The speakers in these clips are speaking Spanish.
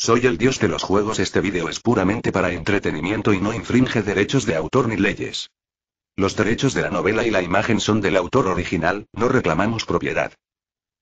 Soy el dios de los juegos. Este video es puramente para entretenimiento y no infringe derechos de autor ni leyes. Los derechos de la novela y la imagen son del autor original, no reclamamos propiedad.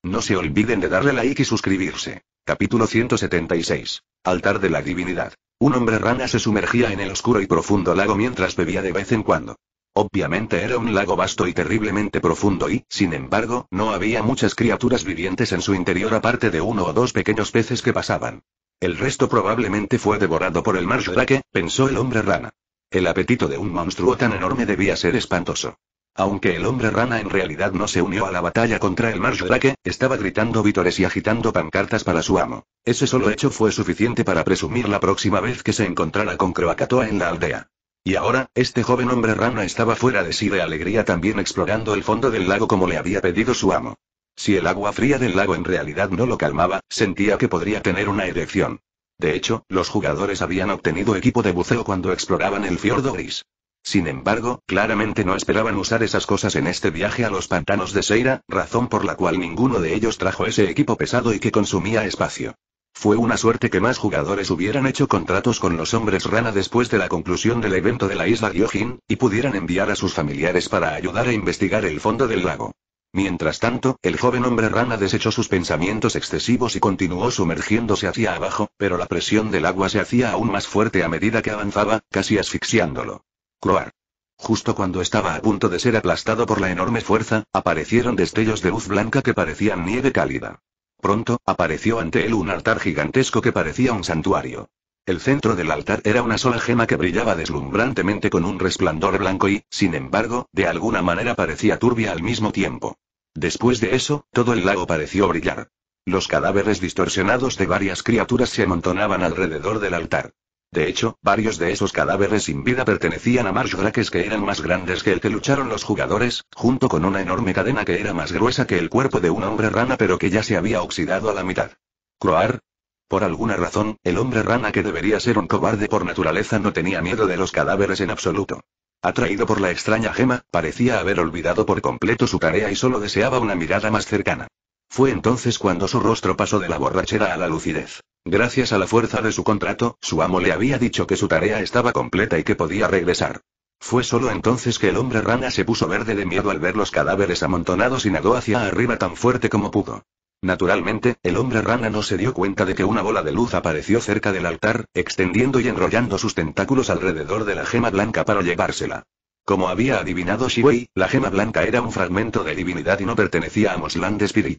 No se olviden de darle like y suscribirse. Capítulo 176. Altar de la Divinidad. Un hombre rana se sumergía en el oscuro y profundo lago mientras bebía de vez en cuando. Obviamente era un lago vasto y terriblemente profundo y, sin embargo, no había muchas criaturas vivientes en su interior aparte de uno o dos pequeños peces que pasaban. El resto probablemente fue devorado por el Marshurake, pensó el hombre rana. El apetito de un monstruo tan enorme debía ser espantoso. Aunque el hombre rana en realidad no se unió a la batalla contra el Marshurake, estaba gritando vítores y agitando pancartas para su amo. Ese solo hecho fue suficiente para presumir la próxima vez que se encontrara con Croacatoa en la aldea. Y ahora, este joven hombre rana estaba fuera de sí de alegría también explorando el fondo del lago como le había pedido su amo. Si el agua fría del lago en realidad no lo calmaba, sentía que podría tener una erección. De hecho, los jugadores habían obtenido equipo de buceo cuando exploraban el fiordo gris. Sin embargo, claramente no esperaban usar esas cosas en este viaje a los pantanos de Seira, razón por la cual ninguno de ellos trajo ese equipo pesado y que consumía espacio. Fue una suerte que más jugadores hubieran hecho contratos con los hombres rana después de la conclusión del evento de la isla Gyojin, y pudieran enviar a sus familiares para ayudar a investigar el fondo del lago. Mientras tanto, el joven hombre rana desechó sus pensamientos excesivos y continuó sumergiéndose hacia abajo, pero la presión del agua se hacía aún más fuerte a medida que avanzaba, casi asfixiándolo. Croar. Justo cuando estaba a punto de ser aplastado por la enorme fuerza, aparecieron destellos de luz blanca que parecían nieve cálida. Pronto, apareció ante él un altar gigantesco que parecía un santuario. El centro del altar era una sola gema que brillaba deslumbrantemente con un resplandor blanco y, sin embargo, de alguna manera parecía turbia al mismo tiempo. Después de eso, todo el lago pareció brillar. Los cadáveres distorsionados de varias criaturas se amontonaban alrededor del altar. De hecho, varios de esos cadáveres sin vida pertenecían a marshgrakes que eran más grandes que el que lucharon los jugadores, junto con una enorme cadena que era más gruesa que el cuerpo de un hombre rana pero que ya se había oxidado a la mitad. ¿Croar? Por alguna razón, el hombre rana que debería ser un cobarde por naturaleza no tenía miedo de los cadáveres en absoluto. Atraído por la extraña gema, parecía haber olvidado por completo su tarea y solo deseaba una mirada más cercana. Fue entonces cuando su rostro pasó de la borrachera a la lucidez. Gracias a la fuerza de su contrato, su amo le había dicho que su tarea estaba completa y que podía regresar. Fue solo entonces que el hombre rana se puso verde de miedo al ver los cadáveres amontonados y nadó hacia arriba tan fuerte como pudo. Naturalmente, el hombre rana no se dio cuenta de que una bola de luz apareció cerca del altar, extendiendo y enrollando sus tentáculos alrededor de la gema blanca para llevársela. Como había adivinado Shiwei, la gema blanca era un fragmento de divinidad y no pertenecía a Mosland Spirit.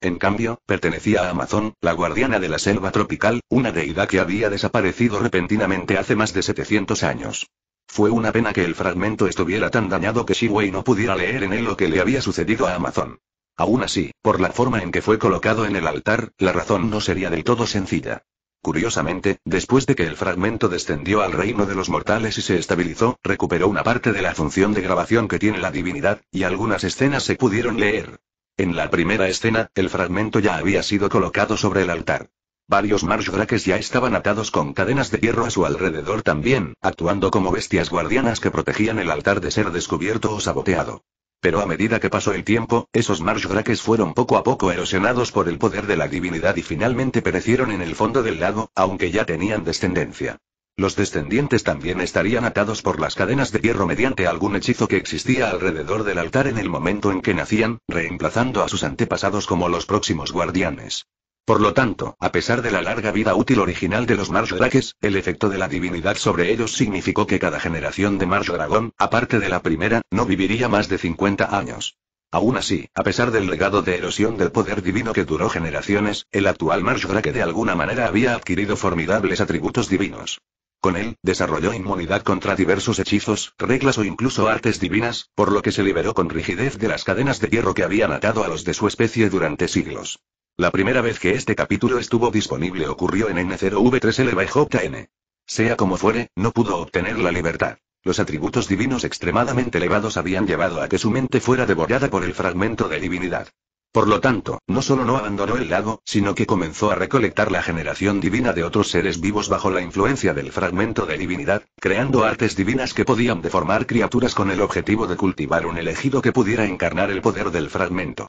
En cambio, pertenecía a Amazon, la guardiana de la selva tropical, una deidad que había desaparecido repentinamente hace más de 700 años. Fue una pena que el fragmento estuviera tan dañado que Shiwei no pudiera leer en él lo que le había sucedido a Amazon. Aún así, por la forma en que fue colocado en el altar, la razón no sería del todo sencilla. Curiosamente, después de que el fragmento descendió al reino de los mortales y se estabilizó, recuperó una parte de la función de grabación que tiene la divinidad, y algunas escenas se pudieron leer. En la primera escena, el fragmento ya había sido colocado sobre el altar. Varios marshgrakes ya estaban atados con cadenas de hierro a su alrededor también, actuando como bestias guardianas que protegían el altar de ser descubierto o saboteado. Pero a medida que pasó el tiempo, esos marshraques fueron poco a poco erosionados por el poder de la divinidad y finalmente perecieron en el fondo del lago, aunque ya tenían descendencia. Los descendientes también estarían atados por las cadenas de hierro mediante algún hechizo que existía alrededor del altar en el momento en que nacían, reemplazando a sus antepasados como los próximos guardianes. Por lo tanto, a pesar de la larga vida útil original de los Marshdrakes, el efecto de la divinidad sobre ellos significó que cada generación de Dragón, aparte de la primera, no viviría más de 50 años. Aún así, a pesar del legado de erosión del poder divino que duró generaciones, el actual Marshrake de alguna manera había adquirido formidables atributos divinos. Con él, desarrolló inmunidad contra diversos hechizos, reglas o incluso artes divinas, por lo que se liberó con rigidez de las cadenas de hierro que habían atado a los de su especie durante siglos. La primera vez que este capítulo estuvo disponible ocurrió en n 0 v 3 lvjn Sea como fuere, no pudo obtener la libertad. Los atributos divinos extremadamente elevados habían llevado a que su mente fuera devorada por el fragmento de divinidad. Por lo tanto, no solo no abandonó el lago, sino que comenzó a recolectar la generación divina de otros seres vivos bajo la influencia del fragmento de divinidad, creando artes divinas que podían deformar criaturas con el objetivo de cultivar un elegido que pudiera encarnar el poder del fragmento.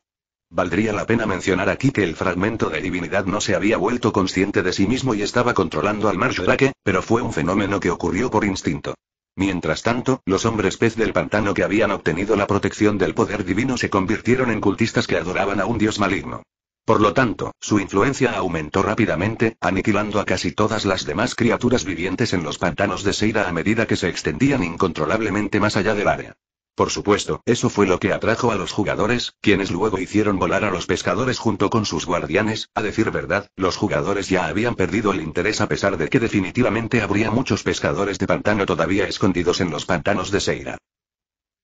Valdría la pena mencionar aquí que el fragmento de divinidad no se había vuelto consciente de sí mismo y estaba controlando al mar Yurake, pero fue un fenómeno que ocurrió por instinto. Mientras tanto, los hombres pez del pantano que habían obtenido la protección del poder divino se convirtieron en cultistas que adoraban a un dios maligno. Por lo tanto, su influencia aumentó rápidamente, aniquilando a casi todas las demás criaturas vivientes en los pantanos de Seira a medida que se extendían incontrolablemente más allá del área. Por supuesto, eso fue lo que atrajo a los jugadores, quienes luego hicieron volar a los pescadores junto con sus guardianes, a decir verdad, los jugadores ya habían perdido el interés a pesar de que definitivamente habría muchos pescadores de pantano todavía escondidos en los pantanos de Seira.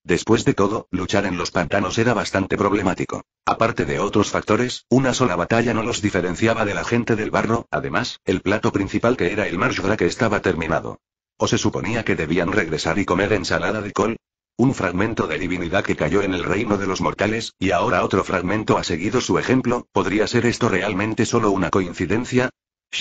Después de todo, luchar en los pantanos era bastante problemático. Aparte de otros factores, una sola batalla no los diferenciaba de la gente del barro, además, el plato principal que era el Marshdrake estaba terminado. O se suponía que debían regresar y comer ensalada de col, un fragmento de divinidad que cayó en el reino de los mortales, y ahora otro fragmento ha seguido su ejemplo, ¿podría ser esto realmente solo una coincidencia?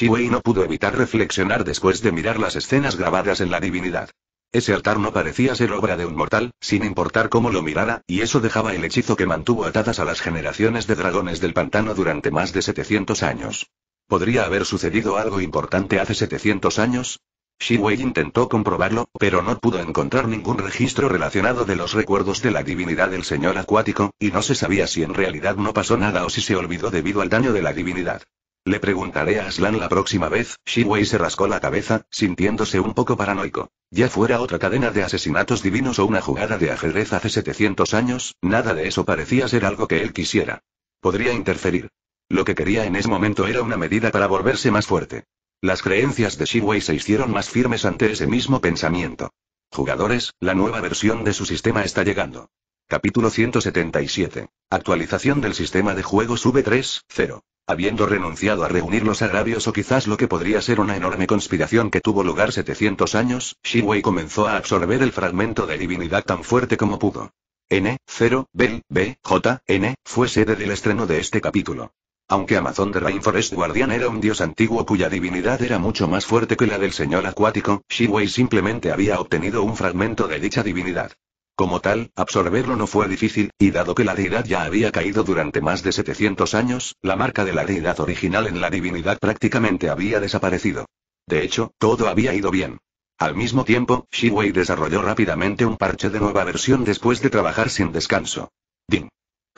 Wei no pudo evitar reflexionar después de mirar las escenas grabadas en la divinidad. Ese altar no parecía ser obra de un mortal, sin importar cómo lo mirara, y eso dejaba el hechizo que mantuvo atadas a las generaciones de dragones del pantano durante más de 700 años. ¿Podría haber sucedido algo importante hace 700 años? Shiwei intentó comprobarlo, pero no pudo encontrar ningún registro relacionado de los recuerdos de la divinidad del señor acuático, y no se sabía si en realidad no pasó nada o si se olvidó debido al daño de la divinidad. Le preguntaré a Aslan la próxima vez, Shiwei se rascó la cabeza, sintiéndose un poco paranoico. Ya fuera otra cadena de asesinatos divinos o una jugada de ajedrez hace 700 años, nada de eso parecía ser algo que él quisiera. Podría interferir. Lo que quería en ese momento era una medida para volverse más fuerte. Las creencias de Shiwei se hicieron más firmes ante ese mismo pensamiento. Jugadores, la nueva versión de su sistema está llegando. Capítulo 177. Actualización del sistema de juegos V3.0. Habiendo renunciado a reunir los agravios o quizás lo que podría ser una enorme conspiración que tuvo lugar 700 años, Shiwei comenzó a absorber el fragmento de divinidad tan fuerte como pudo. N, 0, B, B, J, N, fue sede del estreno de este capítulo. Aunque Amazon de Rainforest Guardian era un dios antiguo cuya divinidad era mucho más fuerte que la del señor acuático, Shiwei simplemente había obtenido un fragmento de dicha divinidad. Como tal, absorberlo no fue difícil, y dado que la deidad ya había caído durante más de 700 años, la marca de la deidad original en la divinidad prácticamente había desaparecido. De hecho, todo había ido bien. Al mismo tiempo, Shiwei desarrolló rápidamente un parche de nueva versión después de trabajar sin descanso. Ding.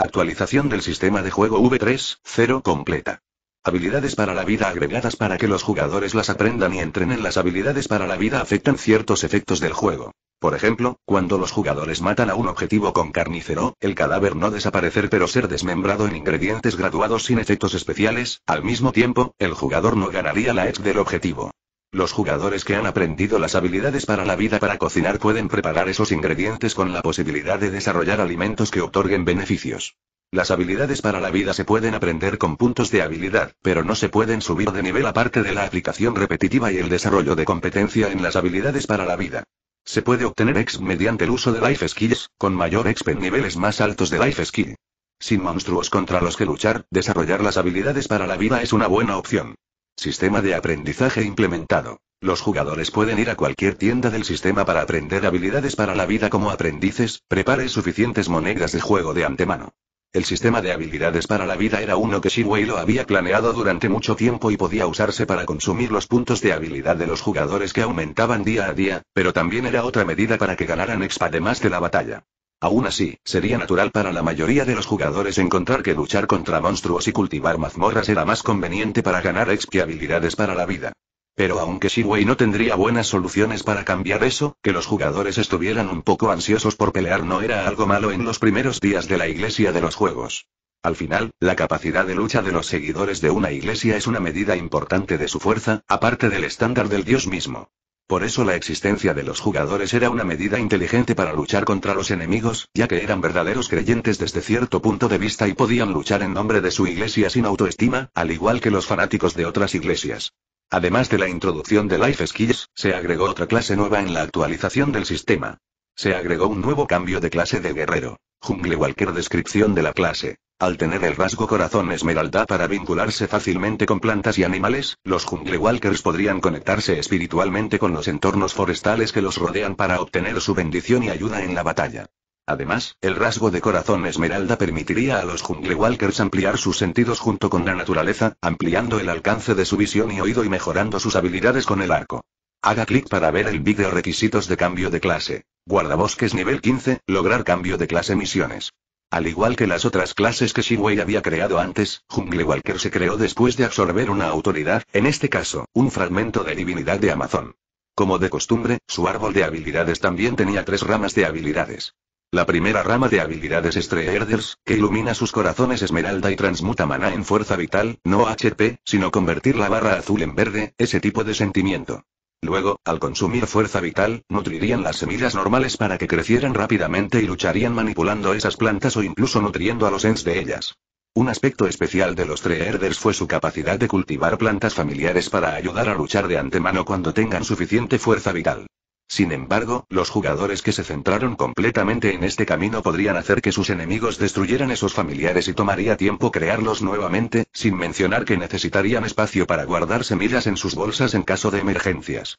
Actualización del sistema de juego V3.0 completa. Habilidades para la vida agregadas para que los jugadores las aprendan y entrenen. Las habilidades para la vida afectan ciertos efectos del juego. Por ejemplo, cuando los jugadores matan a un objetivo con carnicero, el cadáver no desaparecer pero ser desmembrado en ingredientes graduados sin efectos especiales, al mismo tiempo, el jugador no ganaría la edge del objetivo. Los jugadores que han aprendido las habilidades para la vida para cocinar pueden preparar esos ingredientes con la posibilidad de desarrollar alimentos que otorguen beneficios. Las habilidades para la vida se pueden aprender con puntos de habilidad, pero no se pueden subir de nivel aparte de la aplicación repetitiva y el desarrollo de competencia en las habilidades para la vida. Se puede obtener X mediante el uso de Life Skills, con mayor EXP en niveles más altos de Life Skill. Sin monstruos contra los que luchar, desarrollar las habilidades para la vida es una buena opción. Sistema de aprendizaje implementado. Los jugadores pueden ir a cualquier tienda del sistema para aprender habilidades para la vida como aprendices, prepare suficientes monedas de juego de antemano. El sistema de habilidades para la vida era uno que Shiwei lo había planeado durante mucho tiempo y podía usarse para consumir los puntos de habilidad de los jugadores que aumentaban día a día, pero también era otra medida para que ganaran expa además de la batalla. Aún así, sería natural para la mayoría de los jugadores encontrar que luchar contra monstruos y cultivar mazmorras era más conveniente para ganar habilidades para la vida. Pero aunque Shiwei no tendría buenas soluciones para cambiar eso, que los jugadores estuvieran un poco ansiosos por pelear no era algo malo en los primeros días de la iglesia de los juegos. Al final, la capacidad de lucha de los seguidores de una iglesia es una medida importante de su fuerza, aparte del estándar del Dios mismo. Por eso la existencia de los jugadores era una medida inteligente para luchar contra los enemigos, ya que eran verdaderos creyentes desde cierto punto de vista y podían luchar en nombre de su iglesia sin autoestima, al igual que los fanáticos de otras iglesias. Además de la introducción de Life Skills, se agregó otra clase nueva en la actualización del sistema. Se agregó un nuevo cambio de clase de guerrero. Jungle cualquier descripción de la clase. Al tener el rasgo corazón esmeralda para vincularse fácilmente con plantas y animales, los Jungle Walkers podrían conectarse espiritualmente con los entornos forestales que los rodean para obtener su bendición y ayuda en la batalla. Además, el rasgo de corazón esmeralda permitiría a los Jungle Walkers ampliar sus sentidos junto con la naturaleza, ampliando el alcance de su visión y oído y mejorando sus habilidades con el arco. Haga clic para ver el vídeo requisitos de cambio de clase. Guardabosques nivel 15, lograr cambio de clase misiones. Al igual que las otras clases que Shiwei había creado antes, Jungle Walker se creó después de absorber una autoridad, en este caso, un fragmento de divinidad de Amazon. Como de costumbre, su árbol de habilidades también tenía tres ramas de habilidades. La primera rama de habilidades es Treherders, que ilumina sus corazones esmeralda y transmuta maná en fuerza vital, no HP, sino convertir la barra azul en verde, ese tipo de sentimiento. Luego, al consumir fuerza vital, nutrirían las semillas normales para que crecieran rápidamente y lucharían manipulando esas plantas o incluso nutriendo a los ens de ellas. Un aspecto especial de los treherders fue su capacidad de cultivar plantas familiares para ayudar a luchar de antemano cuando tengan suficiente fuerza vital. Sin embargo, los jugadores que se centraron completamente en este camino podrían hacer que sus enemigos destruyeran esos familiares y tomaría tiempo crearlos nuevamente, sin mencionar que necesitarían espacio para guardar semillas en sus bolsas en caso de emergencias.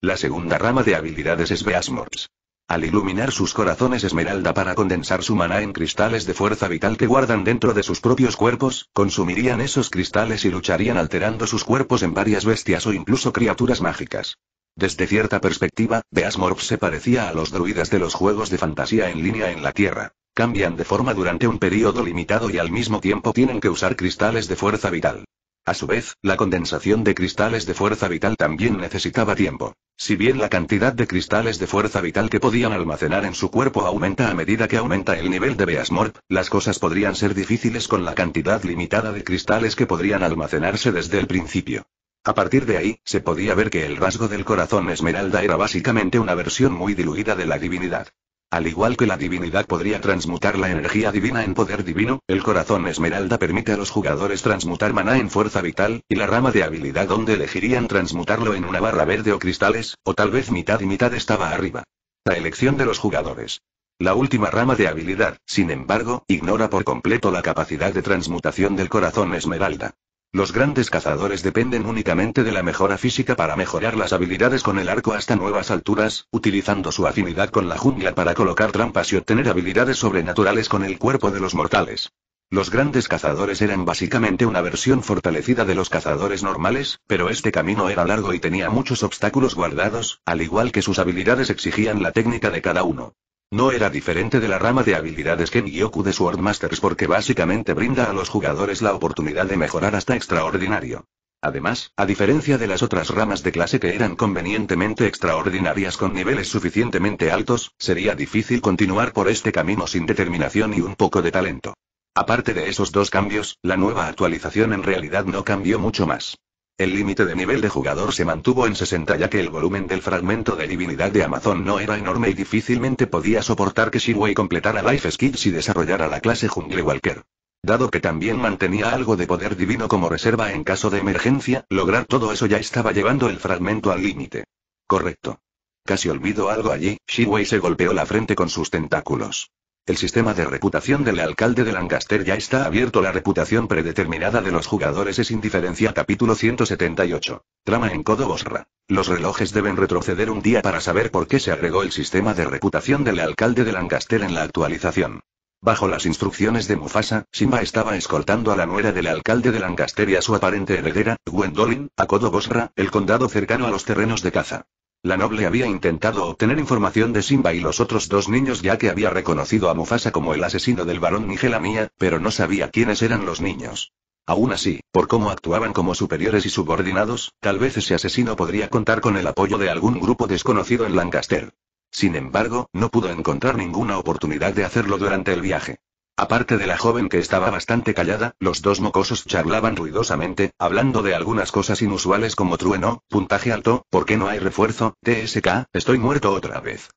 La segunda rama de habilidades es Beasmorts al iluminar sus corazones esmeralda para condensar su maná en cristales de fuerza vital que guardan dentro de sus propios cuerpos, consumirían esos cristales y lucharían alterando sus cuerpos en varias bestias o incluso criaturas mágicas. Desde cierta perspectiva, Beasmorph se parecía a los druidas de los juegos de fantasía en línea en la Tierra. Cambian de forma durante un periodo limitado y al mismo tiempo tienen que usar cristales de fuerza vital. A su vez, la condensación de cristales de fuerza vital también necesitaba tiempo. Si bien la cantidad de cristales de fuerza vital que podían almacenar en su cuerpo aumenta a medida que aumenta el nivel de Beasmorp, las cosas podrían ser difíciles con la cantidad limitada de cristales que podrían almacenarse desde el principio. A partir de ahí, se podía ver que el rasgo del corazón esmeralda era básicamente una versión muy diluida de la divinidad. Al igual que la divinidad podría transmutar la energía divina en poder divino, el corazón esmeralda permite a los jugadores transmutar maná en fuerza vital, y la rama de habilidad donde elegirían transmutarlo en una barra verde o cristales, o tal vez mitad y mitad estaba arriba. La elección de los jugadores. La última rama de habilidad, sin embargo, ignora por completo la capacidad de transmutación del corazón esmeralda. Los grandes cazadores dependen únicamente de la mejora física para mejorar las habilidades con el arco hasta nuevas alturas, utilizando su afinidad con la jungla para colocar trampas y obtener habilidades sobrenaturales con el cuerpo de los mortales. Los grandes cazadores eran básicamente una versión fortalecida de los cazadores normales, pero este camino era largo y tenía muchos obstáculos guardados, al igual que sus habilidades exigían la técnica de cada uno. No era diferente de la rama de habilidades que Miyoku de Swordmasters porque básicamente brinda a los jugadores la oportunidad de mejorar hasta extraordinario. Además, a diferencia de las otras ramas de clase que eran convenientemente extraordinarias con niveles suficientemente altos, sería difícil continuar por este camino sin determinación y un poco de talento. Aparte de esos dos cambios, la nueva actualización en realidad no cambió mucho más. El límite de nivel de jugador se mantuvo en 60 ya que el volumen del fragmento de divinidad de Amazon no era enorme y difícilmente podía soportar que Shiwei completara Life Skills y desarrollara la clase Jungle Walker. Dado que también mantenía algo de poder divino como reserva en caso de emergencia, lograr todo eso ya estaba llevando el fragmento al límite. Correcto. Casi olvido algo allí, Shiwei se golpeó la frente con sus tentáculos. El sistema de reputación del alcalde de Lancaster ya está abierto. La reputación predeterminada de los jugadores es indiferencia. Capítulo 178. Trama en Codo Bosra. Los relojes deben retroceder un día para saber por qué se agregó el sistema de reputación del alcalde de Lancaster en la actualización. Bajo las instrucciones de Mufasa, Simba estaba escoltando a la nuera del alcalde de Lancaster y a su aparente heredera, Gwendolyn, a Codo Bosra, el condado cercano a los terrenos de caza. La noble había intentado obtener información de Simba y los otros dos niños ya que había reconocido a Mufasa como el asesino del varón Nigelamía, pero no sabía quiénes eran los niños. Aún así, por cómo actuaban como superiores y subordinados, tal vez ese asesino podría contar con el apoyo de algún grupo desconocido en Lancaster. Sin embargo, no pudo encontrar ninguna oportunidad de hacerlo durante el viaje. Aparte de la joven que estaba bastante callada, los dos mocosos charlaban ruidosamente, hablando de algunas cosas inusuales como trueno, puntaje alto, ¿por qué no hay refuerzo? TSK, estoy muerto otra vez.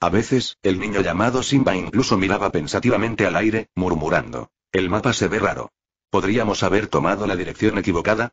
A veces, el niño llamado Simba incluso miraba pensativamente al aire, murmurando. El mapa se ve raro. ¿Podríamos haber tomado la dirección equivocada?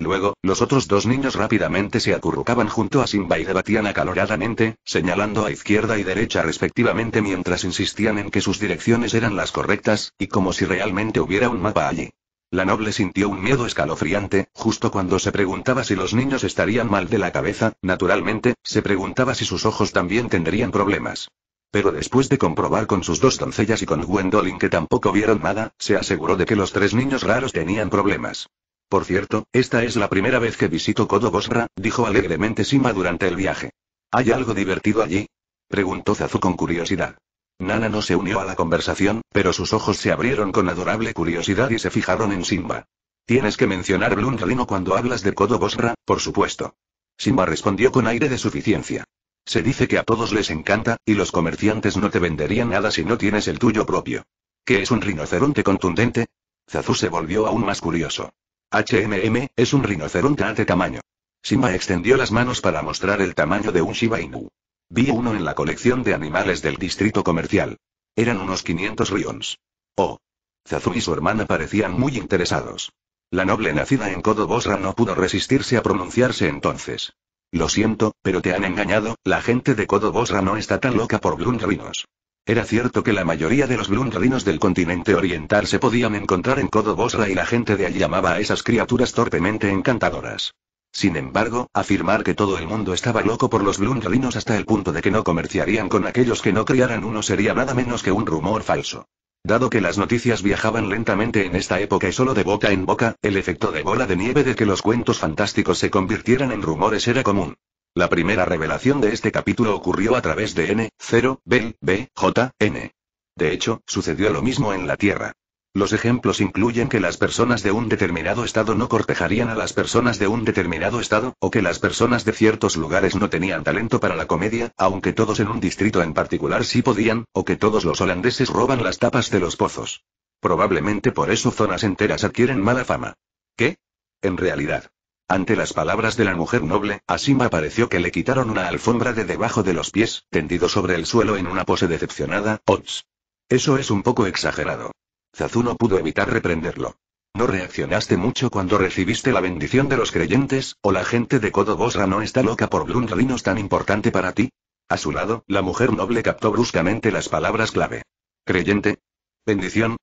Luego, los otros dos niños rápidamente se acurrucaban junto a Simba y debatían acaloradamente, señalando a izquierda y derecha respectivamente mientras insistían en que sus direcciones eran las correctas, y como si realmente hubiera un mapa allí. La noble sintió un miedo escalofriante, justo cuando se preguntaba si los niños estarían mal de la cabeza, naturalmente, se preguntaba si sus ojos también tendrían problemas. Pero después de comprobar con sus dos doncellas y con Gwendolyn que tampoco vieron nada, se aseguró de que los tres niños raros tenían problemas. Por cierto, esta es la primera vez que visito Kodobosra, dijo alegremente Simba durante el viaje. ¿Hay algo divertido allí? preguntó Zazu con curiosidad. Nana no se unió a la conversación, pero sus ojos se abrieron con adorable curiosidad y se fijaron en Simba. Tienes que mencionar Blundalino cuando hablas de Kodobosra, por supuesto. Simba respondió con aire de suficiencia. Se dice que a todos les encanta, y los comerciantes no te venderían nada si no tienes el tuyo propio. ¿Qué es un rinoceronte contundente? Zazu se volvió aún más curioso. HMM, es un rinoceronte de tamaño. Simba extendió las manos para mostrar el tamaño de un Shiba Inu. Vi uno en la colección de animales del distrito comercial. Eran unos 500 rions. Oh. Zazu y su hermana parecían muy interesados. La noble nacida en Kodo no pudo resistirse a pronunciarse entonces. Lo siento, pero te han engañado, la gente de Kodo no está tan loca por Blundrinos». Rinos. Era cierto que la mayoría de los Blundrinos del continente oriental se podían encontrar en Kodo y la gente de allí llamaba a esas criaturas torpemente encantadoras. Sin embargo, afirmar que todo el mundo estaba loco por los Blundrinos hasta el punto de que no comerciarían con aquellos que no criaran uno sería nada menos que un rumor falso. Dado que las noticias viajaban lentamente en esta época y solo de boca en boca, el efecto de bola de nieve de que los cuentos fantásticos se convirtieran en rumores era común. La primera revelación de este capítulo ocurrió a través de N0, B, B, J, N. De hecho, sucedió lo mismo en la Tierra. Los ejemplos incluyen que las personas de un determinado estado no cortejarían a las personas de un determinado estado, o que las personas de ciertos lugares no tenían talento para la comedia, aunque todos en un distrito en particular sí podían, o que todos los holandeses roban las tapas de los pozos. Probablemente por eso zonas enteras adquieren mala fama. ¿Qué? En realidad, ante las palabras de la mujer noble, Asima pareció que le quitaron una alfombra de debajo de los pies, tendido sobre el suelo en una pose decepcionada. Ots. Eso es un poco exagerado. Zazu no pudo evitar reprenderlo. No reaccionaste mucho cuando recibiste la bendición de los creyentes, o la gente de Kodo Bosra no está loca por Blundalinos tan importante para ti. A su lado, la mujer noble captó bruscamente las palabras clave. Creyente. Bendición.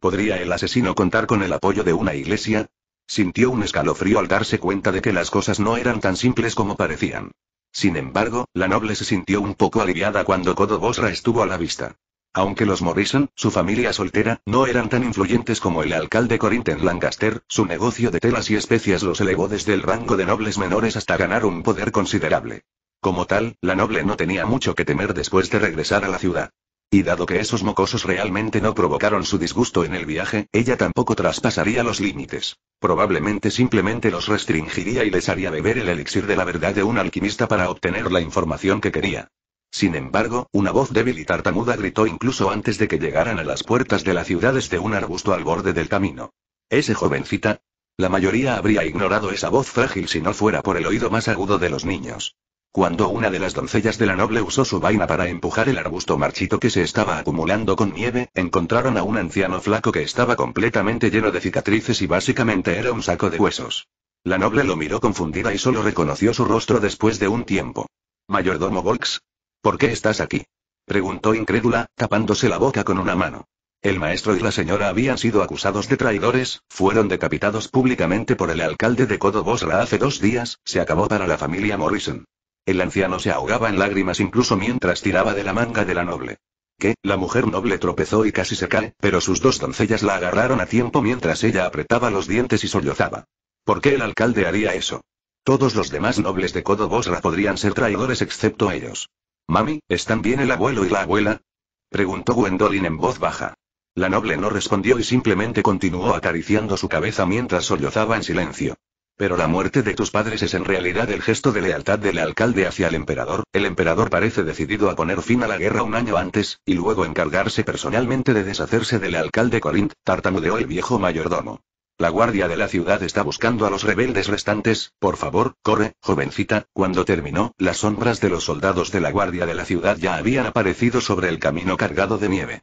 ¿Podría el asesino contar con el apoyo de una iglesia? Sintió un escalofrío al darse cuenta de que las cosas no eran tan simples como parecían. Sin embargo, la noble se sintió un poco aliviada cuando Codo Bosra estuvo a la vista. Aunque los Morrison, su familia soltera, no eran tan influyentes como el alcalde Corinth Lancaster, su negocio de telas y especias los elevó desde el rango de nobles menores hasta ganar un poder considerable. Como tal, la noble no tenía mucho que temer después de regresar a la ciudad. Y dado que esos mocosos realmente no provocaron su disgusto en el viaje, ella tampoco traspasaría los límites. Probablemente simplemente los restringiría y les haría beber el elixir de la verdad de un alquimista para obtener la información que quería. Sin embargo, una voz débil y tartamuda gritó incluso antes de que llegaran a las puertas de la ciudad desde un arbusto al borde del camino. ¿Ese jovencita? La mayoría habría ignorado esa voz frágil si no fuera por el oído más agudo de los niños. Cuando una de las doncellas de la noble usó su vaina para empujar el arbusto marchito que se estaba acumulando con nieve, encontraron a un anciano flaco que estaba completamente lleno de cicatrices y básicamente era un saco de huesos. La noble lo miró confundida y solo reconoció su rostro después de un tiempo. Mayordomo Volks. ¿Por qué estás aquí? preguntó incrédula, tapándose la boca con una mano. El maestro y la señora habían sido acusados de traidores, fueron decapitados públicamente por el alcalde de Codobosra hace dos días, se acabó para la familia Morrison. El anciano se ahogaba en lágrimas incluso mientras tiraba de la manga de la noble. Que, la mujer noble tropezó y casi se cae, pero sus dos doncellas la agarraron a tiempo mientras ella apretaba los dientes y sollozaba. ¿Por qué el alcalde haría eso? Todos los demás nobles de Codo podrían ser traidores excepto ellos. Mami, ¿están bien el abuelo y la abuela? Preguntó Gwendolyn en voz baja. La noble no respondió y simplemente continuó acariciando su cabeza mientras sollozaba en silencio. Pero la muerte de tus padres es en realidad el gesto de lealtad del alcalde hacia el emperador. El emperador parece decidido a poner fin a la guerra un año antes, y luego encargarse personalmente de deshacerse del alcalde Corint, tartamudeó el viejo mayordomo. La guardia de la ciudad está buscando a los rebeldes restantes, por favor, corre, jovencita. Cuando terminó, las sombras de los soldados de la guardia de la ciudad ya habían aparecido sobre el camino cargado de nieve.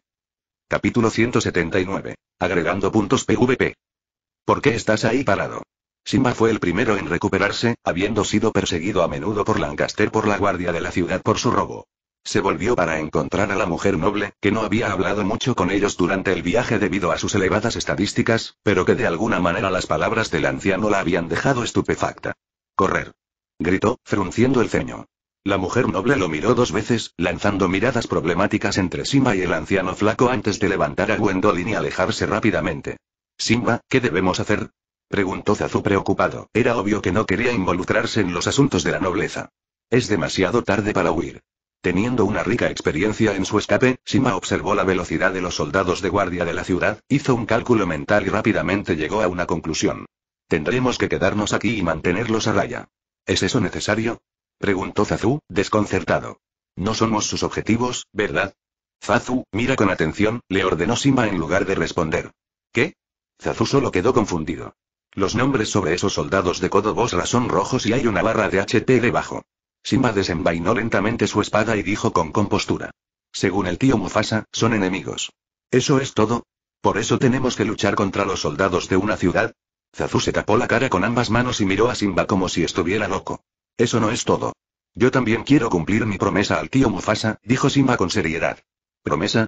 Capítulo 179. Agregando puntos PvP. ¿Por qué estás ahí parado? Simba fue el primero en recuperarse, habiendo sido perseguido a menudo por Lancaster por la guardia de la ciudad por su robo. Se volvió para encontrar a la mujer noble, que no había hablado mucho con ellos durante el viaje debido a sus elevadas estadísticas, pero que de alguna manera las palabras del anciano la habían dejado estupefacta. Correr. Gritó, frunciendo el ceño. La mujer noble lo miró dos veces, lanzando miradas problemáticas entre Simba y el anciano flaco antes de levantar a Gwendolyn y alejarse rápidamente. Simba, ¿qué debemos hacer? Preguntó Zazu preocupado. Era obvio que no quería involucrarse en los asuntos de la nobleza. Es demasiado tarde para huir. Teniendo una rica experiencia en su escape, Sima observó la velocidad de los soldados de guardia de la ciudad, hizo un cálculo mental y rápidamente llegó a una conclusión. Tendremos que quedarnos aquí y mantenerlos a raya. ¿Es eso necesario? preguntó Zazu, desconcertado. No somos sus objetivos, ¿verdad? Zazu, mira con atención, le ordenó Sima en lugar de responder. ¿Qué? Zazu solo quedó confundido. Los nombres sobre esos soldados de Codo Bosra son rojos y hay una barra de HP debajo. Simba desenvainó lentamente su espada y dijo con compostura. Según el tío Mufasa, son enemigos. ¿Eso es todo? ¿Por eso tenemos que luchar contra los soldados de una ciudad? Zazu se tapó la cara con ambas manos y miró a Simba como si estuviera loco. Eso no es todo. Yo también quiero cumplir mi promesa al tío Mufasa, dijo Simba con seriedad. ¿Promesa?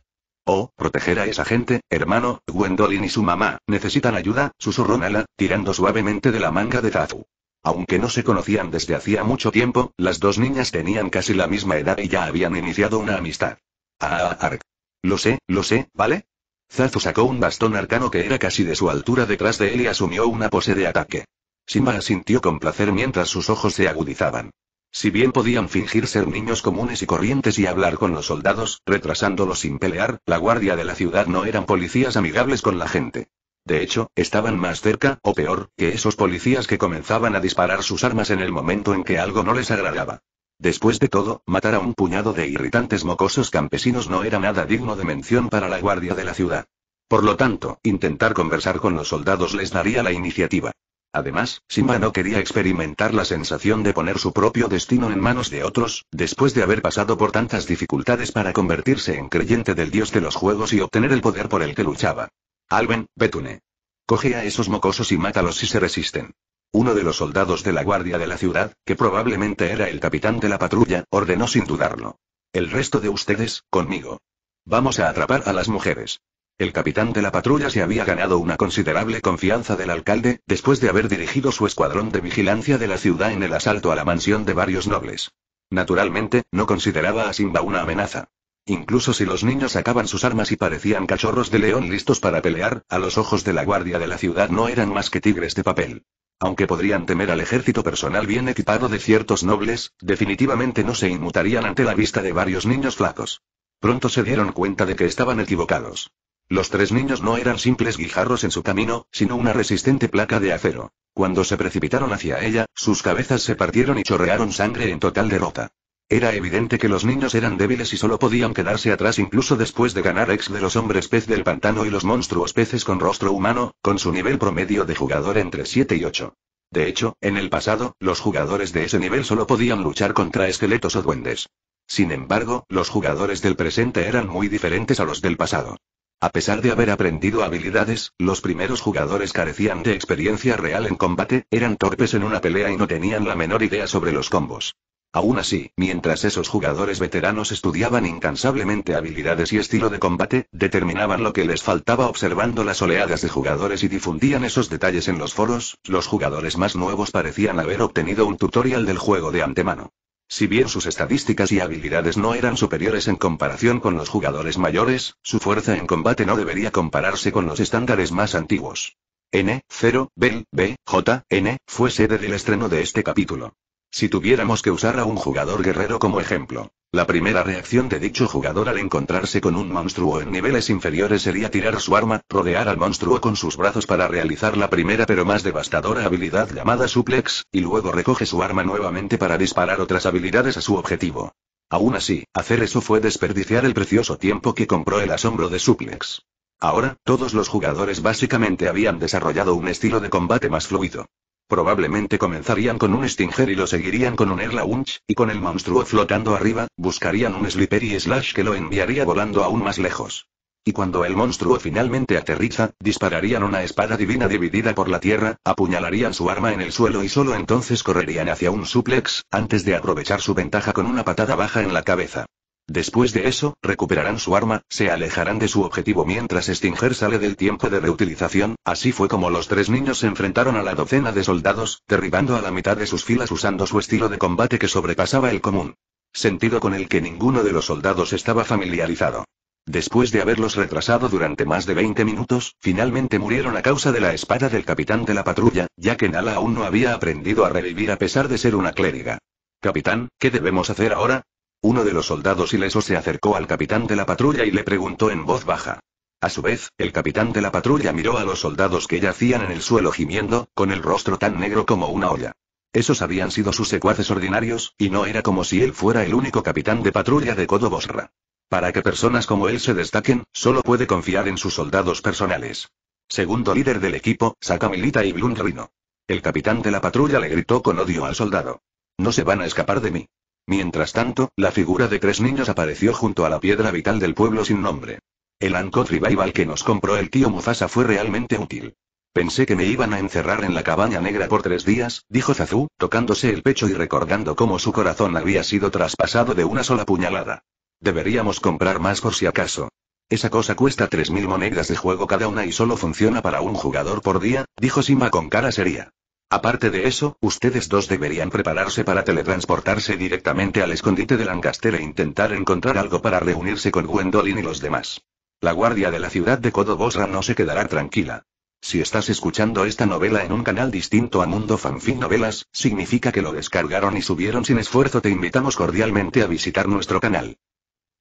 Oh, proteger a esa gente, hermano, Gwendolyn y su mamá, necesitan ayuda, susurró Nala, tirando suavemente de la manga de Zazu. Aunque no se conocían desde hacía mucho tiempo, las dos niñas tenían casi la misma edad y ya habían iniciado una amistad. Ah, ah, ah Ark. Lo sé, lo sé, ¿vale? Zazu sacó un bastón arcano que era casi de su altura detrás de él y asumió una pose de ataque. Simba asintió con placer mientras sus ojos se agudizaban. Si bien podían fingir ser niños comunes y corrientes y hablar con los soldados, retrasándolos sin pelear, la guardia de la ciudad no eran policías amigables con la gente. De hecho, estaban más cerca, o peor, que esos policías que comenzaban a disparar sus armas en el momento en que algo no les agradaba. Después de todo, matar a un puñado de irritantes mocosos campesinos no era nada digno de mención para la guardia de la ciudad. Por lo tanto, intentar conversar con los soldados les daría la iniciativa. Además, Simba no quería experimentar la sensación de poner su propio destino en manos de otros, después de haber pasado por tantas dificultades para convertirse en creyente del dios de los juegos y obtener el poder por el que luchaba. Alben, Betune. Coge a esos mocosos y mátalos si se resisten. Uno de los soldados de la guardia de la ciudad, que probablemente era el capitán de la patrulla, ordenó sin dudarlo. El resto de ustedes, conmigo. Vamos a atrapar a las mujeres. El capitán de la patrulla se había ganado una considerable confianza del alcalde, después de haber dirigido su escuadrón de vigilancia de la ciudad en el asalto a la mansión de varios nobles. Naturalmente, no consideraba a Simba una amenaza. Incluso si los niños sacaban sus armas y parecían cachorros de león listos para pelear, a los ojos de la guardia de la ciudad no eran más que tigres de papel. Aunque podrían temer al ejército personal bien equipado de ciertos nobles, definitivamente no se inmutarían ante la vista de varios niños flacos. Pronto se dieron cuenta de que estaban equivocados. Los tres niños no eran simples guijarros en su camino, sino una resistente placa de acero. Cuando se precipitaron hacia ella, sus cabezas se partieron y chorrearon sangre en total derrota. Era evidente que los niños eran débiles y solo podían quedarse atrás incluso después de ganar ex de los hombres pez del pantano y los monstruos peces con rostro humano, con su nivel promedio de jugador entre 7 y 8. De hecho, en el pasado, los jugadores de ese nivel solo podían luchar contra esqueletos o duendes. Sin embargo, los jugadores del presente eran muy diferentes a los del pasado. A pesar de haber aprendido habilidades, los primeros jugadores carecían de experiencia real en combate, eran torpes en una pelea y no tenían la menor idea sobre los combos. Aún así, mientras esos jugadores veteranos estudiaban incansablemente habilidades y estilo de combate, determinaban lo que les faltaba observando las oleadas de jugadores y difundían esos detalles en los foros, los jugadores más nuevos parecían haber obtenido un tutorial del juego de antemano. Si bien sus estadísticas y habilidades no eran superiores en comparación con los jugadores mayores, su fuerza en combate no debería compararse con los estándares más antiguos. N0, Bell, B, J, N, fue sede del estreno de este capítulo. Si tuviéramos que usar a un jugador guerrero como ejemplo, la primera reacción de dicho jugador al encontrarse con un monstruo en niveles inferiores sería tirar su arma, rodear al monstruo con sus brazos para realizar la primera pero más devastadora habilidad llamada suplex, y luego recoge su arma nuevamente para disparar otras habilidades a su objetivo. Aún así, hacer eso fue desperdiciar el precioso tiempo que compró el asombro de suplex. Ahora, todos los jugadores básicamente habían desarrollado un estilo de combate más fluido. Probablemente comenzarían con un Stinger y lo seguirían con un Erlaunch, y con el monstruo flotando arriba, buscarían un Slipper y Slash que lo enviaría volando aún más lejos. Y cuando el monstruo finalmente aterriza, dispararían una espada divina dividida por la tierra, apuñalarían su arma en el suelo y solo entonces correrían hacia un suplex, antes de aprovechar su ventaja con una patada baja en la cabeza. Después de eso, recuperarán su arma, se alejarán de su objetivo mientras Stinger sale del tiempo de reutilización, así fue como los tres niños se enfrentaron a la docena de soldados, derribando a la mitad de sus filas usando su estilo de combate que sobrepasaba el común. Sentido con el que ninguno de los soldados estaba familiarizado. Después de haberlos retrasado durante más de 20 minutos, finalmente murieron a causa de la espada del capitán de la patrulla, ya que Nala aún no había aprendido a revivir a pesar de ser una clériga. Capitán, ¿qué debemos hacer ahora? Uno de los soldados ilesos se acercó al capitán de la patrulla y le preguntó en voz baja. A su vez, el capitán de la patrulla miró a los soldados que yacían en el suelo gimiendo, con el rostro tan negro como una olla. Esos habían sido sus secuaces ordinarios, y no era como si él fuera el único capitán de patrulla de Codo Bosra. Para que personas como él se destaquen, solo puede confiar en sus soldados personales. Segundo líder del equipo, Sakamilita y Blundrino. El capitán de la patrulla le gritó con odio al soldado. No se van a escapar de mí. Mientras tanto, la figura de tres niños apareció junto a la piedra vital del pueblo sin nombre. El Ancot Revival que nos compró el tío Mufasa fue realmente útil. Pensé que me iban a encerrar en la cabaña negra por tres días, dijo Zazu, tocándose el pecho y recordando cómo su corazón había sido traspasado de una sola puñalada. Deberíamos comprar más por si acaso. Esa cosa cuesta tres 3.000 monedas de juego cada una y solo funciona para un jugador por día, dijo Sima con cara seria. Aparte de eso, ustedes dos deberían prepararse para teletransportarse directamente al escondite de Lancaster e intentar encontrar algo para reunirse con Gwendolyn y los demás. La guardia de la ciudad de Codobosra no se quedará tranquila. Si estás escuchando esta novela en un canal distinto a Mundo Fanfic Novelas, significa que lo descargaron y subieron sin esfuerzo. Te invitamos cordialmente a visitar nuestro canal.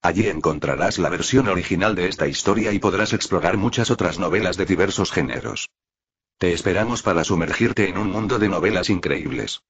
Allí encontrarás la versión original de esta historia y podrás explorar muchas otras novelas de diversos géneros. Te esperamos para sumergirte en un mundo de novelas increíbles.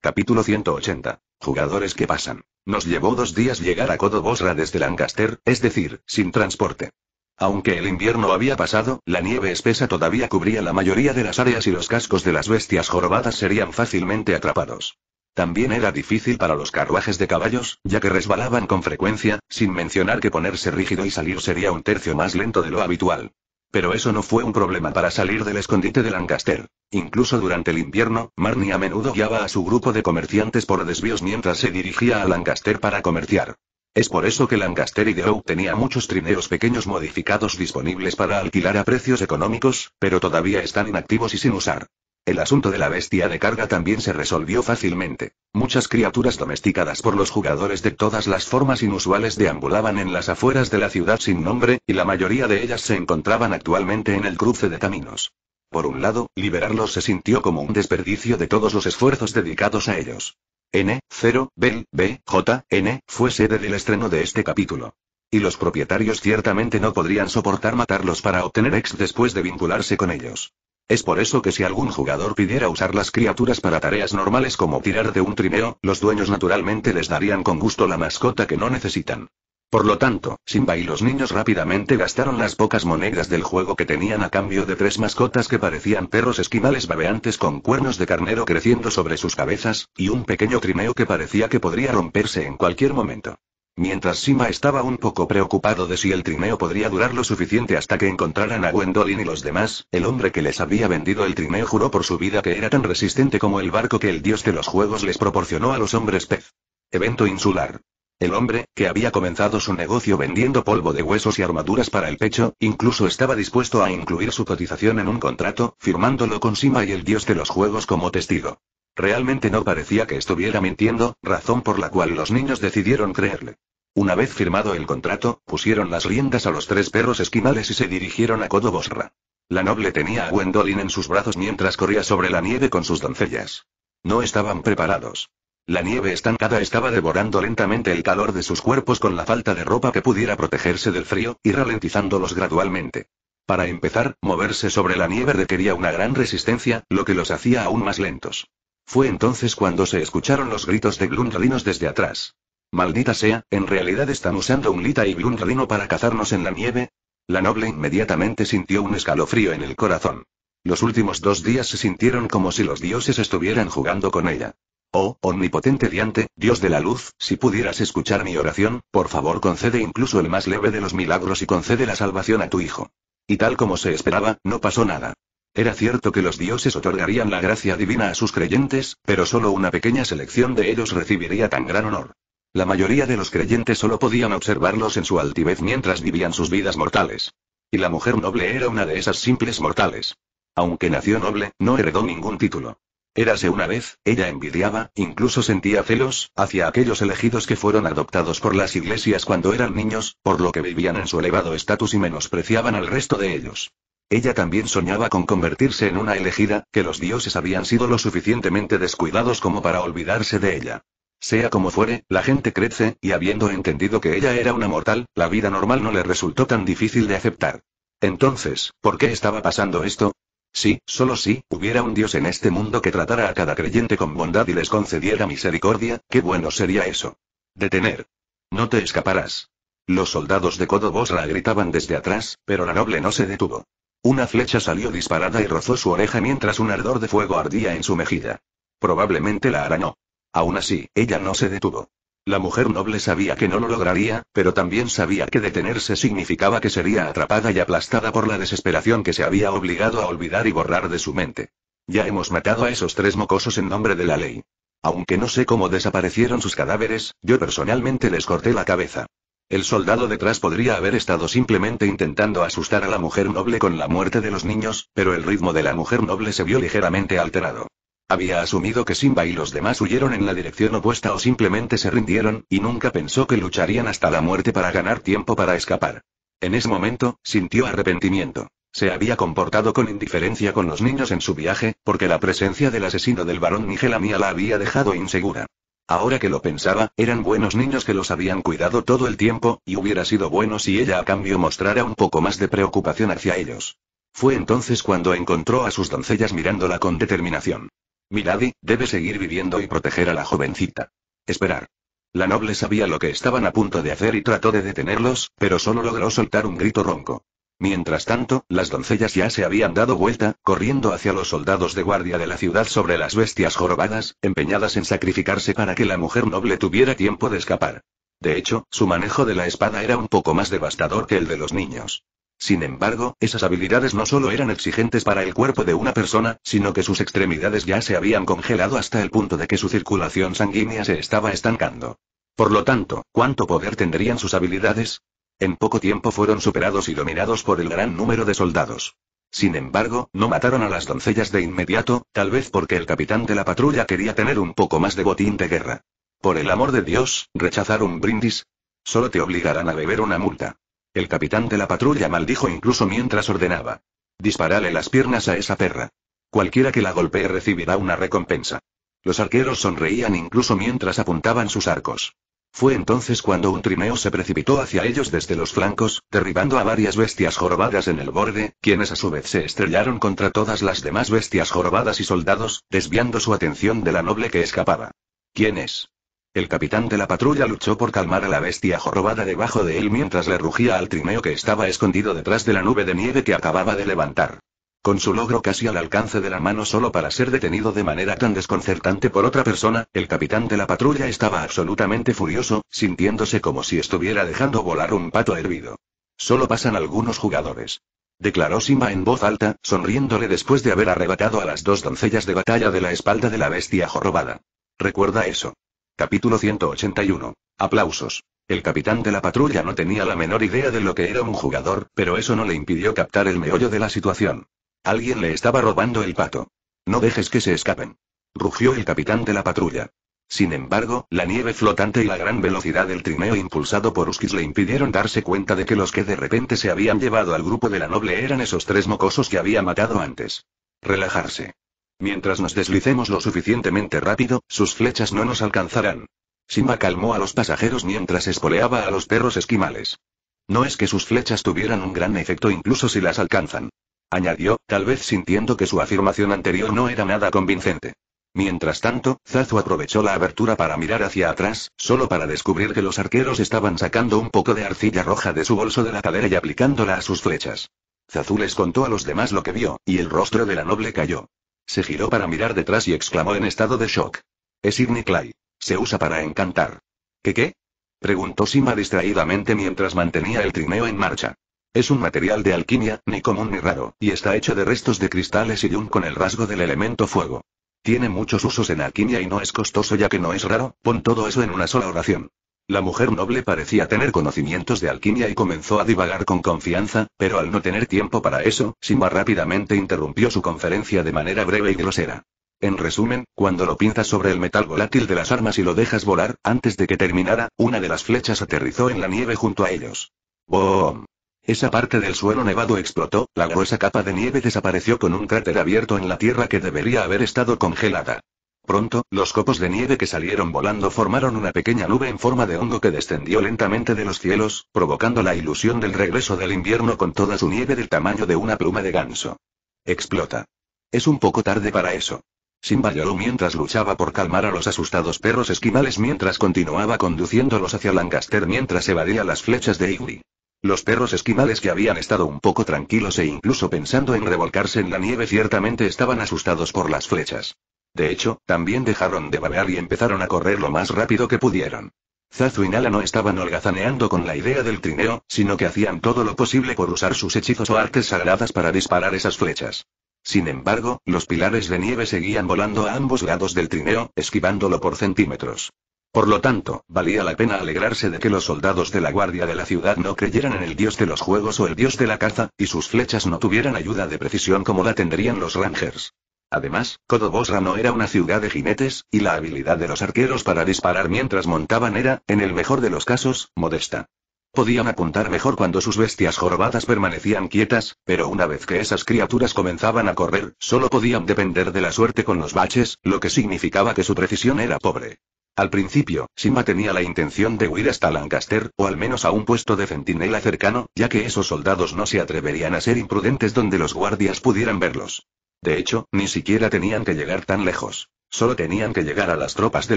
Capítulo 180. Jugadores que pasan. Nos llevó dos días llegar a Codobosra desde Lancaster, es decir, sin transporte. Aunque el invierno había pasado, la nieve espesa todavía cubría la mayoría de las áreas y los cascos de las bestias jorobadas serían fácilmente atrapados. También era difícil para los carruajes de caballos, ya que resbalaban con frecuencia, sin mencionar que ponerse rígido y salir sería un tercio más lento de lo habitual. Pero eso no fue un problema para salir del escondite de Lancaster. Incluso durante el invierno, Marnie a menudo guiaba a su grupo de comerciantes por desvíos mientras se dirigía a Lancaster para comerciar. Es por eso que Lancaster y Deau tenía muchos trineos pequeños modificados disponibles para alquilar a precios económicos, pero todavía están inactivos y sin usar. El asunto de la bestia de carga también se resolvió fácilmente. Muchas criaturas domesticadas por los jugadores de todas las formas inusuales deambulaban en las afueras de la ciudad sin nombre, y la mayoría de ellas se encontraban actualmente en el cruce de caminos. Por un lado, liberarlos se sintió como un desperdicio de todos los esfuerzos dedicados a ellos. N, 0, B, B, J, N, fue sede del estreno de este capítulo. Y los propietarios ciertamente no podrían soportar matarlos para obtener ex después de vincularse con ellos. Es por eso que si algún jugador pidiera usar las criaturas para tareas normales como tirar de un trineo, los dueños naturalmente les darían con gusto la mascota que no necesitan. Por lo tanto, Simba y los niños rápidamente gastaron las pocas monedas del juego que tenían a cambio de tres mascotas que parecían perros esquimales babeantes con cuernos de carnero creciendo sobre sus cabezas, y un pequeño trineo que parecía que podría romperse en cualquier momento. Mientras Sima estaba un poco preocupado de si el trineo podría durar lo suficiente hasta que encontraran a Gwendolyn y los demás, el hombre que les había vendido el trineo juró por su vida que era tan resistente como el barco que el dios de los juegos les proporcionó a los hombres pez. Evento insular. El hombre, que había comenzado su negocio vendiendo polvo de huesos y armaduras para el pecho, incluso estaba dispuesto a incluir su cotización en un contrato, firmándolo con Sima y el dios de los juegos como testigo. Realmente no parecía que estuviera mintiendo, razón por la cual los niños decidieron creerle. Una vez firmado el contrato, pusieron las riendas a los tres perros esquimales y se dirigieron a Codobosra. Bosra. La noble tenía a Gwendolyn en sus brazos mientras corría sobre la nieve con sus doncellas. No estaban preparados. La nieve estancada estaba devorando lentamente el calor de sus cuerpos con la falta de ropa que pudiera protegerse del frío, y ralentizándolos gradualmente. Para empezar, moverse sobre la nieve requería una gran resistencia, lo que los hacía aún más lentos. Fue entonces cuando se escucharon los gritos de glundalinos desde atrás. Maldita sea, ¿en realidad están usando un Lita y Glundalino para cazarnos en la nieve? La noble inmediatamente sintió un escalofrío en el corazón. Los últimos dos días se sintieron como si los dioses estuvieran jugando con ella. Oh, omnipotente diante, Dios de la luz, si pudieras escuchar mi oración, por favor concede incluso el más leve de los milagros y concede la salvación a tu hijo. Y tal como se esperaba, no pasó nada. Era cierto que los dioses otorgarían la gracia divina a sus creyentes, pero solo una pequeña selección de ellos recibiría tan gran honor. La mayoría de los creyentes solo podían observarlos en su altivez mientras vivían sus vidas mortales. Y la mujer noble era una de esas simples mortales. Aunque nació noble, no heredó ningún título. Érase una vez, ella envidiaba, incluso sentía celos, hacia aquellos elegidos que fueron adoptados por las iglesias cuando eran niños, por lo que vivían en su elevado estatus y menospreciaban al resto de ellos. Ella también soñaba con convertirse en una elegida, que los dioses habían sido lo suficientemente descuidados como para olvidarse de ella. Sea como fuere, la gente crece, y habiendo entendido que ella era una mortal, la vida normal no le resultó tan difícil de aceptar. Entonces, ¿por qué estaba pasando esto? Sí, solo si, sí, hubiera un Dios en este mundo que tratara a cada creyente con bondad y les concediera misericordia, qué bueno sería eso. Detener. No te escaparás. Los soldados de Codobos la gritaban desde atrás, pero la noble no se detuvo. Una flecha salió disparada y rozó su oreja mientras un ardor de fuego ardía en su mejilla. Probablemente la arañó. Aún así, ella no se detuvo. La mujer noble sabía que no lo lograría, pero también sabía que detenerse significaba que sería atrapada y aplastada por la desesperación que se había obligado a olvidar y borrar de su mente. Ya hemos matado a esos tres mocosos en nombre de la ley. Aunque no sé cómo desaparecieron sus cadáveres, yo personalmente les corté la cabeza. El soldado detrás podría haber estado simplemente intentando asustar a la mujer noble con la muerte de los niños, pero el ritmo de la mujer noble se vio ligeramente alterado. Había asumido que Simba y los demás huyeron en la dirección opuesta o simplemente se rindieron, y nunca pensó que lucharían hasta la muerte para ganar tiempo para escapar. En ese momento, sintió arrepentimiento. Se había comportado con indiferencia con los niños en su viaje, porque la presencia del asesino del varón Nigelamia la había dejado insegura. Ahora que lo pensaba, eran buenos niños que los habían cuidado todo el tiempo, y hubiera sido bueno si ella a cambio mostrara un poco más de preocupación hacia ellos. Fue entonces cuando encontró a sus doncellas mirándola con determinación. Milady, debe seguir viviendo y proteger a la jovencita. Esperar. La noble sabía lo que estaban a punto de hacer y trató de detenerlos, pero solo logró soltar un grito ronco. Mientras tanto, las doncellas ya se habían dado vuelta, corriendo hacia los soldados de guardia de la ciudad sobre las bestias jorobadas, empeñadas en sacrificarse para que la mujer noble tuviera tiempo de escapar. De hecho, su manejo de la espada era un poco más devastador que el de los niños. Sin embargo, esas habilidades no solo eran exigentes para el cuerpo de una persona, sino que sus extremidades ya se habían congelado hasta el punto de que su circulación sanguínea se estaba estancando. Por lo tanto, ¿cuánto poder tendrían sus habilidades? En poco tiempo fueron superados y dominados por el gran número de soldados. Sin embargo, no mataron a las doncellas de inmediato, tal vez porque el capitán de la patrulla quería tener un poco más de botín de guerra. Por el amor de Dios, rechazar un brindis. Solo te obligarán a beber una multa. El capitán de la patrulla maldijo incluso mientras ordenaba. Disparale las piernas a esa perra. Cualquiera que la golpee recibirá una recompensa. Los arqueros sonreían incluso mientras apuntaban sus arcos. Fue entonces cuando un trineo se precipitó hacia ellos desde los flancos, derribando a varias bestias jorobadas en el borde, quienes a su vez se estrellaron contra todas las demás bestias jorobadas y soldados, desviando su atención de la noble que escapaba. ¿Quién es? El capitán de la patrulla luchó por calmar a la bestia jorobada debajo de él mientras le rugía al trineo que estaba escondido detrás de la nube de nieve que acababa de levantar. Con su logro casi al alcance de la mano solo para ser detenido de manera tan desconcertante por otra persona, el capitán de la patrulla estaba absolutamente furioso, sintiéndose como si estuviera dejando volar un pato hervido. Solo pasan algunos jugadores. Declaró Sima en voz alta, sonriéndole después de haber arrebatado a las dos doncellas de batalla de la espalda de la bestia jorobada. Recuerda eso. Capítulo 181. Aplausos. El capitán de la patrulla no tenía la menor idea de lo que era un jugador, pero eso no le impidió captar el meollo de la situación. Alguien le estaba robando el pato. No dejes que se escapen. Rugió el capitán de la patrulla. Sin embargo, la nieve flotante y la gran velocidad del trineo impulsado por Uskis le impidieron darse cuenta de que los que de repente se habían llevado al grupo de la noble eran esos tres mocosos que había matado antes. Relajarse. Mientras nos deslicemos lo suficientemente rápido, sus flechas no nos alcanzarán. Simba calmó a los pasajeros mientras espoleaba a los perros esquimales. No es que sus flechas tuvieran un gran efecto incluso si las alcanzan. Añadió, tal vez sintiendo que su afirmación anterior no era nada convincente. Mientras tanto, Zazu aprovechó la abertura para mirar hacia atrás, solo para descubrir que los arqueros estaban sacando un poco de arcilla roja de su bolso de la cadera y aplicándola a sus flechas. Zazu les contó a los demás lo que vio, y el rostro de la noble cayó. Se giró para mirar detrás y exclamó en estado de shock. Es Clay. Se usa para encantar. ¿Qué qué? Preguntó Sima distraídamente mientras mantenía el trineo en marcha. Es un material de alquimia, ni común ni raro, y está hecho de restos de cristales y un con el rasgo del elemento fuego. Tiene muchos usos en alquimia y no es costoso ya que no es raro, pon todo eso en una sola oración. La mujer noble parecía tener conocimientos de alquimia y comenzó a divagar con confianza, pero al no tener tiempo para eso, Simba rápidamente interrumpió su conferencia de manera breve y grosera. En resumen, cuando lo pinzas sobre el metal volátil de las armas y lo dejas volar, antes de que terminara, una de las flechas aterrizó en la nieve junto a ellos. ¡Boom! Esa parte del suelo nevado explotó, la gruesa capa de nieve desapareció con un cráter abierto en la tierra que debería haber estado congelada. Pronto, los copos de nieve que salieron volando formaron una pequeña nube en forma de hongo que descendió lentamente de los cielos, provocando la ilusión del regreso del invierno con toda su nieve del tamaño de una pluma de ganso. Explota. Es un poco tarde para eso. Simba lloró mientras luchaba por calmar a los asustados perros esquimales mientras continuaba conduciéndolos hacia Lancaster mientras evadía las flechas de Iguri. Los perros esquimales que habían estado un poco tranquilos e incluso pensando en revolcarse en la nieve ciertamente estaban asustados por las flechas. De hecho, también dejaron de babear y empezaron a correr lo más rápido que pudieron. Zazu y Nala no estaban holgazaneando con la idea del trineo, sino que hacían todo lo posible por usar sus hechizos o artes sagradas para disparar esas flechas. Sin embargo, los pilares de nieve seguían volando a ambos lados del trineo, esquivándolo por centímetros. Por lo tanto, valía la pena alegrarse de que los soldados de la guardia de la ciudad no creyeran en el dios de los juegos o el dios de la caza, y sus flechas no tuvieran ayuda de precisión como la tendrían los rangers. Además, Codobosra no era una ciudad de jinetes, y la habilidad de los arqueros para disparar mientras montaban era, en el mejor de los casos, modesta. Podían apuntar mejor cuando sus bestias jorobadas permanecían quietas, pero una vez que esas criaturas comenzaban a correr, solo podían depender de la suerte con los baches, lo que significaba que su precisión era pobre. Al principio, Sima tenía la intención de huir hasta Lancaster, o al menos a un puesto de centinela cercano, ya que esos soldados no se atreverían a ser imprudentes donde los guardias pudieran verlos. De hecho, ni siquiera tenían que llegar tan lejos. Solo tenían que llegar a las tropas de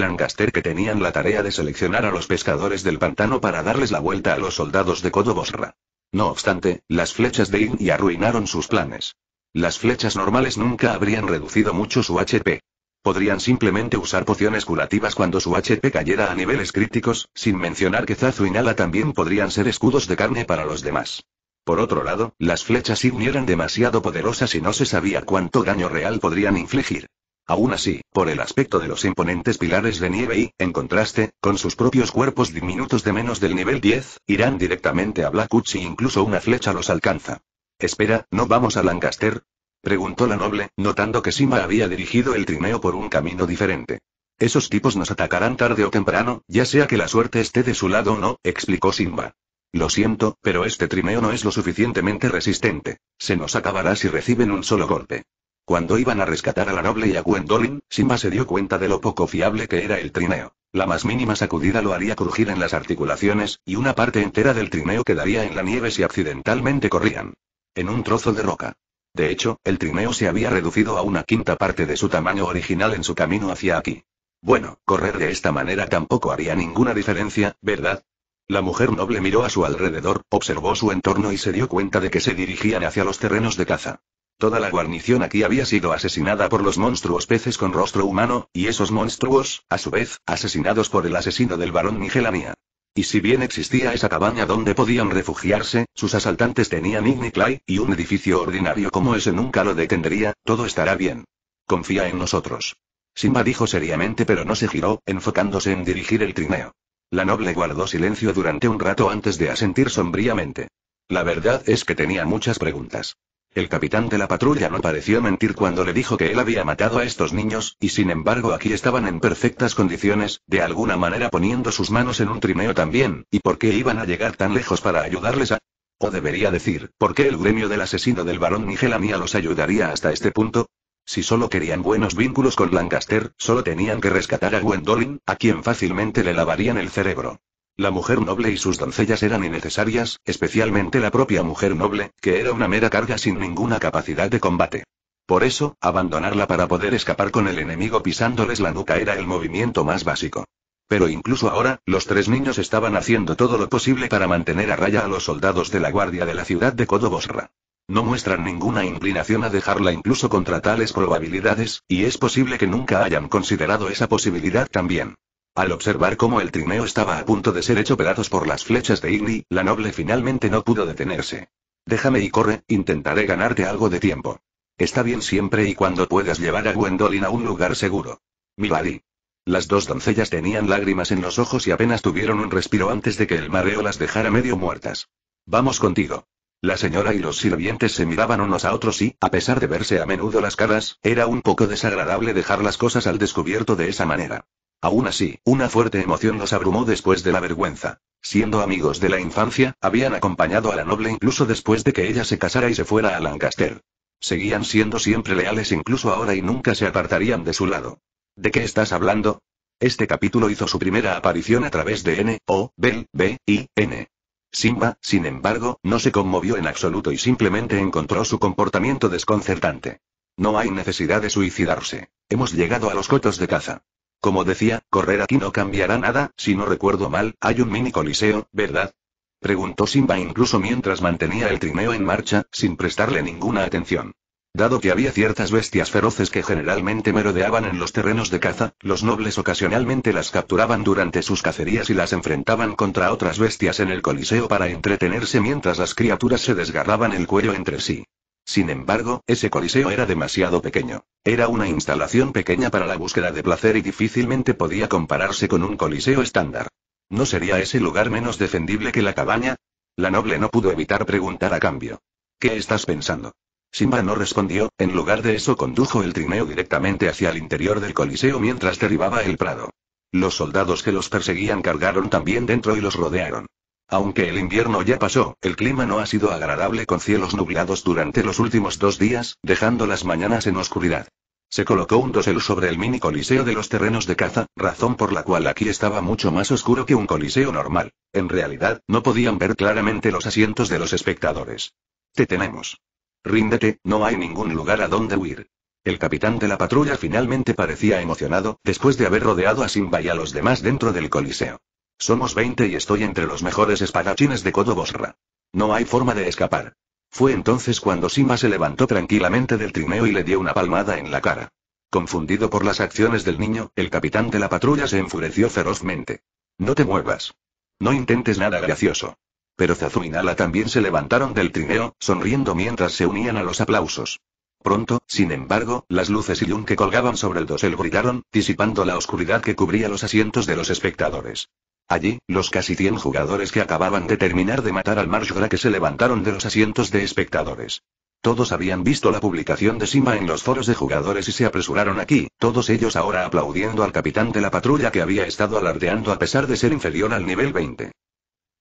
Lancaster que tenían la tarea de seleccionar a los pescadores del pantano para darles la vuelta a los soldados de Codobosra. No obstante, las flechas de y arruinaron sus planes. Las flechas normales nunca habrían reducido mucho su HP. Podrían simplemente usar pociones curativas cuando su HP cayera a niveles críticos, sin mencionar que Zazu y Nala también podrían ser escudos de carne para los demás. Por otro lado, las flechas Igni eran demasiado poderosas y no se sabía cuánto daño real podrían infligir. Aún así, por el aspecto de los imponentes pilares de nieve y, en contraste, con sus propios cuerpos diminutos de menos del nivel 10, irán directamente a Black si e incluso una flecha los alcanza. Espera, ¿no vamos a Lancaster? Preguntó la noble, notando que Simba había dirigido el trineo por un camino diferente. Esos tipos nos atacarán tarde o temprano, ya sea que la suerte esté de su lado o no, explicó Simba. Lo siento, pero este trineo no es lo suficientemente resistente. Se nos acabará si reciben un solo golpe. Cuando iban a rescatar a la noble y a Gwendolyn, Simba se dio cuenta de lo poco fiable que era el trineo. La más mínima sacudida lo haría crujir en las articulaciones, y una parte entera del trineo quedaría en la nieve si accidentalmente corrían. En un trozo de roca. De hecho, el trineo se había reducido a una quinta parte de su tamaño original en su camino hacia aquí. Bueno, correr de esta manera tampoco haría ninguna diferencia, ¿verdad? La mujer noble miró a su alrededor, observó su entorno y se dio cuenta de que se dirigían hacia los terrenos de caza. Toda la guarnición aquí había sido asesinada por los monstruos peces con rostro humano, y esos monstruos, a su vez, asesinados por el asesino del barón Nigelania. Y si bien existía esa cabaña donde podían refugiarse, sus asaltantes tenían Clay, y un edificio ordinario como ese nunca lo detendría, todo estará bien. Confía en nosotros. Simba dijo seriamente pero no se giró, enfocándose en dirigir el trineo. La noble guardó silencio durante un rato antes de asentir sombríamente. La verdad es que tenía muchas preguntas. El capitán de la patrulla no pareció mentir cuando le dijo que él había matado a estos niños, y sin embargo aquí estaban en perfectas condiciones, de alguna manera poniendo sus manos en un trineo también, ¿y por qué iban a llegar tan lejos para ayudarles a... O debería decir, ¿por qué el gremio del asesino del barón Nigelamia los ayudaría hasta este punto? Si solo querían buenos vínculos con Lancaster, solo tenían que rescatar a Gwendolyn, a quien fácilmente le lavarían el cerebro. La mujer noble y sus doncellas eran innecesarias, especialmente la propia mujer noble, que era una mera carga sin ninguna capacidad de combate. Por eso, abandonarla para poder escapar con el enemigo pisándoles la nuca era el movimiento más básico. Pero incluso ahora, los tres niños estaban haciendo todo lo posible para mantener a raya a los soldados de la guardia de la ciudad de Codobosra. No muestran ninguna inclinación a dejarla incluso contra tales probabilidades, y es posible que nunca hayan considerado esa posibilidad también. Al observar cómo el trineo estaba a punto de ser hecho pedazos por las flechas de Igni, la noble finalmente no pudo detenerse. Déjame y corre, intentaré ganarte algo de tiempo. Está bien siempre y cuando puedas llevar a Gwendolyn a un lugar seguro. Milady». Las dos doncellas tenían lágrimas en los ojos y apenas tuvieron un respiro antes de que el mareo las dejara medio muertas. Vamos contigo. La señora y los sirvientes se miraban unos a otros y, a pesar de verse a menudo las caras, era un poco desagradable dejar las cosas al descubierto de esa manera. Aún así, una fuerte emoción los abrumó después de la vergüenza. Siendo amigos de la infancia, habían acompañado a la noble incluso después de que ella se casara y se fuera a Lancaster. Seguían siendo siempre leales incluso ahora y nunca se apartarían de su lado. ¿De qué estás hablando? Este capítulo hizo su primera aparición a través de N, O, B, B, I, N. Simba, sin embargo, no se conmovió en absoluto y simplemente encontró su comportamiento desconcertante. No hay necesidad de suicidarse. Hemos llegado a los cotos de caza. Como decía, correr aquí no cambiará nada, si no recuerdo mal, hay un mini coliseo, ¿verdad? Preguntó Simba incluso mientras mantenía el trineo en marcha, sin prestarle ninguna atención. Dado que había ciertas bestias feroces que generalmente merodeaban en los terrenos de caza, los nobles ocasionalmente las capturaban durante sus cacerías y las enfrentaban contra otras bestias en el Coliseo para entretenerse mientras las criaturas se desgarraban el cuello entre sí. Sin embargo, ese coliseo era demasiado pequeño. Era una instalación pequeña para la búsqueda de placer y difícilmente podía compararse con un coliseo estándar. ¿No sería ese lugar menos defendible que la cabaña? La noble no pudo evitar preguntar a cambio. ¿Qué estás pensando? Simba no respondió, en lugar de eso condujo el trineo directamente hacia el interior del coliseo mientras derribaba el prado. Los soldados que los perseguían cargaron también dentro y los rodearon. Aunque el invierno ya pasó, el clima no ha sido agradable con cielos nublados durante los últimos dos días, dejando las mañanas en oscuridad. Se colocó un dosel sobre el mini coliseo de los terrenos de caza, razón por la cual aquí estaba mucho más oscuro que un coliseo normal. En realidad, no podían ver claramente los asientos de los espectadores. Te tenemos. Ríndete, no hay ningún lugar a donde huir. El capitán de la patrulla finalmente parecía emocionado, después de haber rodeado a Simba y a los demás dentro del coliseo. Somos 20 y estoy entre los mejores espadachines de Codo Bosra. No hay forma de escapar. Fue entonces cuando Sima se levantó tranquilamente del trineo y le dio una palmada en la cara. Confundido por las acciones del niño, el capitán de la patrulla se enfureció ferozmente. No te muevas. No intentes nada gracioso. Pero Zazu y Nala también se levantaron del trineo, sonriendo mientras se unían a los aplausos. Pronto, sin embargo, las luces y un que colgaban sobre el dosel gritaron, disipando la oscuridad que cubría los asientos de los espectadores. Allí, los casi 100 jugadores que acababan de terminar de matar al Marshdrake que se levantaron de los asientos de espectadores. Todos habían visto la publicación de Sima en los foros de jugadores y se apresuraron aquí, todos ellos ahora aplaudiendo al capitán de la patrulla que había estado alardeando a pesar de ser inferior al nivel 20.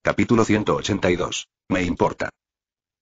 Capítulo 182. Me importa.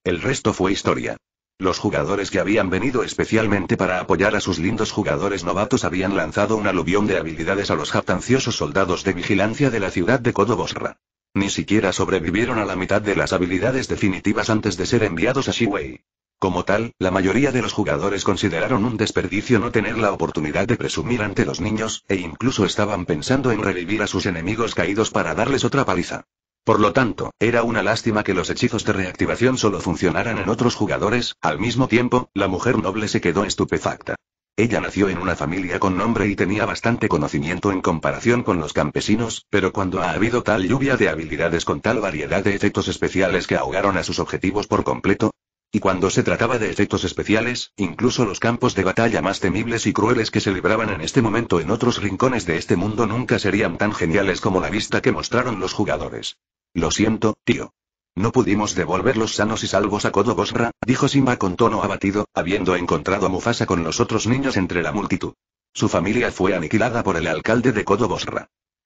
El resto fue historia. Los jugadores que habían venido especialmente para apoyar a sus lindos jugadores novatos habían lanzado un aluvión de habilidades a los jactanciosos soldados de vigilancia de la ciudad de Kodobosra. Ni siquiera sobrevivieron a la mitad de las habilidades definitivas antes de ser enviados a Shiwei. Como tal, la mayoría de los jugadores consideraron un desperdicio no tener la oportunidad de presumir ante los niños, e incluso estaban pensando en revivir a sus enemigos caídos para darles otra paliza. Por lo tanto, era una lástima que los hechizos de reactivación solo funcionaran en otros jugadores, al mismo tiempo, la mujer noble se quedó estupefacta. Ella nació en una familia con nombre y tenía bastante conocimiento en comparación con los campesinos, pero cuando ha habido tal lluvia de habilidades con tal variedad de efectos especiales que ahogaron a sus objetivos por completo, y cuando se trataba de efectos especiales, incluso los campos de batalla más temibles y crueles que se libraban en este momento en otros rincones de este mundo nunca serían tan geniales como la vista que mostraron los jugadores. Lo siento, tío. No pudimos devolverlos sanos y salvos a Codobosra», dijo Simba con tono abatido, habiendo encontrado a Mufasa con los otros niños entre la multitud. Su familia fue aniquilada por el alcalde de Kodo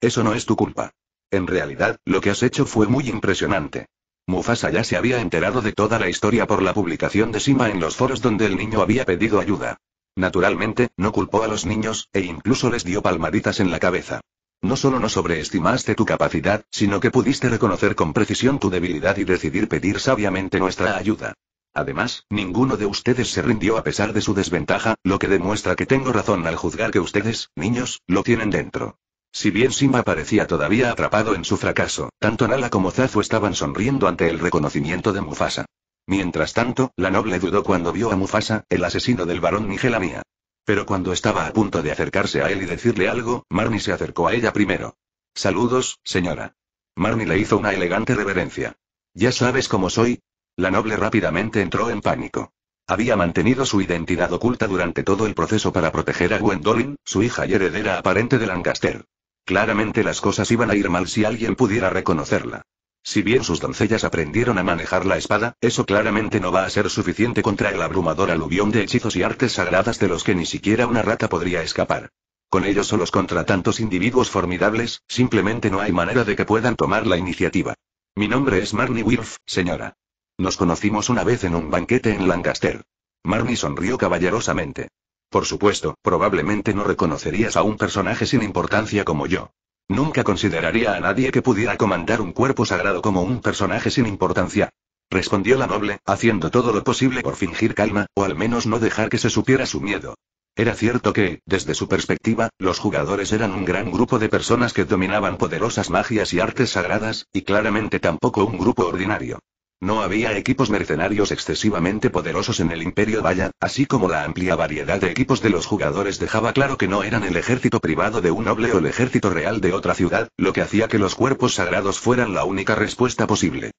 Eso no es tu culpa. En realidad, lo que has hecho fue muy impresionante. Mufasa ya se había enterado de toda la historia por la publicación de Simba en los foros donde el niño había pedido ayuda. Naturalmente, no culpó a los niños, e incluso les dio palmaditas en la cabeza. No solo no sobreestimaste tu capacidad, sino que pudiste reconocer con precisión tu debilidad y decidir pedir sabiamente nuestra ayuda. Además, ninguno de ustedes se rindió a pesar de su desventaja, lo que demuestra que tengo razón al juzgar que ustedes, niños, lo tienen dentro. Si bien Simba parecía todavía atrapado en su fracaso, tanto Nala como Zazu estaban sonriendo ante el reconocimiento de Mufasa. Mientras tanto, la noble dudó cuando vio a Mufasa, el asesino del varón Nigelamia. Pero cuando estaba a punto de acercarse a él y decirle algo, Marnie se acercó a ella primero. Saludos, señora. Marnie le hizo una elegante reverencia. ¿Ya sabes cómo soy? La noble rápidamente entró en pánico. Había mantenido su identidad oculta durante todo el proceso para proteger a Gwendolyn, su hija y heredera aparente de Lancaster. Claramente las cosas iban a ir mal si alguien pudiera reconocerla. Si bien sus doncellas aprendieron a manejar la espada, eso claramente no va a ser suficiente contra el abrumador aluvión de hechizos y artes sagradas de los que ni siquiera una rata podría escapar. Con ellos solos contra tantos individuos formidables, simplemente no hay manera de que puedan tomar la iniciativa. Mi nombre es Marnie Wirf, señora. Nos conocimos una vez en un banquete en Lancaster. Marnie sonrió caballerosamente. Por supuesto, probablemente no reconocerías a un personaje sin importancia como yo. Nunca consideraría a nadie que pudiera comandar un cuerpo sagrado como un personaje sin importancia. Respondió la noble, haciendo todo lo posible por fingir calma, o al menos no dejar que se supiera su miedo. Era cierto que, desde su perspectiva, los jugadores eran un gran grupo de personas que dominaban poderosas magias y artes sagradas, y claramente tampoco un grupo ordinario. No había equipos mercenarios excesivamente poderosos en el Imperio Vaya, así como la amplia variedad de equipos de los jugadores dejaba claro que no eran el ejército privado de un noble o el ejército real de otra ciudad, lo que hacía que los cuerpos sagrados fueran la única respuesta posible.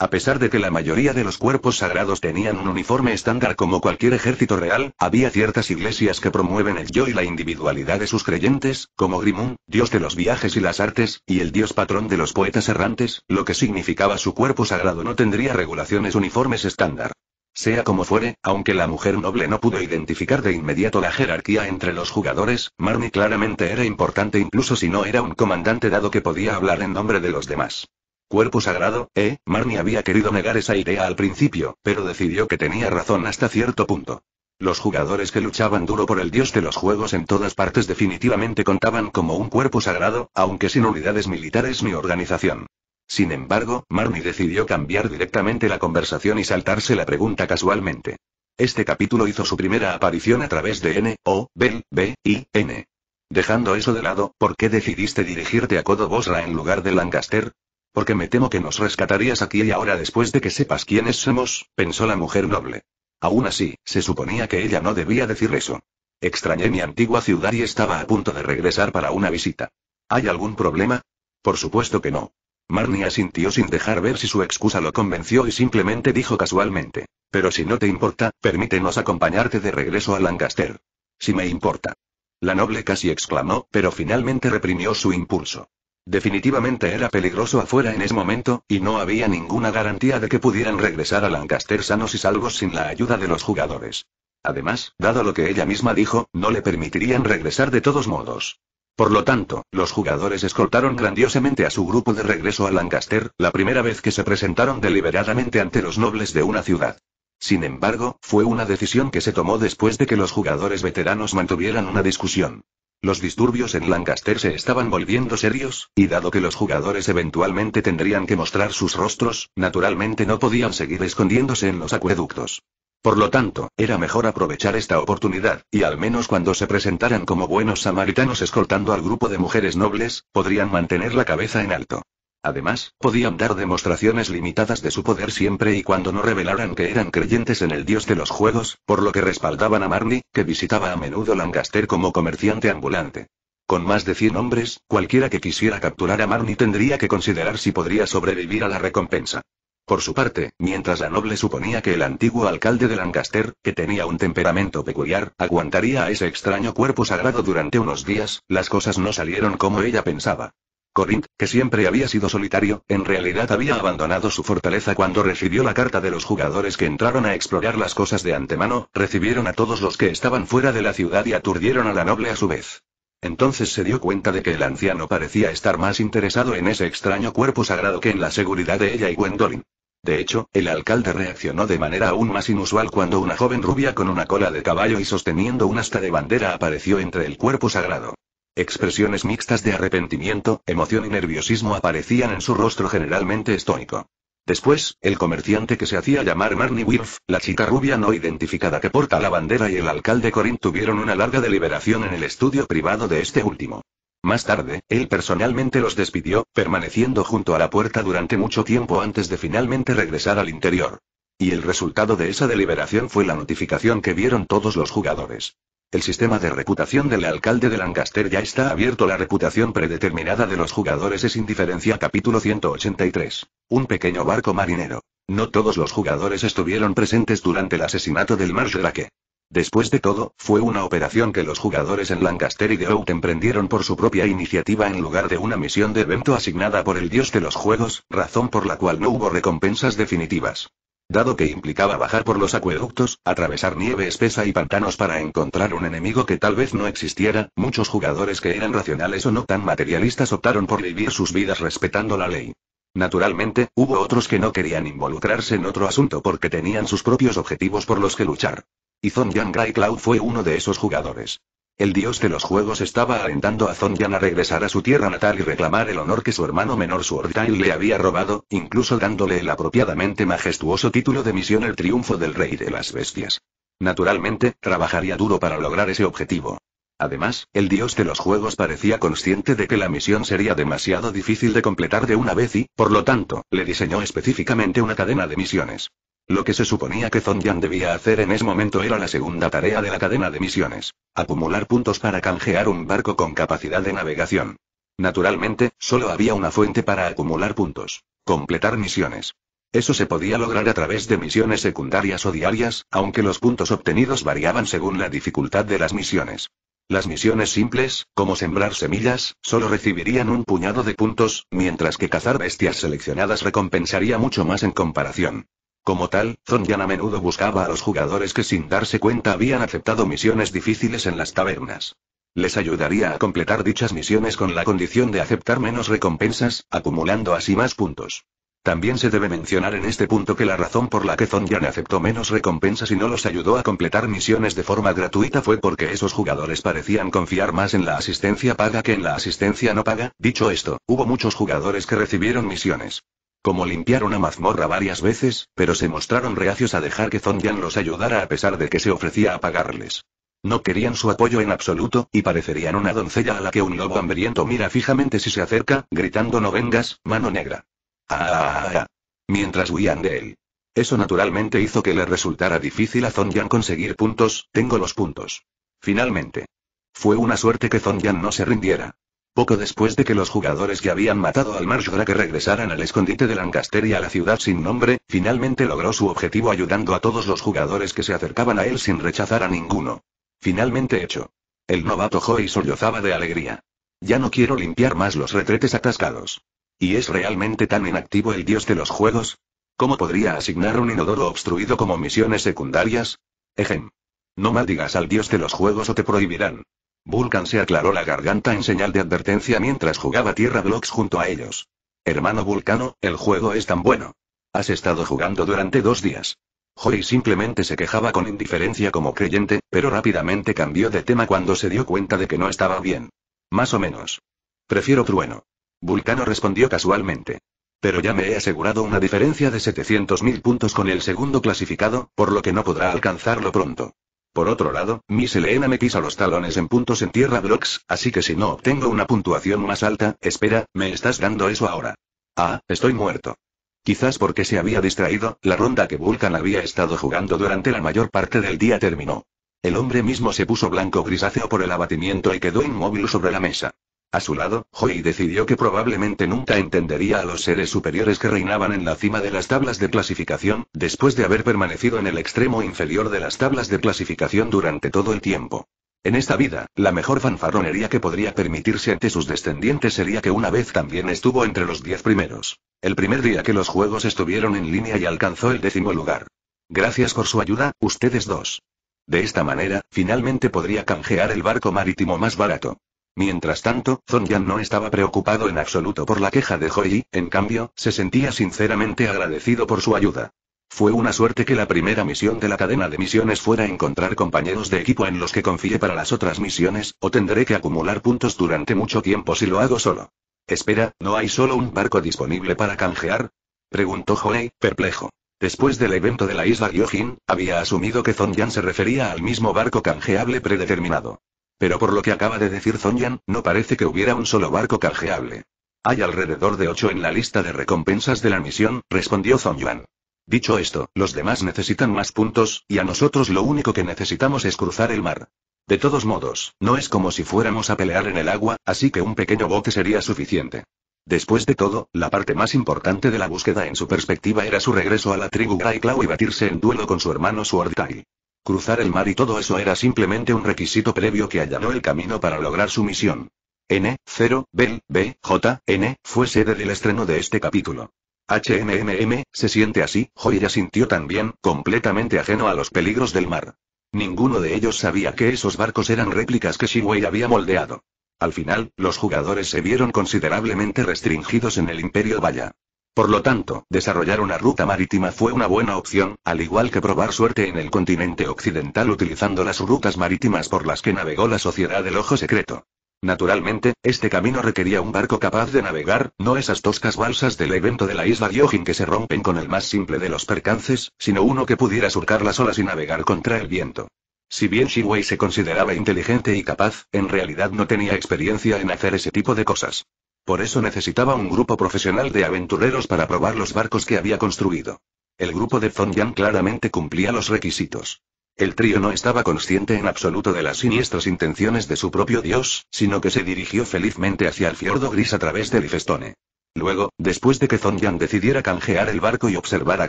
A pesar de que la mayoría de los cuerpos sagrados tenían un uniforme estándar como cualquier ejército real, había ciertas iglesias que promueven el yo y la individualidad de sus creyentes, como Grimun, dios de los viajes y las artes, y el dios patrón de los poetas errantes, lo que significaba su cuerpo sagrado no tendría regulaciones uniformes estándar. Sea como fuere, aunque la mujer noble no pudo identificar de inmediato la jerarquía entre los jugadores, Marnie claramente era importante incluso si no era un comandante dado que podía hablar en nombre de los demás. Cuerpo sagrado, eh, Marnie había querido negar esa idea al principio, pero decidió que tenía razón hasta cierto punto. Los jugadores que luchaban duro por el dios de los juegos en todas partes definitivamente contaban como un cuerpo sagrado, aunque sin unidades militares ni organización. Sin embargo, Marnie decidió cambiar directamente la conversación y saltarse la pregunta casualmente. Este capítulo hizo su primera aparición a través de N, O, B, B, I, N. Dejando eso de lado, ¿por qué decidiste dirigirte a Codo en lugar de Lancaster? Porque me temo que nos rescatarías aquí y ahora después de que sepas quiénes somos, pensó la mujer noble. Aún así, se suponía que ella no debía decir eso. Extrañé mi antigua ciudad y estaba a punto de regresar para una visita. ¿Hay algún problema? Por supuesto que no. Marnie asintió sin dejar ver si su excusa lo convenció y simplemente dijo casualmente. Pero si no te importa, permítenos acompañarte de regreso a Lancaster. Si me importa. La noble casi exclamó, pero finalmente reprimió su impulso. Definitivamente era peligroso afuera en ese momento, y no había ninguna garantía de que pudieran regresar a Lancaster sanos y salvos sin la ayuda de los jugadores. Además, dado lo que ella misma dijo, no le permitirían regresar de todos modos. Por lo tanto, los jugadores escoltaron grandiosamente a su grupo de regreso a Lancaster, la primera vez que se presentaron deliberadamente ante los nobles de una ciudad. Sin embargo, fue una decisión que se tomó después de que los jugadores veteranos mantuvieran una discusión. Los disturbios en Lancaster se estaban volviendo serios, y dado que los jugadores eventualmente tendrían que mostrar sus rostros, naturalmente no podían seguir escondiéndose en los acueductos. Por lo tanto, era mejor aprovechar esta oportunidad, y al menos cuando se presentaran como buenos samaritanos escoltando al grupo de mujeres nobles, podrían mantener la cabeza en alto. Además, podían dar demostraciones limitadas de su poder siempre y cuando no revelaran que eran creyentes en el dios de los juegos, por lo que respaldaban a Marnie, que visitaba a menudo Lancaster como comerciante ambulante. Con más de 100 hombres, cualquiera que quisiera capturar a Marnie tendría que considerar si podría sobrevivir a la recompensa. Por su parte, mientras la noble suponía que el antiguo alcalde de Lancaster, que tenía un temperamento peculiar, aguantaría a ese extraño cuerpo sagrado durante unos días, las cosas no salieron como ella pensaba. Corinth, que siempre había sido solitario, en realidad había abandonado su fortaleza cuando recibió la carta de los jugadores que entraron a explorar las cosas de antemano, recibieron a todos los que estaban fuera de la ciudad y aturdieron a la noble a su vez. Entonces se dio cuenta de que el anciano parecía estar más interesado en ese extraño cuerpo sagrado que en la seguridad de ella y Gwendolyn. De hecho, el alcalde reaccionó de manera aún más inusual cuando una joven rubia con una cola de caballo y sosteniendo un asta de bandera apareció entre el cuerpo sagrado. Expresiones mixtas de arrepentimiento, emoción y nerviosismo aparecían en su rostro generalmente estónico. Después, el comerciante que se hacía llamar Marnie Wilf, la chica rubia no identificada que porta la bandera y el alcalde Corin tuvieron una larga deliberación en el estudio privado de este último. Más tarde, él personalmente los despidió, permaneciendo junto a la puerta durante mucho tiempo antes de finalmente regresar al interior. Y el resultado de esa deliberación fue la notificación que vieron todos los jugadores. El sistema de reputación del alcalde de Lancaster ya está abierto. La reputación predeterminada de los jugadores es indiferencia. Capítulo 183. Un pequeño barco marinero. No todos los jugadores estuvieron presentes durante el asesinato del raque Después de todo, fue una operación que los jugadores en Lancaster y de Out emprendieron por su propia iniciativa en lugar de una misión de evento asignada por el dios de los juegos, razón por la cual no hubo recompensas definitivas dado que implicaba bajar por los acueductos, atravesar nieve espesa y pantanos para encontrar un enemigo que tal vez no existiera, muchos jugadores que eran racionales o no tan materialistas optaron por vivir sus vidas respetando la ley. Naturalmente, hubo otros que no querían involucrarse en otro asunto porque tenían sus propios objetivos por los que luchar. Y zonjan Yang Cloud fue uno de esos jugadores. El dios de los juegos estaba alentando a Zongyan a regresar a su tierra natal y reclamar el honor que su hermano menor Swordtail le había robado, incluso dándole el apropiadamente majestuoso título de misión El triunfo del rey de las bestias. Naturalmente, trabajaría duro para lograr ese objetivo. Además, el dios de los juegos parecía consciente de que la misión sería demasiado difícil de completar de una vez y, por lo tanto, le diseñó específicamente una cadena de misiones. Lo que se suponía que Zondian debía hacer en ese momento era la segunda tarea de la cadena de misiones. Acumular puntos para canjear un barco con capacidad de navegación. Naturalmente, solo había una fuente para acumular puntos. Completar misiones. Eso se podía lograr a través de misiones secundarias o diarias, aunque los puntos obtenidos variaban según la dificultad de las misiones. Las misiones simples, como sembrar semillas, solo recibirían un puñado de puntos, mientras que cazar bestias seleccionadas recompensaría mucho más en comparación. Como tal, Zonjan a menudo buscaba a los jugadores que sin darse cuenta habían aceptado misiones difíciles en las tabernas. Les ayudaría a completar dichas misiones con la condición de aceptar menos recompensas, acumulando así más puntos. También se debe mencionar en este punto que la razón por la que Zonjan aceptó menos recompensas y no los ayudó a completar misiones de forma gratuita fue porque esos jugadores parecían confiar más en la asistencia paga que en la asistencia no paga. Dicho esto, hubo muchos jugadores que recibieron misiones. Como limpiar una mazmorra varias veces, pero se mostraron reacios a dejar que Zonjan los ayudara a pesar de que se ofrecía a pagarles. No querían su apoyo en absoluto, y parecerían una doncella a la que un lobo hambriento mira fijamente si se acerca, gritando no vengas, mano negra. Ah, mientras huían de él. Eso naturalmente hizo que le resultara difícil a Zongyan conseguir puntos, tengo los puntos. Finalmente. Fue una suerte que Zongyan no se rindiera. Poco después de que los jugadores que habían matado al que regresaran al escondite de Lancaster y a la ciudad sin nombre, finalmente logró su objetivo ayudando a todos los jugadores que se acercaban a él sin rechazar a ninguno. Finalmente hecho. El novato y sollozaba de alegría. Ya no quiero limpiar más los retretes atascados. ¿Y es realmente tan inactivo el dios de los juegos? ¿Cómo podría asignar un inodoro obstruido como misiones secundarias? Ejem. No maldigas al dios de los juegos o te prohibirán. Vulcan se aclaró la garganta en señal de advertencia mientras jugaba Tierra Blocks junto a ellos. Hermano Vulcano, el juego es tan bueno. Has estado jugando durante dos días. Joy simplemente se quejaba con indiferencia como creyente, pero rápidamente cambió de tema cuando se dio cuenta de que no estaba bien. Más o menos. Prefiero trueno. Vulcano respondió casualmente. Pero ya me he asegurado una diferencia de 700.000 puntos con el segundo clasificado, por lo que no podrá alcanzarlo pronto. Por otro lado, mi Selena me pisa los talones en puntos en tierra blocks, así que si no obtengo una puntuación más alta, espera, me estás dando eso ahora. Ah, estoy muerto. Quizás porque se había distraído, la ronda que Vulcan había estado jugando durante la mayor parte del día terminó. El hombre mismo se puso blanco grisáceo por el abatimiento y quedó inmóvil sobre la mesa. A su lado, Joy decidió que probablemente nunca entendería a los seres superiores que reinaban en la cima de las tablas de clasificación, después de haber permanecido en el extremo inferior de las tablas de clasificación durante todo el tiempo. En esta vida, la mejor fanfarronería que podría permitirse ante sus descendientes sería que una vez también estuvo entre los diez primeros. El primer día que los juegos estuvieron en línea y alcanzó el décimo lugar. Gracias por su ayuda, ustedes dos. De esta manera, finalmente podría canjear el barco marítimo más barato. Mientras tanto, Yan no estaba preocupado en absoluto por la queja de Hoi, en cambio, se sentía sinceramente agradecido por su ayuda. Fue una suerte que la primera misión de la cadena de misiones fuera encontrar compañeros de equipo en los que confíe para las otras misiones, o tendré que acumular puntos durante mucho tiempo si lo hago solo. Espera, ¿no hay solo un barco disponible para canjear? Preguntó Joey, perplejo. Después del evento de la isla Gyojin, había asumido que Yan se refería al mismo barco canjeable predeterminado. Pero por lo que acaba de decir Zongyan, no parece que hubiera un solo barco canjeable. Hay alrededor de ocho en la lista de recompensas de la misión, respondió Zongyan. Dicho esto, los demás necesitan más puntos, y a nosotros lo único que necesitamos es cruzar el mar. De todos modos, no es como si fuéramos a pelear en el agua, así que un pequeño bote sería suficiente. Después de todo, la parte más importante de la búsqueda en su perspectiva era su regreso a la tribu Graiklau y batirse en duelo con su hermano Suorditai. Cruzar el mar y todo eso era simplemente un requisito previo que allanó el camino para lograr su misión. N0, B, B, J, N, fue sede del estreno de este capítulo. HMMM, se siente así, Joya sintió también, completamente ajeno a los peligros del mar. Ninguno de ellos sabía que esos barcos eran réplicas que Shiwei había moldeado. Al final, los jugadores se vieron considerablemente restringidos en el Imperio Vaya. Por lo tanto, desarrollar una ruta marítima fue una buena opción, al igual que probar suerte en el continente occidental utilizando las rutas marítimas por las que navegó la Sociedad del Ojo Secreto. Naturalmente, este camino requería un barco capaz de navegar, no esas toscas balsas del evento de la isla Gyojin que se rompen con el más simple de los percances, sino uno que pudiera surcar las olas y navegar contra el viento. Si bien Shiwei se consideraba inteligente y capaz, en realidad no tenía experiencia en hacer ese tipo de cosas. Por eso necesitaba un grupo profesional de aventureros para probar los barcos que había construido. El grupo de Zongyan claramente cumplía los requisitos. El trío no estaba consciente en absoluto de las siniestras intenciones de su propio dios, sino que se dirigió felizmente hacia el fiordo gris a través del Ifestone. Luego, después de que Zongyan decidiera canjear el barco y observara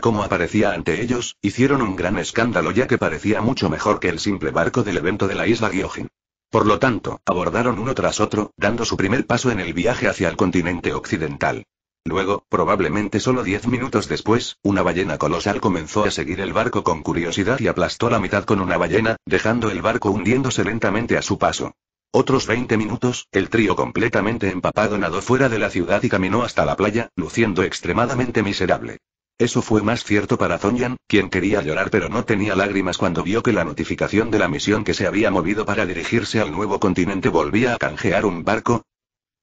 cómo aparecía ante ellos, hicieron un gran escándalo ya que parecía mucho mejor que el simple barco del evento de la isla Gyojin. Por lo tanto, abordaron uno tras otro, dando su primer paso en el viaje hacia el continente occidental. Luego, probablemente solo diez minutos después, una ballena colosal comenzó a seguir el barco con curiosidad y aplastó la mitad con una ballena, dejando el barco hundiéndose lentamente a su paso. Otros veinte minutos, el trío completamente empapado nadó fuera de la ciudad y caminó hasta la playa, luciendo extremadamente miserable. Eso fue más cierto para Zongyan, quien quería llorar pero no tenía lágrimas cuando vio que la notificación de la misión que se había movido para dirigirse al nuevo continente volvía a canjear un barco.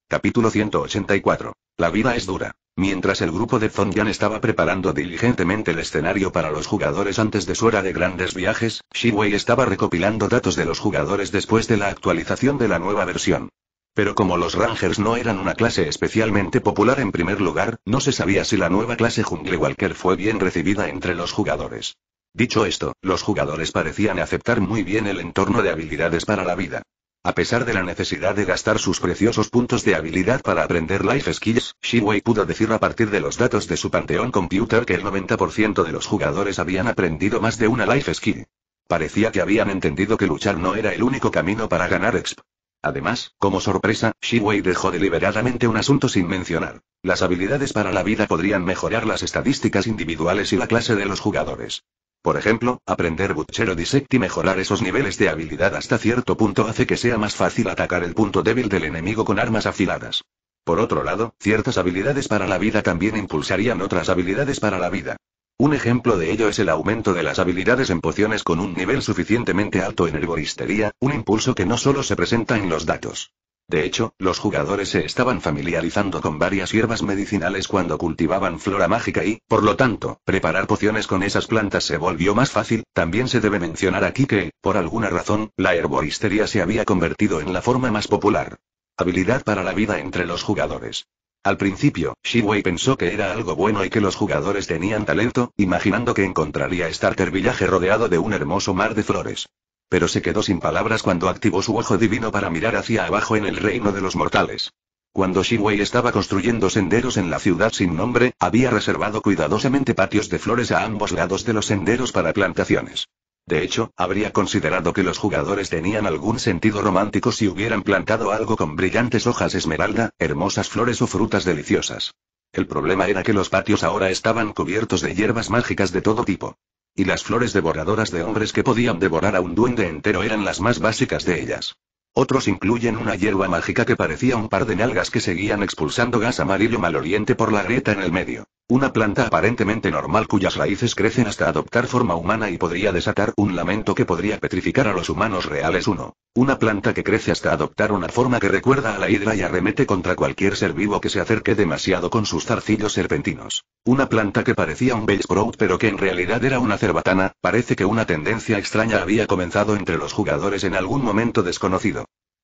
Capítulo 184. La vida es dura. Mientras el grupo de Zongyan estaba preparando diligentemente el escenario para los jugadores antes de su hora de grandes viajes, Shiwei estaba recopilando datos de los jugadores después de la actualización de la nueva versión. Pero como los Rangers no eran una clase especialmente popular en primer lugar, no se sabía si la nueva clase Jungle Walker fue bien recibida entre los jugadores. Dicho esto, los jugadores parecían aceptar muy bien el entorno de habilidades para la vida. A pesar de la necesidad de gastar sus preciosos puntos de habilidad para aprender life skills, Shiwei pudo decir a partir de los datos de su Panteón Computer que el 90% de los jugadores habían aprendido más de una life skill. Parecía que habían entendido que luchar no era el único camino para ganar exp. Además, como sorpresa, Shiwei dejó deliberadamente un asunto sin mencionar. Las habilidades para la vida podrían mejorar las estadísticas individuales y la clase de los jugadores. Por ejemplo, aprender Butchero Dissect y mejorar esos niveles de habilidad hasta cierto punto hace que sea más fácil atacar el punto débil del enemigo con armas afiladas. Por otro lado, ciertas habilidades para la vida también impulsarían otras habilidades para la vida. Un ejemplo de ello es el aumento de las habilidades en pociones con un nivel suficientemente alto en herboristería, un impulso que no solo se presenta en los datos. De hecho, los jugadores se estaban familiarizando con varias hierbas medicinales cuando cultivaban flora mágica y, por lo tanto, preparar pociones con esas plantas se volvió más fácil. También se debe mencionar aquí que, por alguna razón, la herboristería se había convertido en la forma más popular. Habilidad para la vida entre los jugadores. Al principio, Wei pensó que era algo bueno y que los jugadores tenían talento, imaginando que encontraría Starter Village rodeado de un hermoso mar de flores. Pero se quedó sin palabras cuando activó su ojo divino para mirar hacia abajo en el reino de los mortales. Cuando Wei estaba construyendo senderos en la ciudad sin nombre, había reservado cuidadosamente patios de flores a ambos lados de los senderos para plantaciones. De hecho, habría considerado que los jugadores tenían algún sentido romántico si hubieran plantado algo con brillantes hojas esmeralda, hermosas flores o frutas deliciosas. El problema era que los patios ahora estaban cubiertos de hierbas mágicas de todo tipo. Y las flores devoradoras de hombres que podían devorar a un duende entero eran las más básicas de ellas. Otros incluyen una hierba mágica que parecía un par de nalgas que seguían expulsando gas amarillo maloliente por la grieta en el medio. Una planta aparentemente normal cuyas raíces crecen hasta adoptar forma humana y podría desatar un lamento que podría petrificar a los humanos reales. uno, Una planta que crece hasta adoptar una forma que recuerda a la hidra y arremete contra cualquier ser vivo que se acerque demasiado con sus zarcillos serpentinos. Una planta que parecía un Bellsprout pero que en realidad era una cerbatana, parece que una tendencia extraña había comenzado entre los jugadores en algún momento desconocido.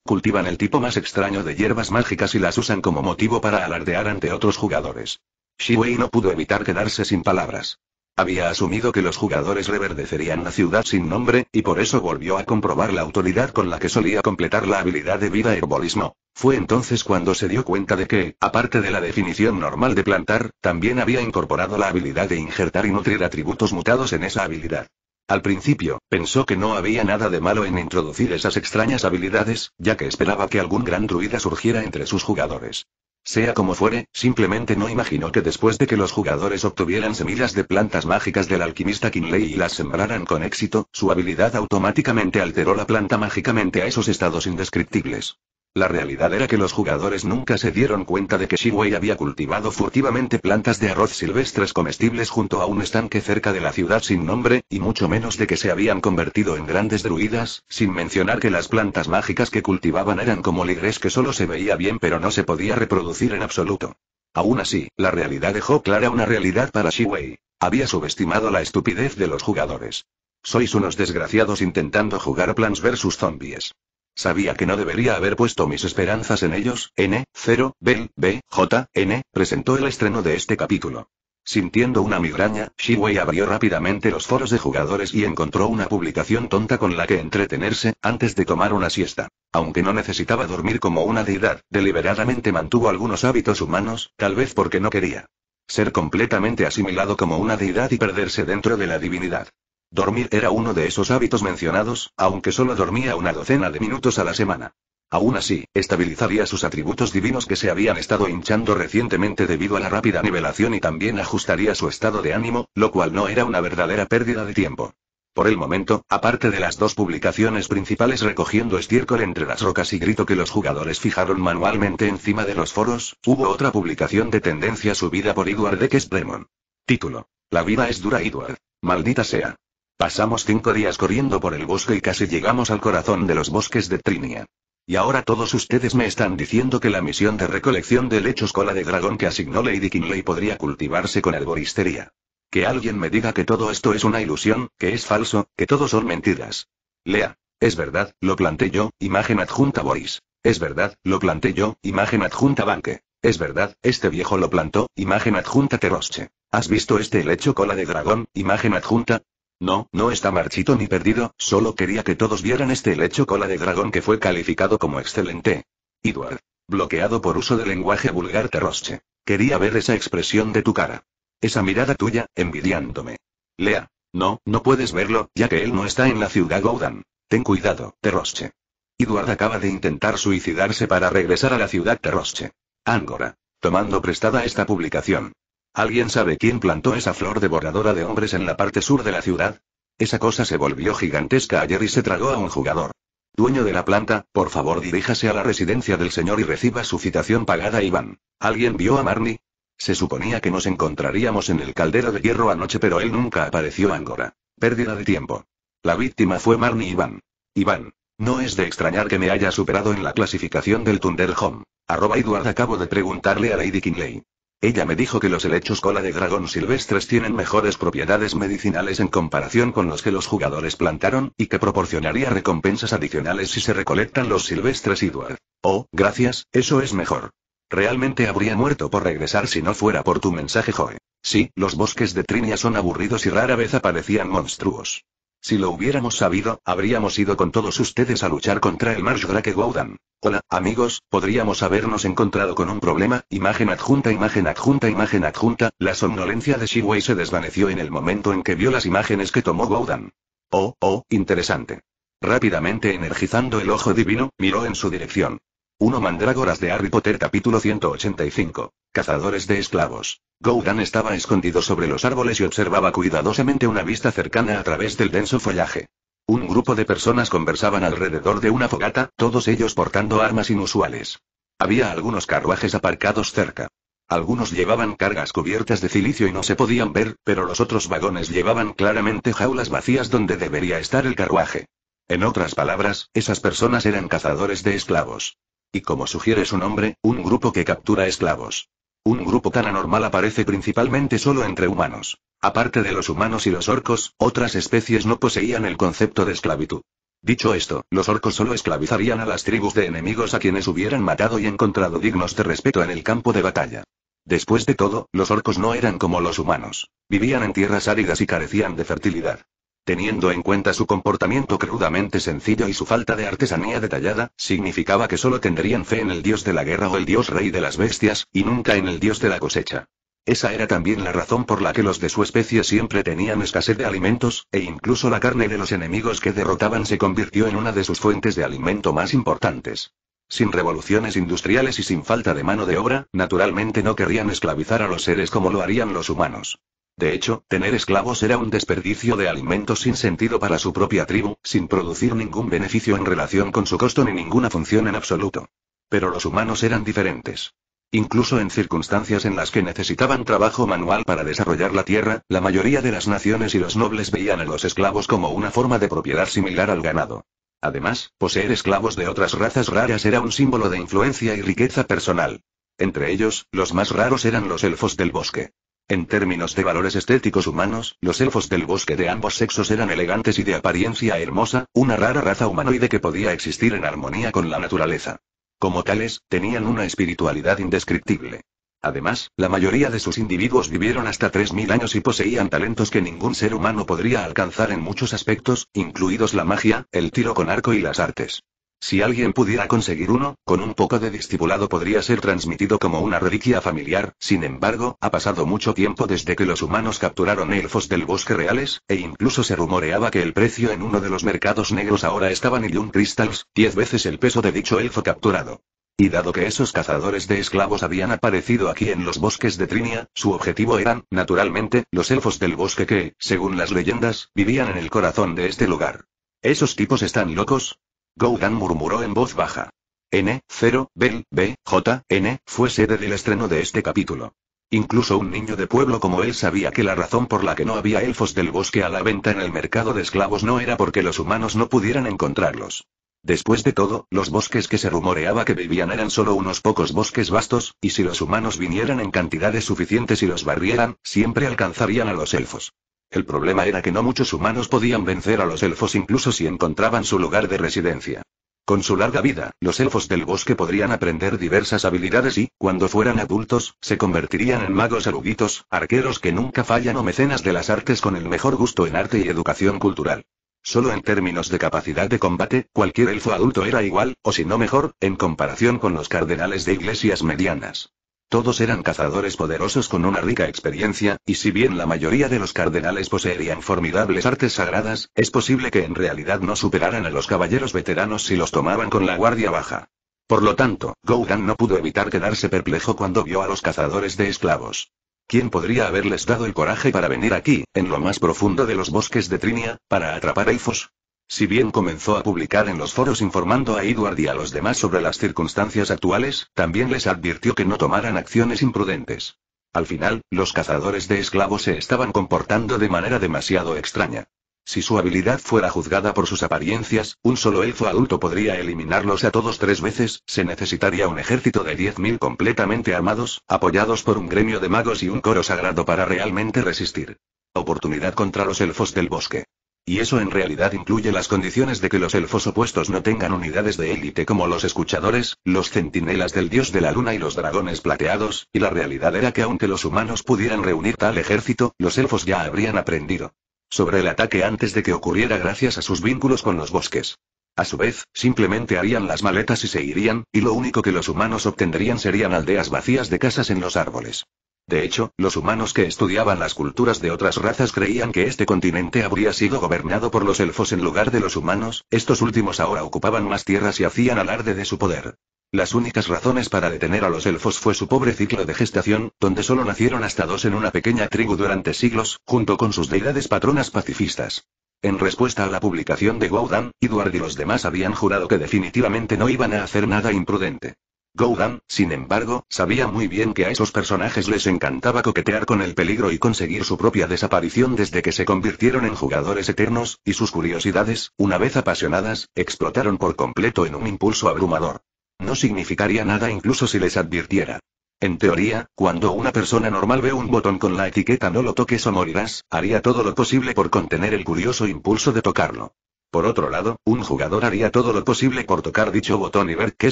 Cultivan el tipo más extraño de hierbas mágicas y las usan como motivo para alardear ante otros jugadores. Shiwei no pudo evitar quedarse sin palabras. Había asumido que los jugadores reverdecerían la ciudad sin nombre, y por eso volvió a comprobar la autoridad con la que solía completar la habilidad de vida herbolismo. Fue entonces cuando se dio cuenta de que, aparte de la definición normal de plantar, también había incorporado la habilidad de injertar y nutrir atributos mutados en esa habilidad. Al principio, pensó que no había nada de malo en introducir esas extrañas habilidades, ya que esperaba que algún gran druida surgiera entre sus jugadores. Sea como fuere, simplemente no imaginó que después de que los jugadores obtuvieran semillas de plantas mágicas del alquimista Kinley y las sembraran con éxito, su habilidad automáticamente alteró la planta mágicamente a esos estados indescriptibles. La realidad era que los jugadores nunca se dieron cuenta de que Shiwei había cultivado furtivamente plantas de arroz silvestres comestibles junto a un estanque cerca de la ciudad sin nombre, y mucho menos de que se habían convertido en grandes druidas, sin mencionar que las plantas mágicas que cultivaban eran como ligres que solo se veía bien pero no se podía reproducir en absoluto. Aún así, la realidad dejó clara una realidad para Shiwei. Había subestimado la estupidez de los jugadores. Sois unos desgraciados intentando jugar Plants versus Zombies. Sabía que no debería haber puesto mis esperanzas en ellos. N, 0, B, J, N, presentó el estreno de este capítulo. Sintiendo una migraña, Shiwei abrió rápidamente los foros de jugadores y encontró una publicación tonta con la que entretenerse, antes de tomar una siesta. Aunque no necesitaba dormir como una deidad, deliberadamente mantuvo algunos hábitos humanos, tal vez porque no quería ser completamente asimilado como una deidad y perderse dentro de la divinidad. Dormir era uno de esos hábitos mencionados, aunque solo dormía una docena de minutos a la semana. Aún así, estabilizaría sus atributos divinos que se habían estado hinchando recientemente debido a la rápida nivelación y también ajustaría su estado de ánimo, lo cual no era una verdadera pérdida de tiempo. Por el momento, aparte de las dos publicaciones principales recogiendo estiércol entre las rocas y grito que los jugadores fijaron manualmente encima de los foros, hubo otra publicación de tendencia subida por Edward Dekes Bremon. Título. La vida es dura Edward. Maldita sea. Pasamos cinco días corriendo por el bosque y casi llegamos al corazón de los bosques de Trinia. Y ahora todos ustedes me están diciendo que la misión de recolección de lechos cola de dragón que asignó Lady Kinley podría cultivarse con arboristería. Que alguien me diga que todo esto es una ilusión, que es falso, que todo son mentiras. Lea. Es verdad, lo planté yo, imagen adjunta Boris. Es verdad, lo planté yo, imagen adjunta Banque. Es verdad, este viejo lo plantó, imagen adjunta Terosche. ¿Has visto este lecho cola de dragón, imagen adjunta? No, no está marchito ni perdido, solo quería que todos vieran este lecho cola de dragón que fue calificado como excelente. Edward. Bloqueado por uso de lenguaje vulgar Terrosche, Quería ver esa expresión de tu cara. Esa mirada tuya, envidiándome. Lea. No, no puedes verlo, ya que él no está en la ciudad Goudan. Ten cuidado, Terrosche. Edward acaba de intentar suicidarse para regresar a la ciudad Terrosche. Ángora. Tomando prestada esta publicación. ¿Alguien sabe quién plantó esa flor devoradora de hombres en la parte sur de la ciudad? Esa cosa se volvió gigantesca ayer y se tragó a un jugador. Dueño de la planta, por favor diríjase a la residencia del señor y reciba su citación pagada Iván. ¿Alguien vio a Marnie? Se suponía que nos encontraríamos en el caldero de hierro anoche pero él nunca apareció Angora. Pérdida de tiempo. La víctima fue Marnie Iván. Iván. No es de extrañar que me haya superado en la clasificación del Thunder Home. Arroba Edward acabo de preguntarle a Lady Kinley. Ella me dijo que los helechos cola de dragón silvestres tienen mejores propiedades medicinales en comparación con los que los jugadores plantaron, y que proporcionaría recompensas adicionales si se recolectan los silvestres Edward. Oh, gracias, eso es mejor. Realmente habría muerto por regresar si no fuera por tu mensaje, Joe. Sí, los bosques de Trinia son aburridos y rara vez aparecían monstruos. Si lo hubiéramos sabido, habríamos ido con todos ustedes a luchar contra el Drake Gowdan. Hola, amigos, podríamos habernos encontrado con un problema, imagen adjunta, imagen adjunta, imagen adjunta, la somnolencia de Shiwei se desvaneció en el momento en que vio las imágenes que tomó Gaudan. Oh, oh, interesante. Rápidamente energizando el ojo divino, miró en su dirección. 1 Mandrágoras de Harry Potter capítulo 185. Cazadores de esclavos. Gowdan estaba escondido sobre los árboles y observaba cuidadosamente una vista cercana a través del denso follaje. Un grupo de personas conversaban alrededor de una fogata, todos ellos portando armas inusuales. Había algunos carruajes aparcados cerca. Algunos llevaban cargas cubiertas de cilicio y no se podían ver, pero los otros vagones llevaban claramente jaulas vacías donde debería estar el carruaje. En otras palabras, esas personas eran cazadores de esclavos. Y como sugiere su nombre, un grupo que captura esclavos. Un grupo tan anormal aparece principalmente solo entre humanos. Aparte de los humanos y los orcos, otras especies no poseían el concepto de esclavitud. Dicho esto, los orcos solo esclavizarían a las tribus de enemigos a quienes hubieran matado y encontrado dignos de respeto en el campo de batalla. Después de todo, los orcos no eran como los humanos. Vivían en tierras áridas y carecían de fertilidad. Teniendo en cuenta su comportamiento crudamente sencillo y su falta de artesanía detallada, significaba que solo tendrían fe en el dios de la guerra o el dios rey de las bestias, y nunca en el dios de la cosecha. Esa era también la razón por la que los de su especie siempre tenían escasez de alimentos, e incluso la carne de los enemigos que derrotaban se convirtió en una de sus fuentes de alimento más importantes. Sin revoluciones industriales y sin falta de mano de obra, naturalmente no querrían esclavizar a los seres como lo harían los humanos. De hecho, tener esclavos era un desperdicio de alimentos sin sentido para su propia tribu, sin producir ningún beneficio en relación con su costo ni ninguna función en absoluto. Pero los humanos eran diferentes. Incluso en circunstancias en las que necesitaban trabajo manual para desarrollar la tierra, la mayoría de las naciones y los nobles veían a los esclavos como una forma de propiedad similar al ganado. Además, poseer esclavos de otras razas raras era un símbolo de influencia y riqueza personal. Entre ellos, los más raros eran los elfos del bosque. En términos de valores estéticos humanos, los elfos del bosque de ambos sexos eran elegantes y de apariencia hermosa, una rara raza humanoide que podía existir en armonía con la naturaleza. Como tales, tenían una espiritualidad indescriptible. Además, la mayoría de sus individuos vivieron hasta 3.000 años y poseían talentos que ningún ser humano podría alcanzar en muchos aspectos, incluidos la magia, el tiro con arco y las artes. Si alguien pudiera conseguir uno, con un poco de discipulado podría ser transmitido como una reliquia familiar, sin embargo, ha pasado mucho tiempo desde que los humanos capturaron elfos del bosque reales, e incluso se rumoreaba que el precio en uno de los mercados negros ahora estaba en un Crystals, diez veces el peso de dicho elfo capturado. Y dado que esos cazadores de esclavos habían aparecido aquí en los bosques de Trinia, su objetivo eran, naturalmente, los elfos del bosque que, según las leyendas, vivían en el corazón de este lugar. ¿Esos tipos están locos? Gougan murmuró en voz baja. N0, Bel B, J, N, fue sede del estreno de este capítulo. Incluso un niño de pueblo como él sabía que la razón por la que no había elfos del bosque a la venta en el mercado de esclavos no era porque los humanos no pudieran encontrarlos. Después de todo, los bosques que se rumoreaba que vivían eran solo unos pocos bosques vastos, y si los humanos vinieran en cantidades suficientes y los barrieran, siempre alcanzarían a los elfos. El problema era que no muchos humanos podían vencer a los elfos incluso si encontraban su lugar de residencia. Con su larga vida, los elfos del bosque podrían aprender diversas habilidades y, cuando fueran adultos, se convertirían en magos eruditos, arqueros que nunca fallan o mecenas de las artes con el mejor gusto en arte y educación cultural. Solo en términos de capacidad de combate, cualquier elfo adulto era igual, o si no mejor, en comparación con los cardenales de iglesias medianas. Todos eran cazadores poderosos con una rica experiencia, y si bien la mayoría de los cardenales poseerían formidables artes sagradas, es posible que en realidad no superaran a los caballeros veteranos si los tomaban con la guardia baja. Por lo tanto, Gougan no pudo evitar quedarse perplejo cuando vio a los cazadores de esclavos. ¿Quién podría haberles dado el coraje para venir aquí, en lo más profundo de los bosques de Trinia, para atrapar a elfos? Si bien comenzó a publicar en los foros informando a Edward y a los demás sobre las circunstancias actuales, también les advirtió que no tomaran acciones imprudentes. Al final, los cazadores de esclavos se estaban comportando de manera demasiado extraña. Si su habilidad fuera juzgada por sus apariencias, un solo elfo adulto podría eliminarlos a todos tres veces, se necesitaría un ejército de 10.000 completamente armados, apoyados por un gremio de magos y un coro sagrado para realmente resistir. Oportunidad contra los elfos del bosque. Y eso en realidad incluye las condiciones de que los elfos opuestos no tengan unidades de élite como los escuchadores, los centinelas del dios de la luna y los dragones plateados, y la realidad era que aunque los humanos pudieran reunir tal ejército, los elfos ya habrían aprendido sobre el ataque antes de que ocurriera gracias a sus vínculos con los bosques. A su vez, simplemente harían las maletas y se irían, y lo único que los humanos obtendrían serían aldeas vacías de casas en los árboles. De hecho, los humanos que estudiaban las culturas de otras razas creían que este continente habría sido gobernado por los elfos en lugar de los humanos, estos últimos ahora ocupaban más tierras y hacían alarde de su poder. Las únicas razones para detener a los elfos fue su pobre ciclo de gestación, donde solo nacieron hasta dos en una pequeña tribu durante siglos, junto con sus deidades patronas pacifistas. En respuesta a la publicación de Gaudan, Edward y los demás habían jurado que definitivamente no iban a hacer nada imprudente. Goudam, sin embargo, sabía muy bien que a esos personajes les encantaba coquetear con el peligro y conseguir su propia desaparición desde que se convirtieron en jugadores eternos, y sus curiosidades, una vez apasionadas, explotaron por completo en un impulso abrumador. No significaría nada incluso si les advirtiera. En teoría, cuando una persona normal ve un botón con la etiqueta no lo toques o morirás, haría todo lo posible por contener el curioso impulso de tocarlo. Por otro lado, un jugador haría todo lo posible por tocar dicho botón y ver qué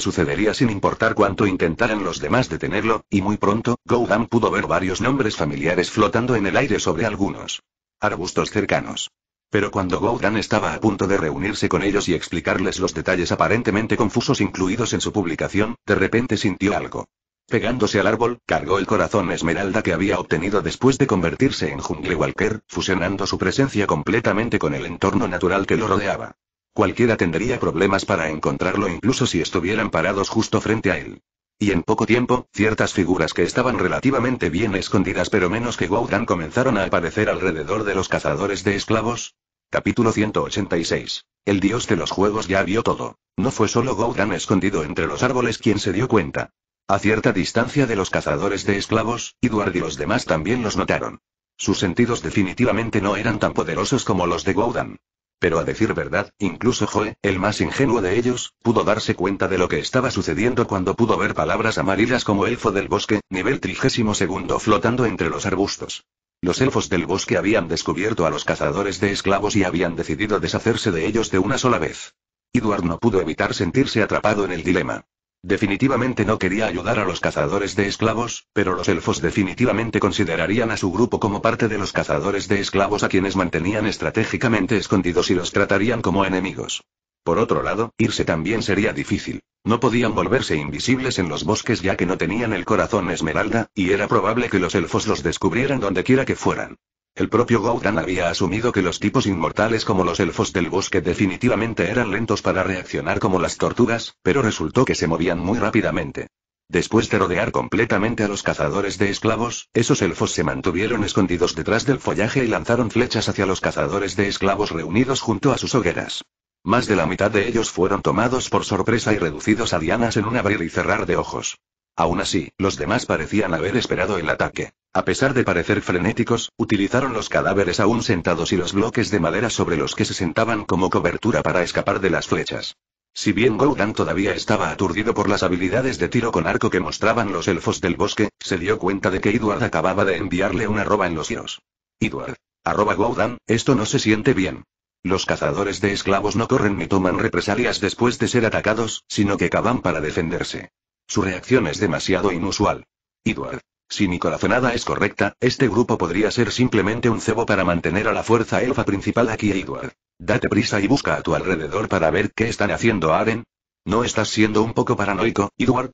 sucedería sin importar cuánto intentaran los demás detenerlo, y muy pronto, Goudan pudo ver varios nombres familiares flotando en el aire sobre algunos arbustos cercanos. Pero cuando Goudan estaba a punto de reunirse con ellos y explicarles los detalles aparentemente confusos incluidos en su publicación, de repente sintió algo. Pegándose al árbol, cargó el corazón esmeralda que había obtenido después de convertirse en jungle walker, fusionando su presencia completamente con el entorno natural que lo rodeaba. Cualquiera tendría problemas para encontrarlo incluso si estuvieran parados justo frente a él. Y en poco tiempo, ciertas figuras que estaban relativamente bien escondidas pero menos que Gaudan comenzaron a aparecer alrededor de los cazadores de esclavos. Capítulo 186. El dios de los juegos ya vio todo. No fue solo Gaudan escondido entre los árboles quien se dio cuenta. A cierta distancia de los cazadores de esclavos, Edward y los demás también los notaron. Sus sentidos definitivamente no eran tan poderosos como los de Gaudan, Pero a decir verdad, incluso Joe, el más ingenuo de ellos, pudo darse cuenta de lo que estaba sucediendo cuando pudo ver palabras amarillas como elfo del bosque, nivel 32 flotando entre los arbustos. Los elfos del bosque habían descubierto a los cazadores de esclavos y habían decidido deshacerse de ellos de una sola vez. Edward no pudo evitar sentirse atrapado en el dilema. Definitivamente no quería ayudar a los cazadores de esclavos, pero los elfos definitivamente considerarían a su grupo como parte de los cazadores de esclavos a quienes mantenían estratégicamente escondidos y los tratarían como enemigos. Por otro lado, irse también sería difícil. No podían volverse invisibles en los bosques ya que no tenían el corazón esmeralda, y era probable que los elfos los descubrieran donde quiera que fueran. El propio Goudan había asumido que los tipos inmortales como los elfos del bosque definitivamente eran lentos para reaccionar como las tortugas, pero resultó que se movían muy rápidamente. Después de rodear completamente a los cazadores de esclavos, esos elfos se mantuvieron escondidos detrás del follaje y lanzaron flechas hacia los cazadores de esclavos reunidos junto a sus hogueras. Más de la mitad de ellos fueron tomados por sorpresa y reducidos a dianas en un abrir y cerrar de ojos. Aún así, los demás parecían haber esperado el ataque. A pesar de parecer frenéticos, utilizaron los cadáveres aún sentados y los bloques de madera sobre los que se sentaban como cobertura para escapar de las flechas. Si bien Goudan todavía estaba aturdido por las habilidades de tiro con arco que mostraban los elfos del bosque, se dio cuenta de que Edward acababa de enviarle una arroba en los hielos. Edward. Arroba Goudan, esto no se siente bien. Los cazadores de esclavos no corren ni toman represalias después de ser atacados, sino que cavan para defenderse. Su reacción es demasiado inusual. Edward. Si mi corazonada es correcta, este grupo podría ser simplemente un cebo para mantener a la fuerza elfa principal aquí, Edward. Date prisa y busca a tu alrededor para ver qué están haciendo Aren. ¿No estás siendo un poco paranoico, Edward?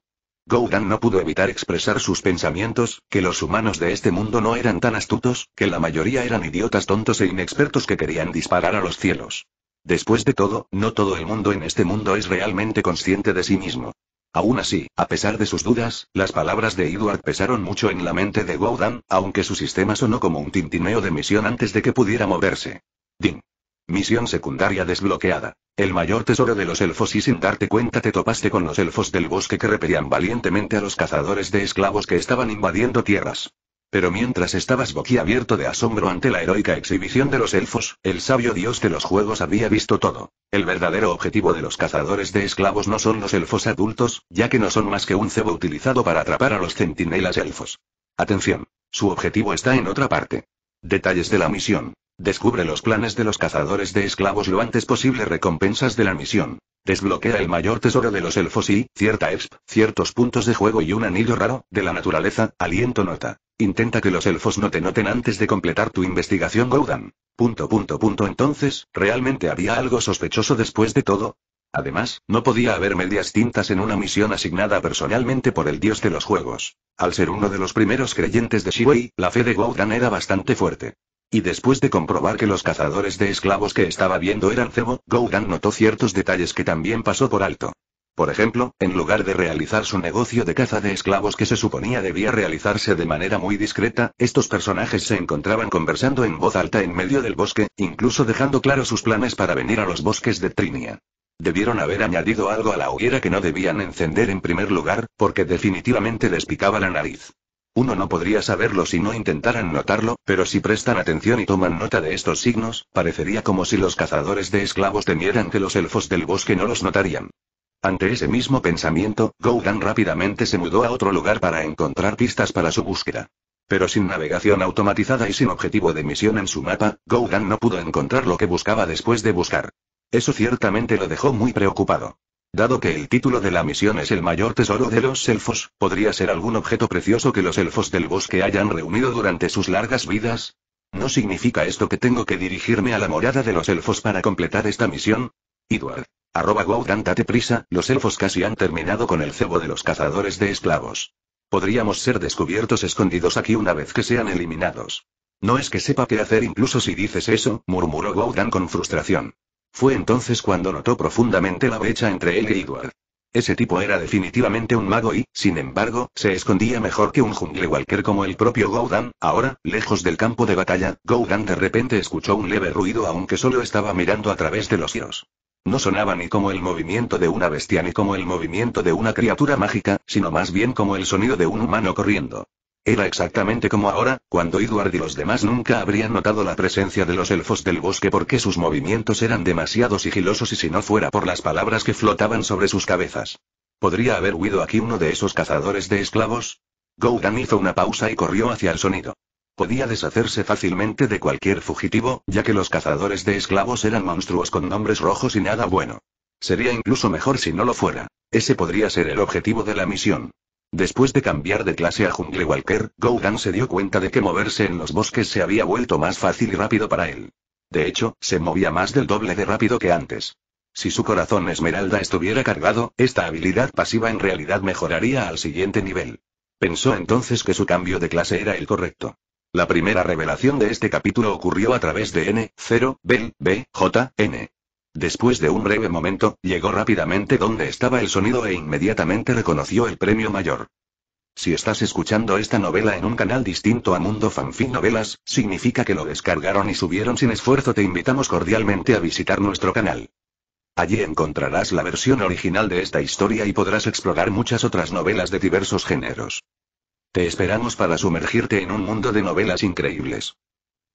Goudan no pudo evitar expresar sus pensamientos, que los humanos de este mundo no eran tan astutos, que la mayoría eran idiotas tontos e inexpertos que querían disparar a los cielos. Después de todo, no todo el mundo en este mundo es realmente consciente de sí mismo. Aún así, a pesar de sus dudas, las palabras de Edward pesaron mucho en la mente de Goudan, aunque su sistema sonó como un tintineo de misión antes de que pudiera moverse. Ding. Misión secundaria desbloqueada. El mayor tesoro de los elfos y sin darte cuenta te topaste con los elfos del bosque que repelían valientemente a los cazadores de esclavos que estaban invadiendo tierras. Pero mientras estabas boquiabierto de asombro ante la heroica exhibición de los elfos, el sabio dios de los juegos había visto todo. El verdadero objetivo de los cazadores de esclavos no son los elfos adultos, ya que no son más que un cebo utilizado para atrapar a los centinelas elfos. Atención. Su objetivo está en otra parte. Detalles de la misión. Descubre los planes de los cazadores de esclavos lo antes posible recompensas de la misión. Desbloquea el mayor tesoro de los elfos y, cierta exp, ciertos puntos de juego y un anillo raro, de la naturaleza, aliento nota. Intenta que los elfos no te noten antes de completar tu investigación, Goudan. Punto, punto, punto. Entonces, ¿realmente había algo sospechoso después de todo? Además, no podía haber medias tintas en una misión asignada personalmente por el dios de los juegos. Al ser uno de los primeros creyentes de Shiwei, la fe de Goudan era bastante fuerte. Y después de comprobar que los cazadores de esclavos que estaba viendo eran cebo, Goudan notó ciertos detalles que también pasó por alto. Por ejemplo, en lugar de realizar su negocio de caza de esclavos que se suponía debía realizarse de manera muy discreta, estos personajes se encontraban conversando en voz alta en medio del bosque, incluso dejando claro sus planes para venir a los bosques de Trinia. Debieron haber añadido algo a la hoguera que no debían encender en primer lugar, porque definitivamente les picaba la nariz. Uno no podría saberlo si no intentaran notarlo, pero si prestan atención y toman nota de estos signos, parecería como si los cazadores de esclavos temieran que los elfos del bosque no los notarían. Ante ese mismo pensamiento, Gougan rápidamente se mudó a otro lugar para encontrar pistas para su búsqueda. Pero sin navegación automatizada y sin objetivo de misión en su mapa, Gougan no pudo encontrar lo que buscaba después de buscar. Eso ciertamente lo dejó muy preocupado. Dado que el título de la misión es el mayor tesoro de los elfos, ¿podría ser algún objeto precioso que los elfos del bosque hayan reunido durante sus largas vidas? ¿No significa esto que tengo que dirigirme a la morada de los elfos para completar esta misión? Edward, Arroba wow, date prisa, los elfos casi han terminado con el cebo de los cazadores de esclavos. Podríamos ser descubiertos escondidos aquí una vez que sean eliminados. No es que sepa qué hacer incluso si dices eso, murmuró Gaudan con frustración. Fue entonces cuando notó profundamente la brecha entre él y e Edward. Ese tipo era definitivamente un mago y, sin embargo, se escondía mejor que un jungle walker como el propio Gaudan. Ahora, lejos del campo de batalla, Gaudan de repente escuchó un leve ruido aunque solo estaba mirando a través de los hilos. No sonaba ni como el movimiento de una bestia ni como el movimiento de una criatura mágica, sino más bien como el sonido de un humano corriendo. Era exactamente como ahora, cuando Edward y los demás nunca habrían notado la presencia de los elfos del bosque porque sus movimientos eran demasiado sigilosos y si no fuera por las palabras que flotaban sobre sus cabezas. ¿Podría haber huido aquí uno de esos cazadores de esclavos? Goudan hizo una pausa y corrió hacia el sonido. Podía deshacerse fácilmente de cualquier fugitivo, ya que los cazadores de esclavos eran monstruos con nombres rojos y nada bueno. Sería incluso mejor si no lo fuera. Ese podría ser el objetivo de la misión. Después de cambiar de clase a Jungle Walker, Gogan se dio cuenta de que moverse en los bosques se había vuelto más fácil y rápido para él. De hecho, se movía más del doble de rápido que antes. Si su corazón esmeralda estuviera cargado, esta habilidad pasiva en realidad mejoraría al siguiente nivel. Pensó entonces que su cambio de clase era el correcto. La primera revelación de este capítulo ocurrió a través de N0, B, J, N. Después de un breve momento, llegó rápidamente donde estaba el sonido e inmediatamente reconoció el premio mayor. Si estás escuchando esta novela en un canal distinto a Mundo Fanfic Novelas, significa que lo descargaron y subieron sin esfuerzo. Te invitamos cordialmente a visitar nuestro canal. Allí encontrarás la versión original de esta historia y podrás explorar muchas otras novelas de diversos géneros. Te esperamos para sumergirte en un mundo de novelas increíbles.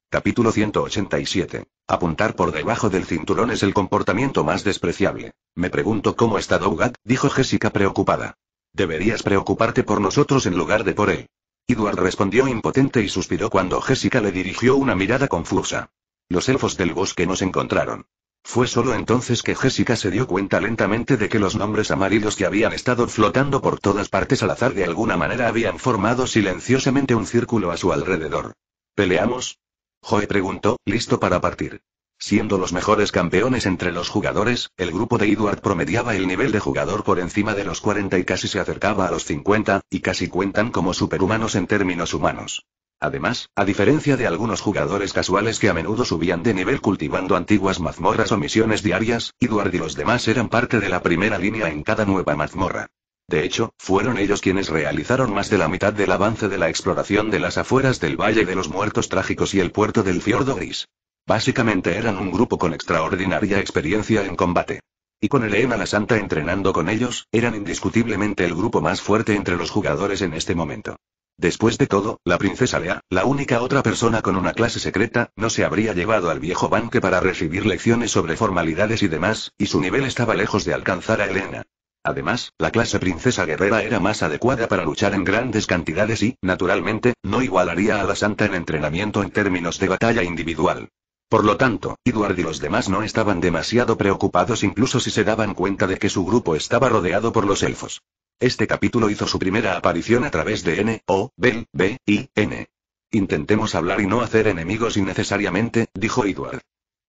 Capítulo 187. Apuntar por debajo del cinturón es el comportamiento más despreciable. Me pregunto cómo está Dougat, dijo Jessica preocupada. Deberías preocuparte por nosotros en lugar de por él. Edward respondió impotente y suspiró cuando Jessica le dirigió una mirada confusa. Los elfos del bosque nos encontraron. Fue solo entonces que Jessica se dio cuenta lentamente de que los nombres amarillos que habían estado flotando por todas partes al azar de alguna manera habían formado silenciosamente un círculo a su alrededor. ¿Peleamos? Joe preguntó, listo para partir. Siendo los mejores campeones entre los jugadores, el grupo de Edward promediaba el nivel de jugador por encima de los 40 y casi se acercaba a los 50, y casi cuentan como superhumanos en términos humanos. Además, a diferencia de algunos jugadores casuales que a menudo subían de nivel cultivando antiguas mazmorras o misiones diarias, Edward y los demás eran parte de la primera línea en cada nueva mazmorra. De hecho, fueron ellos quienes realizaron más de la mitad del avance de la exploración de las afueras del Valle de los Muertos Trágicos y el puerto del Fiordo Gris. Básicamente eran un grupo con extraordinaria experiencia en combate. Y con Elena la Santa entrenando con ellos, eran indiscutiblemente el grupo más fuerte entre los jugadores en este momento. Después de todo, la princesa Lea, la única otra persona con una clase secreta, no se habría llevado al viejo banque para recibir lecciones sobre formalidades y demás, y su nivel estaba lejos de alcanzar a Elena. Además, la clase princesa guerrera era más adecuada para luchar en grandes cantidades y, naturalmente, no igualaría a la santa en entrenamiento en términos de batalla individual. Por lo tanto, Edward y los demás no estaban demasiado preocupados incluso si se daban cuenta de que su grupo estaba rodeado por los elfos. Este capítulo hizo su primera aparición a través de N, O, B, B, I, N. Intentemos hablar y no hacer enemigos innecesariamente, dijo Edward.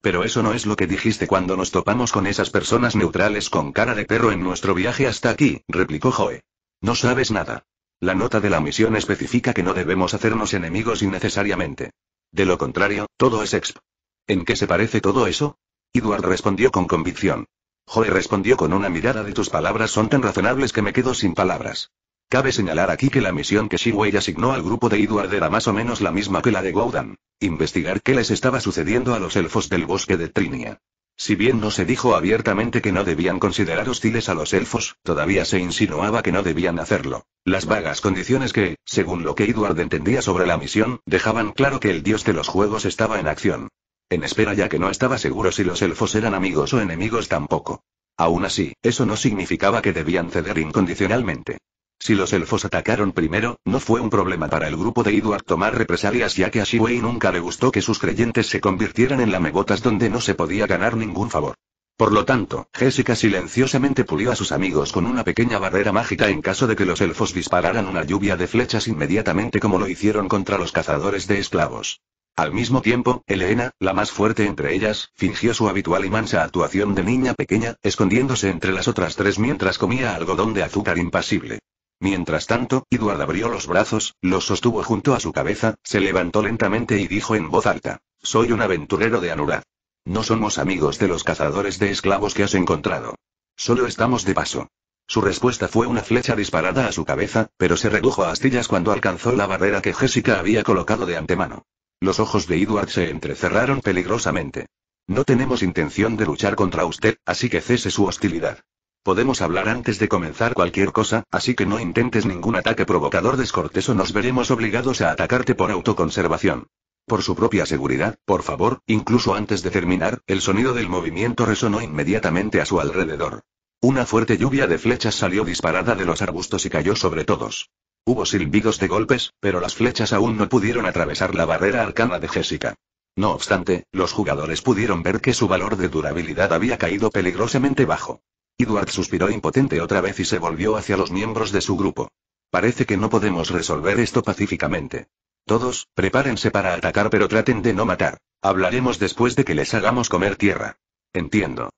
Pero eso no es lo que dijiste cuando nos topamos con esas personas neutrales con cara de perro en nuestro viaje hasta aquí, replicó Joe. No sabes nada. La nota de la misión especifica que no debemos hacernos enemigos innecesariamente. De lo contrario, todo es exp. ¿En qué se parece todo eso? Edward respondió con convicción. Joe respondió con una mirada de tus palabras son tan razonables que me quedo sin palabras. Cabe señalar aquí que la misión que Shiwei asignó al grupo de Edward era más o menos la misma que la de Gowdan. Investigar qué les estaba sucediendo a los elfos del bosque de Trinia. Si bien no se dijo abiertamente que no debían considerar hostiles a los elfos, todavía se insinuaba que no debían hacerlo. Las vagas condiciones que, según lo que Edward entendía sobre la misión, dejaban claro que el dios de los juegos estaba en acción. En espera ya que no estaba seguro si los elfos eran amigos o enemigos tampoco. Aún así, eso no significaba que debían ceder incondicionalmente. Si los elfos atacaron primero, no fue un problema para el grupo de Eduard tomar represalias ya que a Shiwei nunca le gustó que sus creyentes se convirtieran en lamebotas donde no se podía ganar ningún favor. Por lo tanto, Jessica silenciosamente pulió a sus amigos con una pequeña barrera mágica en caso de que los elfos dispararan una lluvia de flechas inmediatamente como lo hicieron contra los cazadores de esclavos. Al mismo tiempo, Elena, la más fuerte entre ellas, fingió su habitual y mansa actuación de niña pequeña, escondiéndose entre las otras tres mientras comía algodón de azúcar impasible. Mientras tanto, Edward abrió los brazos, los sostuvo junto a su cabeza, se levantó lentamente y dijo en voz alta: Soy un aventurero de Anurad. No somos amigos de los cazadores de esclavos que has encontrado. Solo estamos de paso. Su respuesta fue una flecha disparada a su cabeza, pero se redujo a astillas cuando alcanzó la barrera que Jessica había colocado de antemano. Los ojos de Edward se entrecerraron peligrosamente. No tenemos intención de luchar contra usted, así que cese su hostilidad. Podemos hablar antes de comenzar cualquier cosa, así que no intentes ningún ataque provocador descortés o nos veremos obligados a atacarte por autoconservación. Por su propia seguridad, por favor, incluso antes de terminar, el sonido del movimiento resonó inmediatamente a su alrededor. Una fuerte lluvia de flechas salió disparada de los arbustos y cayó sobre todos. Hubo silbidos de golpes, pero las flechas aún no pudieron atravesar la barrera arcana de Jessica. No obstante, los jugadores pudieron ver que su valor de durabilidad había caído peligrosamente bajo. Edward suspiró impotente otra vez y se volvió hacia los miembros de su grupo. Parece que no podemos resolver esto pacíficamente. Todos, prepárense para atacar pero traten de no matar. Hablaremos después de que les hagamos comer tierra. Entiendo.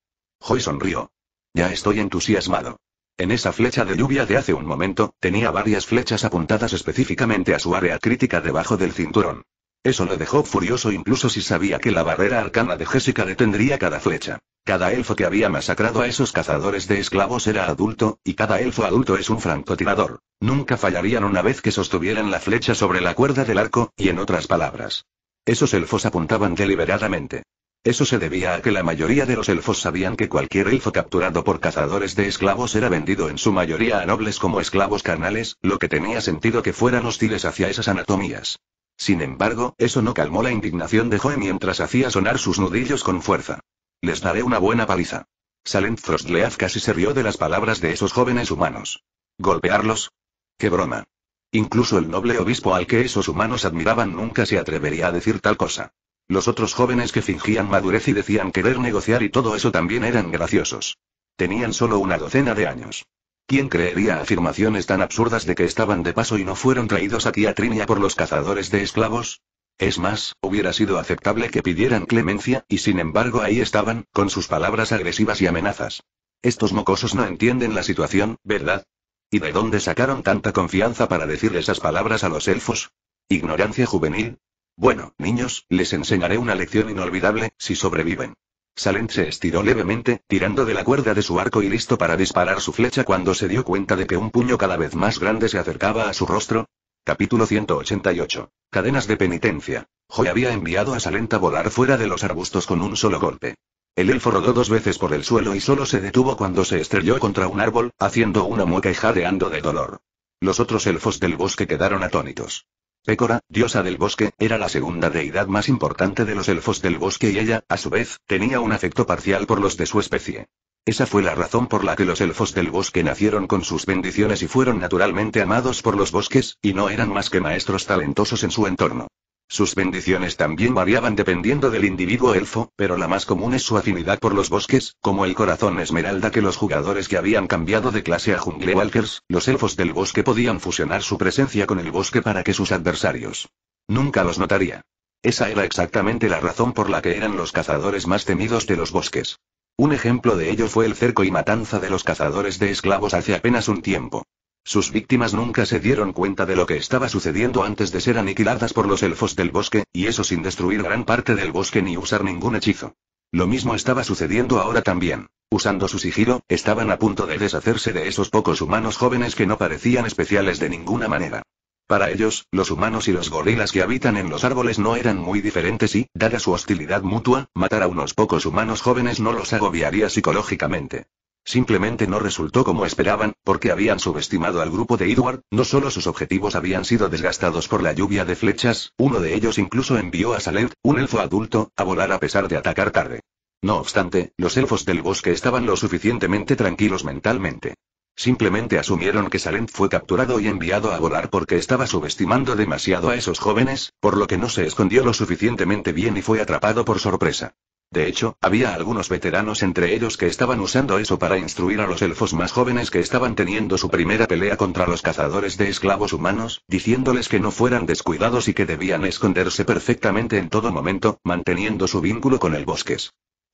Joy sonrió. Ya estoy entusiasmado. En esa flecha de lluvia de hace un momento, tenía varias flechas apuntadas específicamente a su área crítica debajo del cinturón. Eso le dejó furioso incluso si sabía que la barrera arcana de Jessica detendría cada flecha. Cada elfo que había masacrado a esos cazadores de esclavos era adulto, y cada elfo adulto es un francotirador. Nunca fallarían una vez que sostuvieran la flecha sobre la cuerda del arco, y en otras palabras. Esos elfos apuntaban deliberadamente. Eso se debía a que la mayoría de los elfos sabían que cualquier elfo capturado por cazadores de esclavos era vendido en su mayoría a nobles como esclavos canales, lo que tenía sentido que fueran hostiles hacia esas anatomías. Sin embargo, eso no calmó la indignación de Joe mientras hacía sonar sus nudillos con fuerza. Les daré una buena paliza. Salent Frostleaf casi se rió de las palabras de esos jóvenes humanos. ¿Golpearlos? ¡Qué broma! Incluso el noble obispo al que esos humanos admiraban nunca se atrevería a decir tal cosa. Los otros jóvenes que fingían madurez y decían querer negociar y todo eso también eran graciosos. Tenían solo una docena de años. ¿Quién creería afirmaciones tan absurdas de que estaban de paso y no fueron traídos aquí a Trinia por los cazadores de esclavos? Es más, hubiera sido aceptable que pidieran clemencia, y sin embargo ahí estaban, con sus palabras agresivas y amenazas. Estos mocosos no entienden la situación, ¿verdad? ¿Y de dónde sacaron tanta confianza para decir esas palabras a los elfos? Ignorancia juvenil, bueno, niños, les enseñaré una lección inolvidable, si sobreviven. Salent se estiró levemente, tirando de la cuerda de su arco y listo para disparar su flecha cuando se dio cuenta de que un puño cada vez más grande se acercaba a su rostro. Capítulo 188. Cadenas de penitencia. Joy había enviado a Salent a volar fuera de los arbustos con un solo golpe. El elfo rodó dos veces por el suelo y solo se detuvo cuando se estrelló contra un árbol, haciendo una mueca y jadeando de dolor. Los otros elfos del bosque quedaron atónitos. Pécora, diosa del bosque, era la segunda deidad más importante de los elfos del bosque y ella, a su vez, tenía un afecto parcial por los de su especie. Esa fue la razón por la que los elfos del bosque nacieron con sus bendiciones y fueron naturalmente amados por los bosques, y no eran más que maestros talentosos en su entorno. Sus bendiciones también variaban dependiendo del individuo elfo, pero la más común es su afinidad por los bosques, como el corazón esmeralda que los jugadores que habían cambiado de clase a jungle walkers, los elfos del bosque podían fusionar su presencia con el bosque para que sus adversarios nunca los notaría. Esa era exactamente la razón por la que eran los cazadores más temidos de los bosques. Un ejemplo de ello fue el cerco y matanza de los cazadores de esclavos hace apenas un tiempo. Sus víctimas nunca se dieron cuenta de lo que estaba sucediendo antes de ser aniquiladas por los elfos del bosque, y eso sin destruir gran parte del bosque ni usar ningún hechizo. Lo mismo estaba sucediendo ahora también. Usando su sigilo, estaban a punto de deshacerse de esos pocos humanos jóvenes que no parecían especiales de ninguna manera. Para ellos, los humanos y los gorilas que habitan en los árboles no eran muy diferentes y, dada su hostilidad mutua, matar a unos pocos humanos jóvenes no los agobiaría psicológicamente. Simplemente no resultó como esperaban, porque habían subestimado al grupo de Edward, no solo sus objetivos habían sido desgastados por la lluvia de flechas, uno de ellos incluso envió a Salent, un elfo adulto, a volar a pesar de atacar tarde. No obstante, los elfos del bosque estaban lo suficientemente tranquilos mentalmente. Simplemente asumieron que Salent fue capturado y enviado a volar porque estaba subestimando demasiado a esos jóvenes, por lo que no se escondió lo suficientemente bien y fue atrapado por sorpresa. De hecho, había algunos veteranos entre ellos que estaban usando eso para instruir a los elfos más jóvenes que estaban teniendo su primera pelea contra los cazadores de esclavos humanos, diciéndoles que no fueran descuidados y que debían esconderse perfectamente en todo momento, manteniendo su vínculo con el bosque.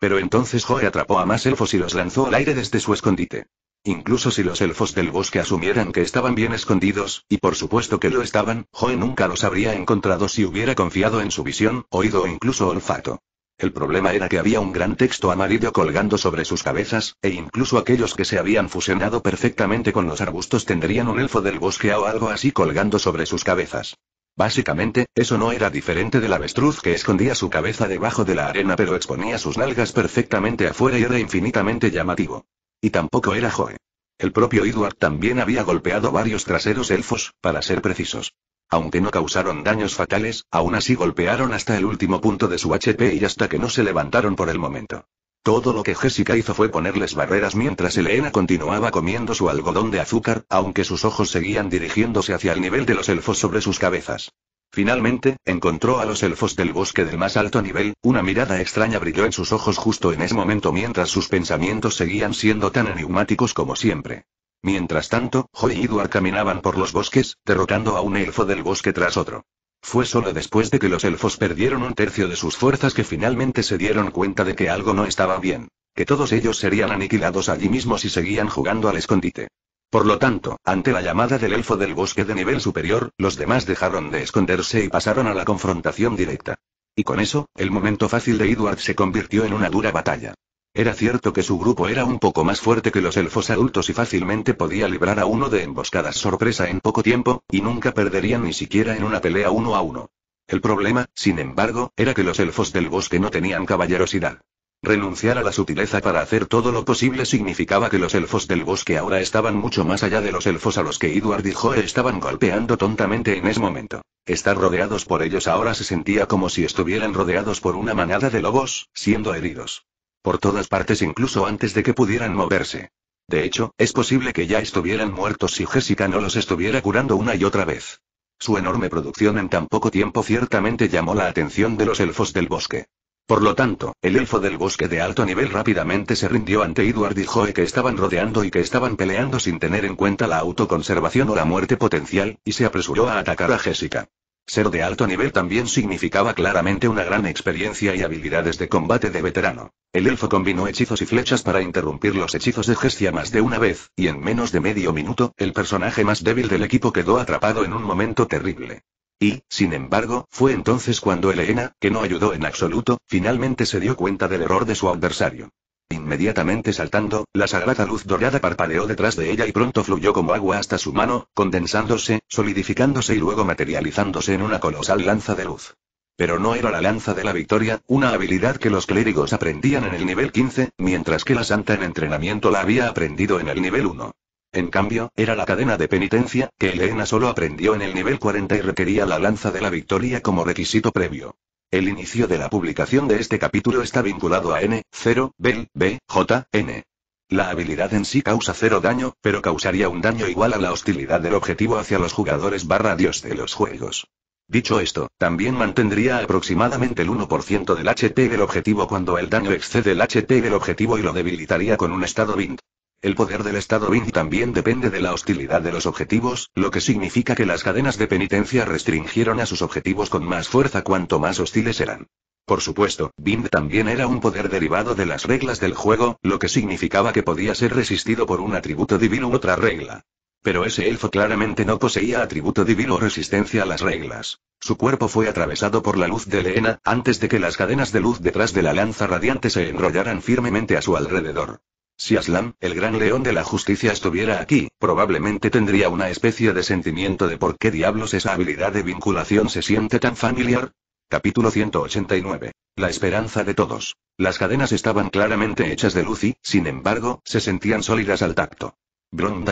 Pero entonces Joe atrapó a más elfos y los lanzó al aire desde su escondite. Incluso si los elfos del bosque asumieran que estaban bien escondidos, y por supuesto que lo estaban, Joe nunca los habría encontrado si hubiera confiado en su visión, oído o incluso olfato. El problema era que había un gran texto amarillo colgando sobre sus cabezas, e incluso aquellos que se habían fusionado perfectamente con los arbustos tendrían un elfo del bosque o algo así colgando sobre sus cabezas. Básicamente, eso no era diferente del avestruz que escondía su cabeza debajo de la arena pero exponía sus nalgas perfectamente afuera y era infinitamente llamativo. Y tampoco era Joe. El propio Edward también había golpeado varios traseros elfos, para ser precisos. Aunque no causaron daños fatales, aún así golpearon hasta el último punto de su HP y hasta que no se levantaron por el momento. Todo lo que Jessica hizo fue ponerles barreras mientras Elena continuaba comiendo su algodón de azúcar, aunque sus ojos seguían dirigiéndose hacia el nivel de los elfos sobre sus cabezas. Finalmente, encontró a los elfos del bosque del más alto nivel, una mirada extraña brilló en sus ojos justo en ese momento mientras sus pensamientos seguían siendo tan enigmáticos como siempre. Mientras tanto, Joy y Edward caminaban por los bosques, derrotando a un elfo del bosque tras otro. Fue solo después de que los elfos perdieron un tercio de sus fuerzas que finalmente se dieron cuenta de que algo no estaba bien. Que todos ellos serían aniquilados allí mismo si seguían jugando al escondite. Por lo tanto, ante la llamada del elfo del bosque de nivel superior, los demás dejaron de esconderse y pasaron a la confrontación directa. Y con eso, el momento fácil de Edward se convirtió en una dura batalla. Era cierto que su grupo era un poco más fuerte que los elfos adultos y fácilmente podía librar a uno de emboscadas sorpresa en poco tiempo, y nunca perderían ni siquiera en una pelea uno a uno. El problema, sin embargo, era que los elfos del bosque no tenían caballerosidad. Renunciar a la sutileza para hacer todo lo posible significaba que los elfos del bosque ahora estaban mucho más allá de los elfos a los que Edward y Joe estaban golpeando tontamente en ese momento. Estar rodeados por ellos ahora se sentía como si estuvieran rodeados por una manada de lobos, siendo heridos. Por todas partes incluso antes de que pudieran moverse. De hecho, es posible que ya estuvieran muertos si Jessica no los estuviera curando una y otra vez. Su enorme producción en tan poco tiempo ciertamente llamó la atención de los elfos del bosque. Por lo tanto, el elfo del bosque de alto nivel rápidamente se rindió ante Edward y Joe que estaban rodeando y que estaban peleando sin tener en cuenta la autoconservación o la muerte potencial, y se apresuró a atacar a Jessica. Ser de alto nivel también significaba claramente una gran experiencia y habilidades de combate de veterano. El elfo combinó hechizos y flechas para interrumpir los hechizos de Gestia más de una vez, y en menos de medio minuto, el personaje más débil del equipo quedó atrapado en un momento terrible. Y, sin embargo, fue entonces cuando Elena, que no ayudó en absoluto, finalmente se dio cuenta del error de su adversario. Inmediatamente saltando, la sagrada luz dorada parpadeó detrás de ella y pronto fluyó como agua hasta su mano, condensándose, solidificándose y luego materializándose en una colosal lanza de luz. Pero no era la lanza de la victoria, una habilidad que los clérigos aprendían en el nivel 15, mientras que la santa en entrenamiento la había aprendido en el nivel 1. En cambio, era la cadena de penitencia, que Elena solo aprendió en el nivel 40 y requería la lanza de la victoria como requisito previo. El inicio de la publicación de este capítulo está vinculado a N, 0, Bell, B, J, N. La habilidad en sí causa cero daño, pero causaría un daño igual a la hostilidad del objetivo hacia los jugadores barra dios de los juegos. Dicho esto, también mantendría aproximadamente el 1% del HP del objetivo cuando el daño excede el HP del objetivo y lo debilitaría con un estado bind. El poder del Estado Bind también depende de la hostilidad de los objetivos, lo que significa que las cadenas de penitencia restringieron a sus objetivos con más fuerza cuanto más hostiles eran. Por supuesto, Bind también era un poder derivado de las reglas del juego, lo que significaba que podía ser resistido por un atributo divino u otra regla. Pero ese elfo claramente no poseía atributo divino o resistencia a las reglas. Su cuerpo fue atravesado por la luz de Leena, antes de que las cadenas de luz detrás de la lanza radiante se enrollaran firmemente a su alrededor. Si Aslan, el gran león de la justicia, estuviera aquí, probablemente tendría una especie de sentimiento de por qué diablos esa habilidad de vinculación se siente tan familiar. Capítulo 189. La esperanza de todos. Las cadenas estaban claramente hechas de luz y, sin embargo, se sentían sólidas al tacto.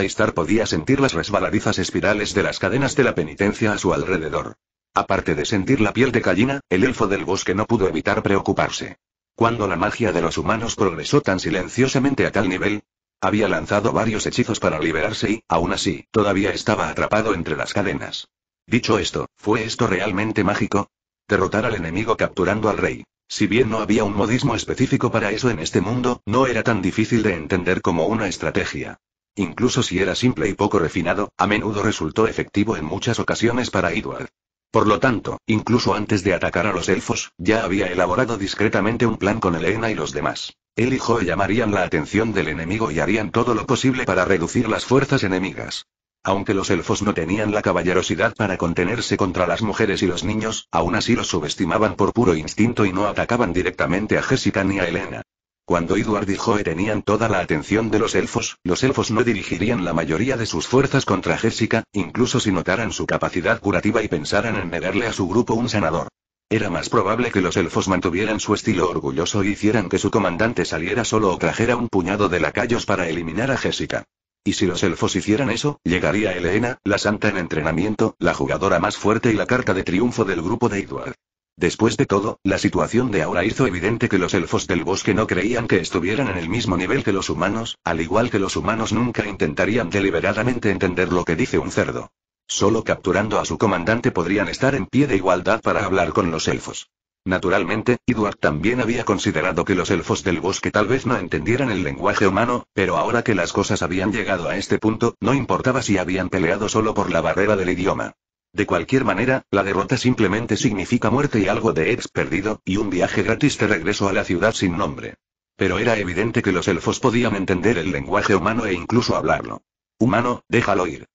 Star podía sentir las resbaladizas espirales de las cadenas de la penitencia a su alrededor. Aparte de sentir la piel de gallina, el elfo del bosque no pudo evitar preocuparse. Cuando la magia de los humanos progresó tan silenciosamente a tal nivel, había lanzado varios hechizos para liberarse y, aún así, todavía estaba atrapado entre las cadenas. Dicho esto, ¿fue esto realmente mágico? Derrotar al enemigo capturando al rey. Si bien no había un modismo específico para eso en este mundo, no era tan difícil de entender como una estrategia. Incluso si era simple y poco refinado, a menudo resultó efectivo en muchas ocasiones para Edward. Por lo tanto, incluso antes de atacar a los elfos, ya había elaborado discretamente un plan con Elena y los demás. Él y llamarían la atención del enemigo y harían todo lo posible para reducir las fuerzas enemigas. Aunque los elfos no tenían la caballerosidad para contenerse contra las mujeres y los niños, aún así los subestimaban por puro instinto y no atacaban directamente a Jessica ni a Elena. Cuando Edward y Joe tenían toda la atención de los elfos, los elfos no dirigirían la mayoría de sus fuerzas contra Jessica, incluso si notaran su capacidad curativa y pensaran en negarle a su grupo un sanador. Era más probable que los elfos mantuvieran su estilo orgulloso y e hicieran que su comandante saliera solo o trajera un puñado de lacayos para eliminar a Jessica. Y si los elfos hicieran eso, llegaría Elena, la santa en entrenamiento, la jugadora más fuerte y la carta de triunfo del grupo de Edward. Después de todo, la situación de ahora hizo evidente que los elfos del bosque no creían que estuvieran en el mismo nivel que los humanos, al igual que los humanos nunca intentarían deliberadamente entender lo que dice un cerdo. Solo capturando a su comandante podrían estar en pie de igualdad para hablar con los elfos. Naturalmente, Edward también había considerado que los elfos del bosque tal vez no entendieran el lenguaje humano, pero ahora que las cosas habían llegado a este punto, no importaba si habían peleado solo por la barrera del idioma. De cualquier manera, la derrota simplemente significa muerte y algo de ex perdido, y un viaje gratis de regreso a la ciudad sin nombre. Pero era evidente que los elfos podían entender el lenguaje humano e incluso hablarlo. Humano, déjalo ir.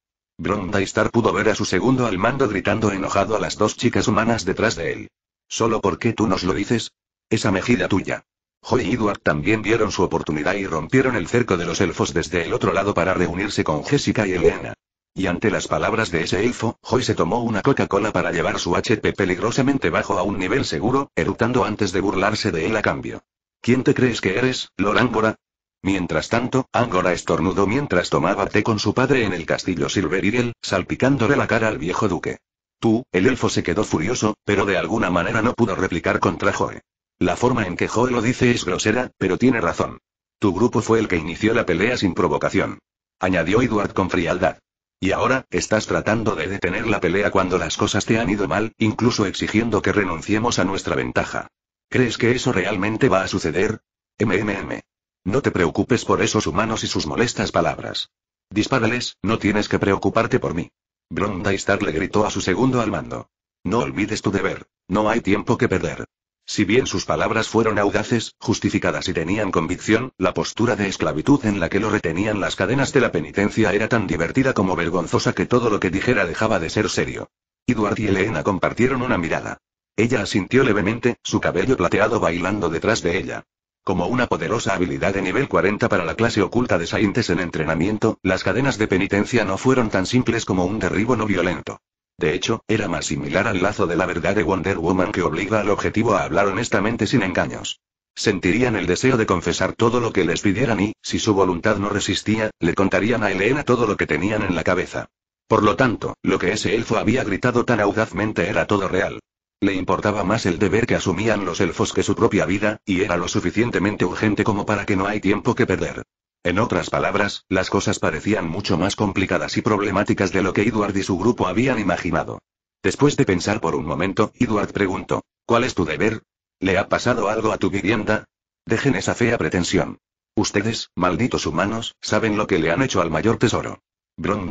star pudo ver a su segundo al mando gritando enojado a las dos chicas humanas detrás de él. ¿Solo porque tú nos lo dices? Esa mejida tuya. Joy y Eduard también vieron su oportunidad y rompieron el cerco de los elfos desde el otro lado para reunirse con Jessica y Elena. Y ante las palabras de ese elfo, Joy se tomó una Coca-Cola para llevar su HP peligrosamente bajo a un nivel seguro, eructando antes de burlarse de él a cambio. ¿Quién te crees que eres, ángora Mientras tanto, Angora estornudó mientras tomaba té con su padre en el castillo Silver Eagle, salpicándole la cara al viejo duque. Tú, el elfo se quedó furioso, pero de alguna manera no pudo replicar contra Joe. La forma en que Joe lo dice es grosera, pero tiene razón. Tu grupo fue el que inició la pelea sin provocación. Añadió Edward con frialdad. Y ahora, estás tratando de detener la pelea cuando las cosas te han ido mal, incluso exigiendo que renunciemos a nuestra ventaja. ¿Crees que eso realmente va a suceder? MMM. No te preocupes por esos humanos y sus molestas palabras. Dispárales, no tienes que preocuparte por mí. Bronda Star le gritó a su segundo al mando. No olvides tu deber. No hay tiempo que perder. Si bien sus palabras fueron audaces, justificadas y tenían convicción, la postura de esclavitud en la que lo retenían las cadenas de la penitencia era tan divertida como vergonzosa que todo lo que dijera dejaba de ser serio. Edward y Elena compartieron una mirada. Ella asintió levemente, su cabello plateado bailando detrás de ella. Como una poderosa habilidad de nivel 40 para la clase oculta de Saintes en entrenamiento, las cadenas de penitencia no fueron tan simples como un derribo no violento. De hecho, era más similar al lazo de la verdad de Wonder Woman que obliga al objetivo a hablar honestamente sin engaños. Sentirían el deseo de confesar todo lo que les pidieran y, si su voluntad no resistía, le contarían a Elena todo lo que tenían en la cabeza. Por lo tanto, lo que ese elfo había gritado tan audazmente era todo real. Le importaba más el deber que asumían los elfos que su propia vida, y era lo suficientemente urgente como para que no hay tiempo que perder. En otras palabras, las cosas parecían mucho más complicadas y problemáticas de lo que Edward y su grupo habían imaginado. Después de pensar por un momento, Edward preguntó, ¿Cuál es tu deber? ¿Le ha pasado algo a tu vivienda? Dejen esa fea pretensión. Ustedes, malditos humanos, saben lo que le han hecho al mayor tesoro.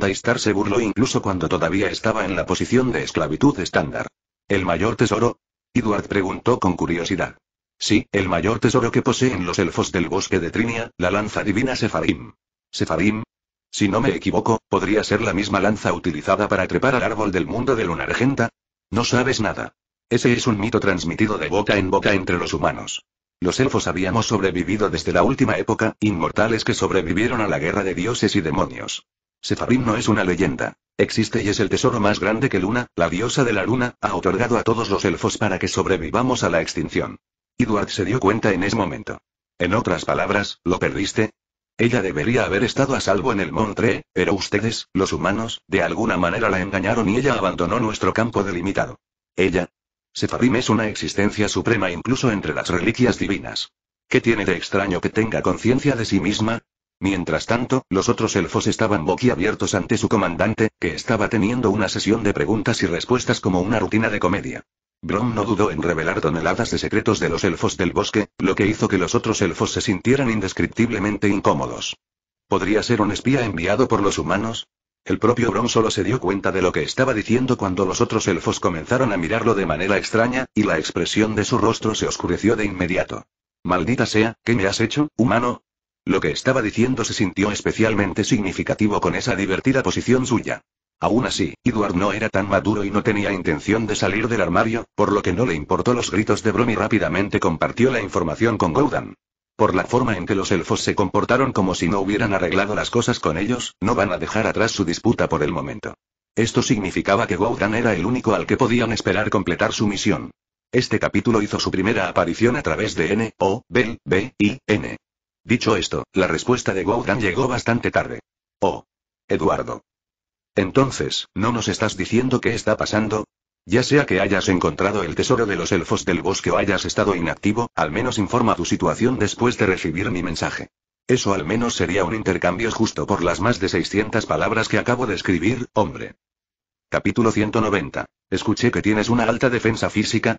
Star se burló incluso cuando todavía estaba en la posición de esclavitud estándar. ¿El mayor tesoro? Edward preguntó con curiosidad. Sí, el mayor tesoro que poseen los elfos del bosque de Trinia, la lanza divina Sefarim. Sefarim. Si no me equivoco, podría ser la misma lanza utilizada para trepar al árbol del mundo de Luna regenta? No sabes nada. Ese es un mito transmitido de boca en boca entre los humanos. Los elfos habíamos sobrevivido desde la última época, inmortales que sobrevivieron a la guerra de dioses y demonios. Sefarim no es una leyenda. Existe y es el tesoro más grande que Luna, la diosa de la luna, ha otorgado a todos los elfos para que sobrevivamos a la extinción. Edward se dio cuenta en ese momento. En otras palabras, ¿lo perdiste? Ella debería haber estado a salvo en el Montre, pero ustedes, los humanos, de alguna manera la engañaron y ella abandonó nuestro campo delimitado. Ella. Sefarim es una existencia suprema incluso entre las reliquias divinas. ¿Qué tiene de extraño que tenga conciencia de sí misma? Mientras tanto, los otros elfos estaban boquiabiertos ante su comandante, que estaba teniendo una sesión de preguntas y respuestas como una rutina de comedia. Brom no dudó en revelar toneladas de secretos de los elfos del bosque, lo que hizo que los otros elfos se sintieran indescriptiblemente incómodos. ¿Podría ser un espía enviado por los humanos? El propio Brom solo se dio cuenta de lo que estaba diciendo cuando los otros elfos comenzaron a mirarlo de manera extraña, y la expresión de su rostro se oscureció de inmediato. Maldita sea, ¿qué me has hecho, humano? Lo que estaba diciendo se sintió especialmente significativo con esa divertida posición suya. Aún así, Edward no era tan maduro y no tenía intención de salir del armario, por lo que no le importó los gritos de Brom y rápidamente compartió la información con Goudan. Por la forma en que los elfos se comportaron como si no hubieran arreglado las cosas con ellos, no van a dejar atrás su disputa por el momento. Esto significaba que Goudan era el único al que podían esperar completar su misión. Este capítulo hizo su primera aparición a través de N, O, B, B, I, N. Dicho esto, la respuesta de Goudan llegó bastante tarde. Oh. Eduardo. Entonces, ¿no nos estás diciendo qué está pasando? Ya sea que hayas encontrado el tesoro de los elfos del bosque o hayas estado inactivo, al menos informa tu situación después de recibir mi mensaje. Eso al menos sería un intercambio justo por las más de 600 palabras que acabo de escribir, hombre. Capítulo 190. Escuché que tienes una alta defensa física.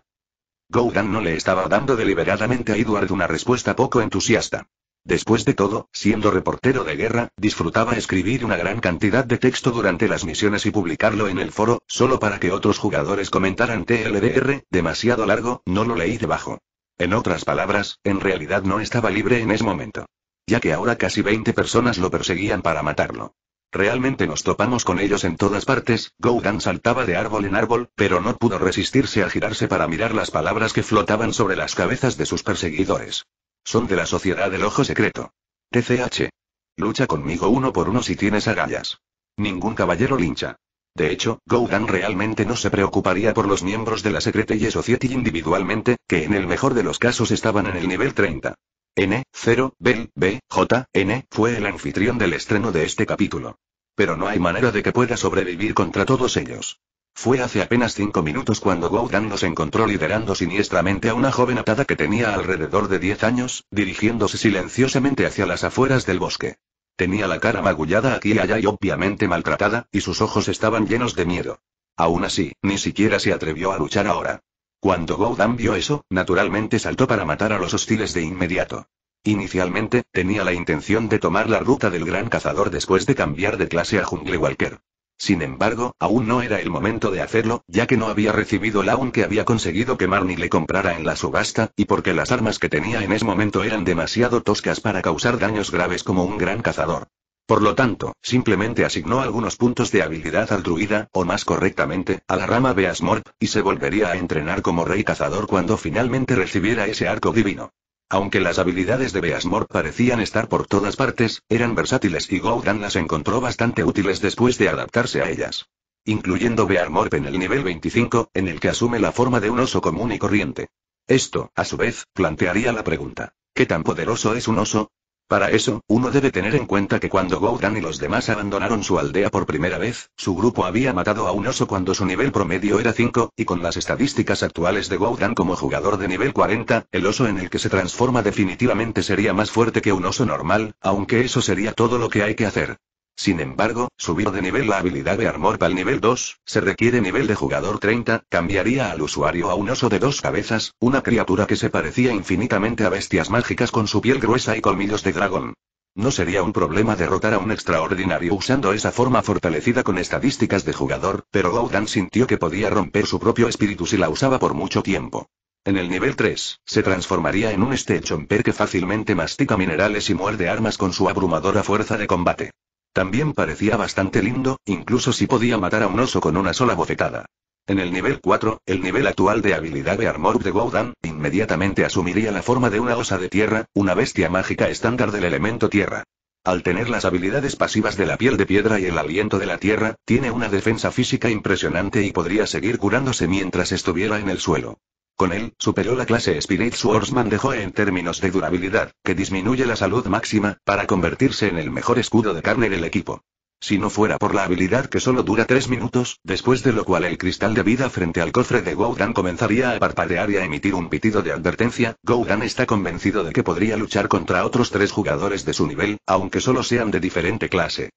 Goudan no le estaba dando deliberadamente a Eduardo una respuesta poco entusiasta. Después de todo, siendo reportero de guerra, disfrutaba escribir una gran cantidad de texto durante las misiones y publicarlo en el foro, solo para que otros jugadores comentaran TLDR, demasiado largo, no lo leí debajo. En otras palabras, en realidad no estaba libre en ese momento. Ya que ahora casi 20 personas lo perseguían para matarlo. Realmente nos topamos con ellos en todas partes, Goudan saltaba de árbol en árbol, pero no pudo resistirse a girarse para mirar las palabras que flotaban sobre las cabezas de sus perseguidores. Son de la Sociedad del Ojo Secreto. TCH. Lucha conmigo uno por uno si tienes agallas. Ningún caballero lincha. De hecho, Goudan realmente no se preocuparía por los miembros de la y Society individualmente, que en el mejor de los casos estaban en el nivel 30. N0 Bell B J N fue el anfitrión del estreno de este capítulo. Pero no hay manera de que pueda sobrevivir contra todos ellos. Fue hace apenas cinco minutos cuando Goudan los encontró liderando siniestramente a una joven atada que tenía alrededor de 10 años, dirigiéndose silenciosamente hacia las afueras del bosque. Tenía la cara magullada aquí y allá y obviamente maltratada, y sus ojos estaban llenos de miedo. Aún así, ni siquiera se atrevió a luchar ahora. Cuando Goudan vio eso, naturalmente saltó para matar a los hostiles de inmediato. Inicialmente, tenía la intención de tomar la ruta del gran cazador después de cambiar de clase a Jungle Walker. Sin embargo, aún no era el momento de hacerlo, ya que no había recibido el un que había conseguido que Marnie le comprara en la subasta, y porque las armas que tenía en ese momento eran demasiado toscas para causar daños graves como un gran cazador. Por lo tanto, simplemente asignó algunos puntos de habilidad al druida, o más correctamente, a la rama Beasmorp, y se volvería a entrenar como rey cazador cuando finalmente recibiera ese arco divino. Aunque las habilidades de Beasmore parecían estar por todas partes, eran versátiles y Gowdan las encontró bastante útiles después de adaptarse a ellas. Incluyendo Beasmore en el nivel 25, en el que asume la forma de un oso común y corriente. Esto, a su vez, plantearía la pregunta. ¿Qué tan poderoso es un oso? Para eso, uno debe tener en cuenta que cuando Goudan y los demás abandonaron su aldea por primera vez, su grupo había matado a un oso cuando su nivel promedio era 5, y con las estadísticas actuales de Goudan como jugador de nivel 40, el oso en el que se transforma definitivamente sería más fuerte que un oso normal, aunque eso sería todo lo que hay que hacer. Sin embargo, subir de nivel la habilidad de Armor el nivel 2, se requiere nivel de jugador 30, cambiaría al usuario a un oso de dos cabezas, una criatura que se parecía infinitamente a bestias mágicas con su piel gruesa y colmillos de dragón. No sería un problema derrotar a un extraordinario usando esa forma fortalecida con estadísticas de jugador, pero Gaudan sintió que podía romper su propio espíritu si la usaba por mucho tiempo. En el nivel 3, se transformaría en un Stechomper que fácilmente mastica minerales y muerde armas con su abrumadora fuerza de combate. También parecía bastante lindo, incluso si podía matar a un oso con una sola bofetada. En el nivel 4, el nivel actual de habilidad de Armor de Gaudan, inmediatamente asumiría la forma de una osa de tierra, una bestia mágica estándar del elemento tierra. Al tener las habilidades pasivas de la piel de piedra y el aliento de la tierra, tiene una defensa física impresionante y podría seguir curándose mientras estuviera en el suelo. Con él, superó la clase Spirit Swordsman dejó en términos de durabilidad, que disminuye la salud máxima, para convertirse en el mejor escudo de carne del equipo. Si no fuera por la habilidad que solo dura 3 minutos, después de lo cual el cristal de vida frente al cofre de Goudan comenzaría a parpadear y a emitir un pitido de advertencia, Goudan está convencido de que podría luchar contra otros tres jugadores de su nivel, aunque solo sean de diferente clase.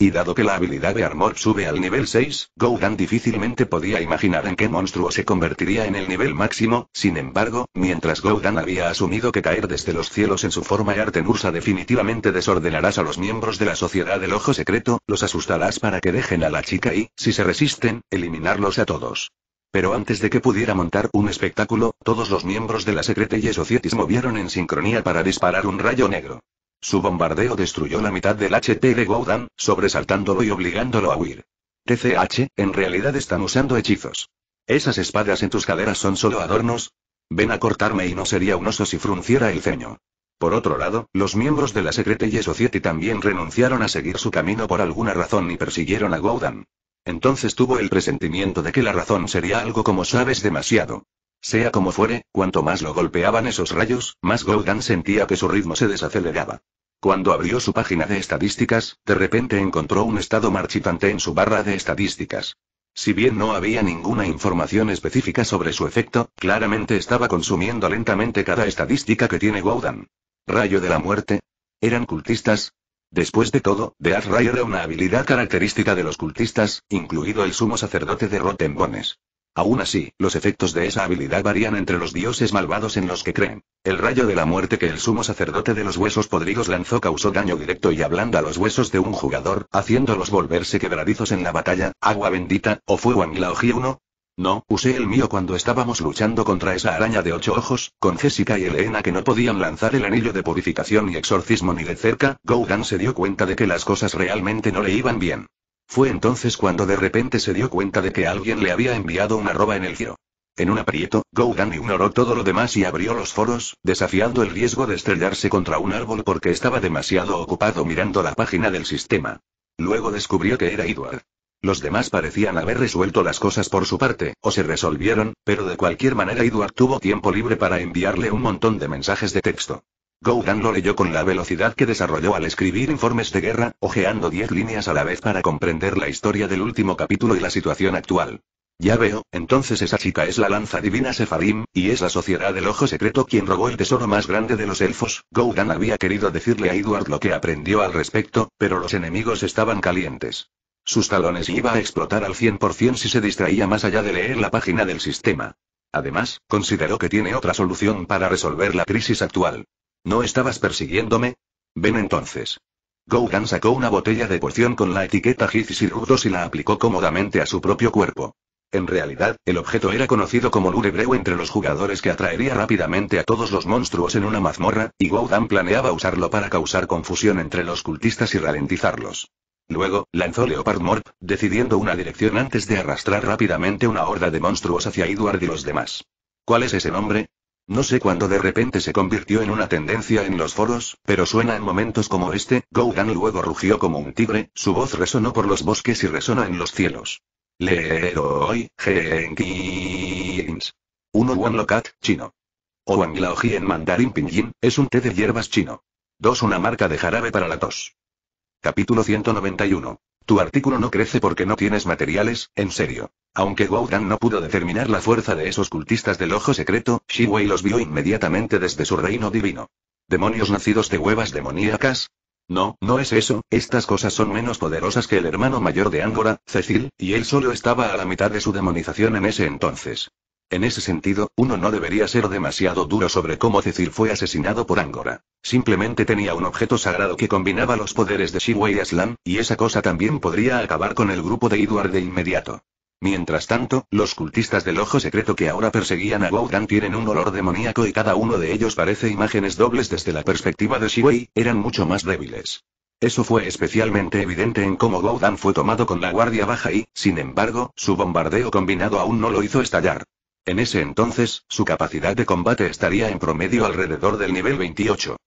Y dado que la habilidad de Armor sube al nivel 6, Goudan difícilmente podía imaginar en qué monstruo se convertiría en el nivel máximo, sin embargo, mientras Goudan había asumido que caer desde los cielos en su forma y Artenursa definitivamente desordenarás a los miembros de la sociedad del ojo secreto, los asustarás para que dejen a la chica y, si se resisten, eliminarlos a todos. Pero antes de que pudiera montar un espectáculo, todos los miembros de la secreta Society se movieron en sincronía para disparar un rayo negro. Su bombardeo destruyó la mitad del HP de Goudan, sobresaltándolo y obligándolo a huir. TCH, en realidad están usando hechizos. ¿Esas espadas en tus caderas son solo adornos? Ven a cortarme y no sería un oso si frunciera el ceño. Por otro lado, los miembros de la Secretary Society también renunciaron a seguir su camino por alguna razón y persiguieron a Goudan. Entonces tuvo el presentimiento de que la razón sería algo como sabes demasiado. Sea como fuere, cuanto más lo golpeaban esos rayos, más Goudan sentía que su ritmo se desaceleraba. Cuando abrió su página de estadísticas, de repente encontró un estado marchitante en su barra de estadísticas. Si bien no había ninguna información específica sobre su efecto, claramente estaba consumiendo lentamente cada estadística que tiene Gaudan. Rayo de la muerte. ¿Eran cultistas? Después de todo, Death Ray era una habilidad característica de los cultistas, incluido el sumo sacerdote de Rottenbones. Aún así, los efectos de esa habilidad varían entre los dioses malvados en los que creen. El rayo de la muerte que el sumo sacerdote de los huesos podridos lanzó causó daño directo y a los huesos de un jugador, haciéndolos volverse quebradizos en la batalla, agua bendita, o fuego angilaogia 1. No, usé el mío cuando estábamos luchando contra esa araña de ocho ojos, con Jessica y Elena que no podían lanzar el anillo de purificación y exorcismo ni de cerca, Gauguin se dio cuenta de que las cosas realmente no le iban bien. Fue entonces cuando de repente se dio cuenta de que alguien le había enviado una roba en el giro. En un aprieto, Gougan ignoró todo lo demás y abrió los foros, desafiando el riesgo de estrellarse contra un árbol porque estaba demasiado ocupado mirando la página del sistema. Luego descubrió que era Edward. Los demás parecían haber resuelto las cosas por su parte, o se resolvieron, pero de cualquier manera Edward tuvo tiempo libre para enviarle un montón de mensajes de texto. Goudan lo leyó con la velocidad que desarrolló al escribir informes de guerra, ojeando diez líneas a la vez para comprender la historia del último capítulo y la situación actual. Ya veo, entonces esa chica es la lanza divina Sefarim, y es la sociedad del ojo secreto quien robó el tesoro más grande de los elfos. Goudan había querido decirle a Edward lo que aprendió al respecto, pero los enemigos estaban calientes. Sus talones iba a explotar al 100% si se distraía más allá de leer la página del sistema. Además, consideró que tiene otra solución para resolver la crisis actual. ¿No estabas persiguiéndome? Ven entonces. Gauguin sacó una botella de poción con la etiqueta Gizis y y la aplicó cómodamente a su propio cuerpo. En realidad, el objeto era conocido como Lurebreu entre los jugadores que atraería rápidamente a todos los monstruos en una mazmorra, y Gauguin planeaba usarlo para causar confusión entre los cultistas y ralentizarlos. Luego, lanzó Leopard Morp, decidiendo una dirección antes de arrastrar rápidamente una horda de monstruos hacia Edward y los demás. ¿Cuál es ese nombre? No sé cuándo de repente se convirtió en una tendencia en los foros, pero suena en momentos como este, Gougan luego rugió como un tigre, su voz resonó por los bosques y resona en los cielos. Leroy Jenkins. Uno Wanlocat, chino. O en mandarín pinyin, es un té de hierbas chino. 2. Una marca de jarabe para la tos. Capítulo 191. Tu artículo no crece porque no tienes materiales, en serio. Aunque Dan no pudo determinar la fuerza de esos cultistas del ojo secreto, Shiwei los vio inmediatamente desde su reino divino. ¿Demonios nacidos de huevas demoníacas? No, no es eso, estas cosas son menos poderosas que el hermano mayor de Ángora, Cecil, y él solo estaba a la mitad de su demonización en ese entonces. En ese sentido, uno no debería ser demasiado duro sobre cómo Cecil fue asesinado por Angora. Simplemente tenía un objeto sagrado que combinaba los poderes de Shiwei y Aslan, y esa cosa también podría acabar con el grupo de Edward de inmediato. Mientras tanto, los cultistas del ojo secreto que ahora perseguían a Goudan tienen un olor demoníaco y cada uno de ellos parece imágenes dobles desde la perspectiva de Shiwei, eran mucho más débiles. Eso fue especialmente evidente en cómo Goudan fue tomado con la guardia baja y, sin embargo, su bombardeo combinado aún no lo hizo estallar. En ese entonces, su capacidad de combate estaría en promedio alrededor del nivel 28.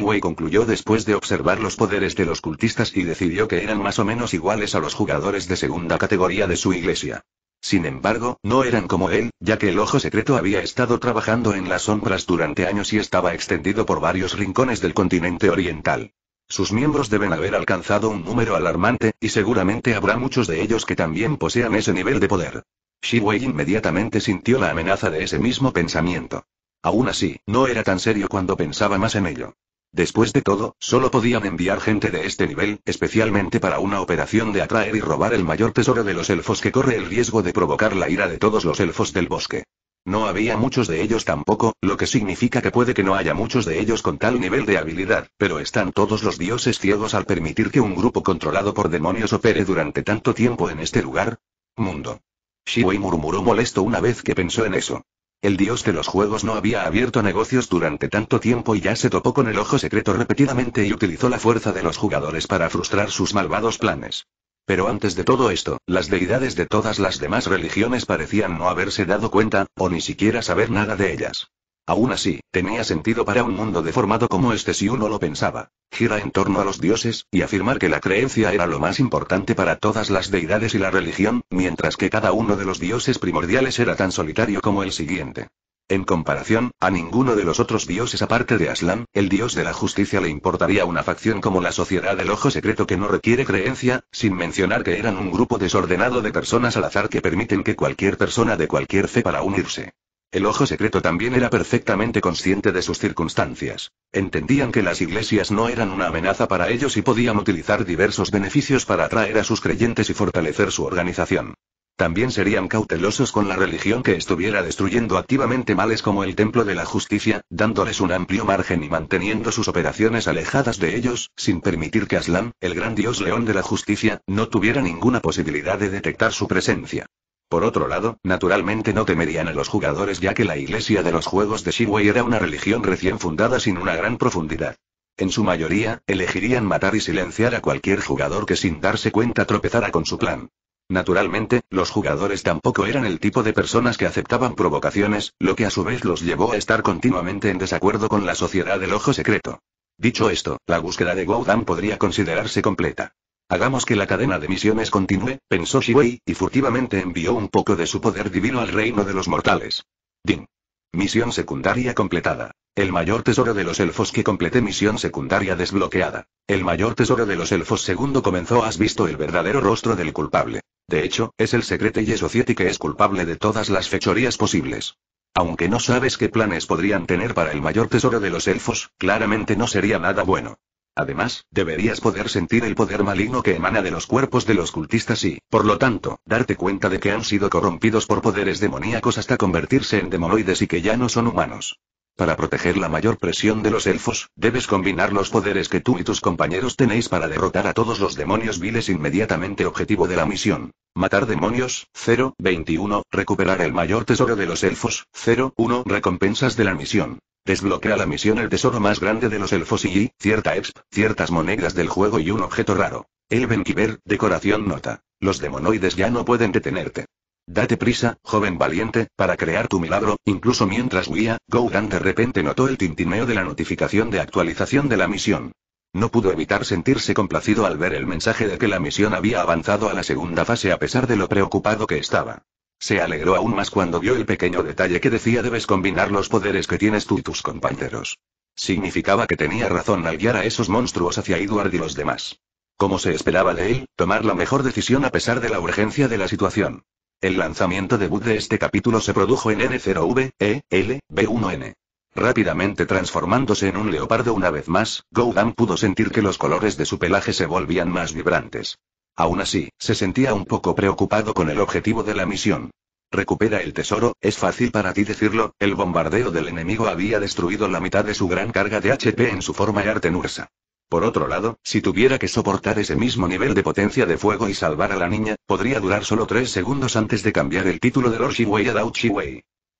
Wei concluyó después de observar los poderes de los cultistas y decidió que eran más o menos iguales a los jugadores de segunda categoría de su iglesia. Sin embargo, no eran como él, ya que el ojo secreto había estado trabajando en las sombras durante años y estaba extendido por varios rincones del continente oriental. Sus miembros deben haber alcanzado un número alarmante, y seguramente habrá muchos de ellos que también posean ese nivel de poder. Shiwei inmediatamente sintió la amenaza de ese mismo pensamiento. Aún así, no era tan serio cuando pensaba más en ello. Después de todo, solo podían enviar gente de este nivel, especialmente para una operación de atraer y robar el mayor tesoro de los elfos que corre el riesgo de provocar la ira de todos los elfos del bosque. No había muchos de ellos tampoco, lo que significa que puede que no haya muchos de ellos con tal nivel de habilidad, pero están todos los dioses ciegos al permitir que un grupo controlado por demonios opere durante tanto tiempo en este lugar. Mundo. Shiwei murmuró molesto una vez que pensó en eso. El dios de los juegos no había abierto negocios durante tanto tiempo y ya se topó con el ojo secreto repetidamente y utilizó la fuerza de los jugadores para frustrar sus malvados planes. Pero antes de todo esto, las deidades de todas las demás religiones parecían no haberse dado cuenta, o ni siquiera saber nada de ellas. Aún así, tenía sentido para un mundo deformado como este si uno lo pensaba. Gira en torno a los dioses, y afirmar que la creencia era lo más importante para todas las deidades y la religión, mientras que cada uno de los dioses primordiales era tan solitario como el siguiente. En comparación, a ninguno de los otros dioses aparte de Aslan, el dios de la justicia le importaría una facción como la Sociedad del Ojo Secreto que no requiere creencia, sin mencionar que eran un grupo desordenado de personas al azar que permiten que cualquier persona de cualquier fe para unirse. El ojo secreto también era perfectamente consciente de sus circunstancias. Entendían que las iglesias no eran una amenaza para ellos y podían utilizar diversos beneficios para atraer a sus creyentes y fortalecer su organización. También serían cautelosos con la religión que estuviera destruyendo activamente males como el Templo de la Justicia, dándoles un amplio margen y manteniendo sus operaciones alejadas de ellos, sin permitir que Aslan, el gran dios león de la justicia, no tuviera ninguna posibilidad de detectar su presencia. Por otro lado, naturalmente no temerían a los jugadores ya que la iglesia de los juegos de Shiwei era una religión recién fundada sin una gran profundidad. En su mayoría, elegirían matar y silenciar a cualquier jugador que sin darse cuenta tropezara con su plan. Naturalmente, los jugadores tampoco eran el tipo de personas que aceptaban provocaciones, lo que a su vez los llevó a estar continuamente en desacuerdo con la sociedad del ojo secreto. Dicho esto, la búsqueda de Goudan podría considerarse completa. Hagamos que la cadena de misiones continúe, pensó Shiwei, y furtivamente envió un poco de su poder divino al reino de los mortales. Din. Misión secundaria completada. El mayor tesoro de los elfos que completé misión secundaria desbloqueada. El mayor tesoro de los elfos segundo comenzó has visto el verdadero rostro del culpable. De hecho, es el secreto y Society que es culpable de todas las fechorías posibles. Aunque no sabes qué planes podrían tener para el mayor tesoro de los elfos, claramente no sería nada bueno. Además, deberías poder sentir el poder maligno que emana de los cuerpos de los cultistas y, por lo tanto, darte cuenta de que han sido corrompidos por poderes demoníacos hasta convertirse en demonoides y que ya no son humanos. Para proteger la mayor presión de los elfos, debes combinar los poderes que tú y tus compañeros tenéis para derrotar a todos los demonios viles inmediatamente objetivo de la misión. Matar demonios, 0, 21, recuperar el mayor tesoro de los elfos, 0, 1, recompensas de la misión. Desbloquea la misión el tesoro más grande de los elfos y, cierta exp, ciertas monedas del juego y un objeto raro. Elven Kiber, decoración nota. Los demonoides ya no pueden detenerte. Date prisa, joven valiente, para crear tu milagro, incluso mientras huía, gowran de repente notó el tintineo de la notificación de actualización de la misión. No pudo evitar sentirse complacido al ver el mensaje de que la misión había avanzado a la segunda fase a pesar de lo preocupado que estaba. Se alegró aún más cuando vio el pequeño detalle que decía debes combinar los poderes que tienes tú y tus compañeros. Significaba que tenía razón al guiar a esos monstruos hacia Edward y los demás. Como se esperaba de él, tomar la mejor decisión a pesar de la urgencia de la situación. El lanzamiento debut de este capítulo se produjo en N0V, E, L, B1N. Rápidamente transformándose en un leopardo una vez más, Goudam pudo sentir que los colores de su pelaje se volvían más vibrantes. Aún así, se sentía un poco preocupado con el objetivo de la misión. Recupera el tesoro, es fácil para ti decirlo, el bombardeo del enemigo había destruido la mitad de su gran carga de HP en su forma Artenursa. Por otro lado, si tuviera que soportar ese mismo nivel de potencia de fuego y salvar a la niña, podría durar solo tres segundos antes de cambiar el título de Lord Shiwei a Dao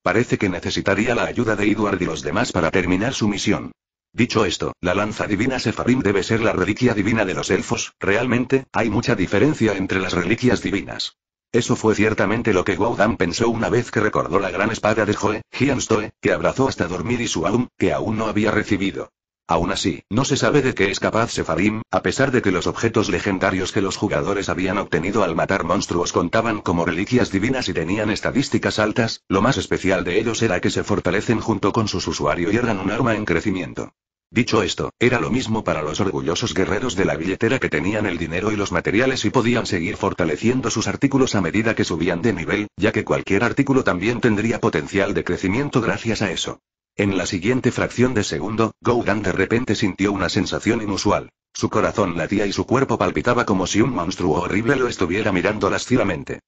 Parece que necesitaría la ayuda de Edward y los demás para terminar su misión. Dicho esto, la lanza divina Sefarim debe ser la reliquia divina de los elfos, realmente, hay mucha diferencia entre las reliquias divinas. Eso fue ciertamente lo que Gaudam pensó una vez que recordó la gran espada de Joe, Hianstoe, que abrazó hasta dormir y su Aum, que aún no había recibido. Aún así, no se sabe de qué es capaz Sefarim, a pesar de que los objetos legendarios que los jugadores habían obtenido al matar monstruos contaban como reliquias divinas y tenían estadísticas altas, lo más especial de ellos era que se fortalecen junto con sus usuarios y eran un arma en crecimiento. Dicho esto, era lo mismo para los orgullosos guerreros de la billetera que tenían el dinero y los materiales y podían seguir fortaleciendo sus artículos a medida que subían de nivel, ya que cualquier artículo también tendría potencial de crecimiento gracias a eso. En la siguiente fracción de segundo, Gougan de repente sintió una sensación inusual. Su corazón latía y su cuerpo palpitaba como si un monstruo horrible lo estuviera mirando lascivamente.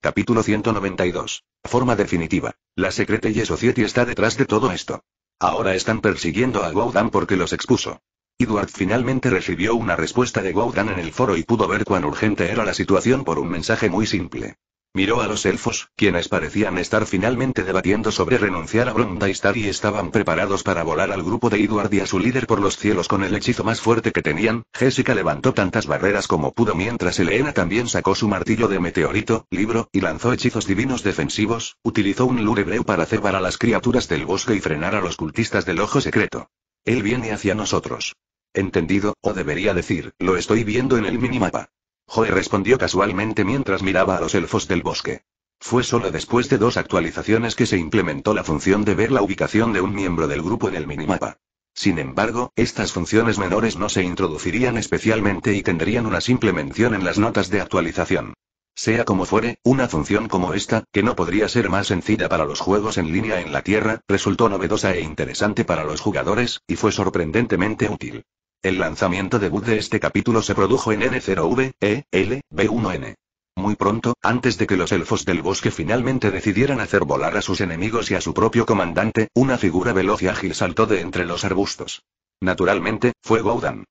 Capítulo 192. Forma definitiva. La secreta Society está detrás de todo esto. Ahora están persiguiendo a Goudan porque los expuso. Edward finalmente recibió una respuesta de Goudan en el foro y pudo ver cuán urgente era la situación por un mensaje muy simple. Miró a los elfos, quienes parecían estar finalmente debatiendo sobre renunciar a Star y estaban preparados para volar al grupo de Edward y a su líder por los cielos con el hechizo más fuerte que tenían. Jessica levantó tantas barreras como pudo mientras Elena también sacó su martillo de meteorito, libro, y lanzó hechizos divinos defensivos, utilizó un lurebreu para cebar a las criaturas del bosque y frenar a los cultistas del ojo secreto. Él viene hacia nosotros. Entendido, o debería decir, lo estoy viendo en el minimapa. Joe respondió casualmente mientras miraba a los elfos del bosque. Fue solo después de dos actualizaciones que se implementó la función de ver la ubicación de un miembro del grupo en el minimapa. Sin embargo, estas funciones menores no se introducirían especialmente y tendrían una simple mención en las notas de actualización. Sea como fuere, una función como esta, que no podría ser más sencilla para los juegos en línea en la Tierra, resultó novedosa e interesante para los jugadores, y fue sorprendentemente útil. El lanzamiento debut de este capítulo se produjo en N0V, E, L, B1N. Muy pronto, antes de que los elfos del bosque finalmente decidieran hacer volar a sus enemigos y a su propio comandante, una figura veloz y ágil saltó de entre los arbustos. Naturalmente, fue Goudan.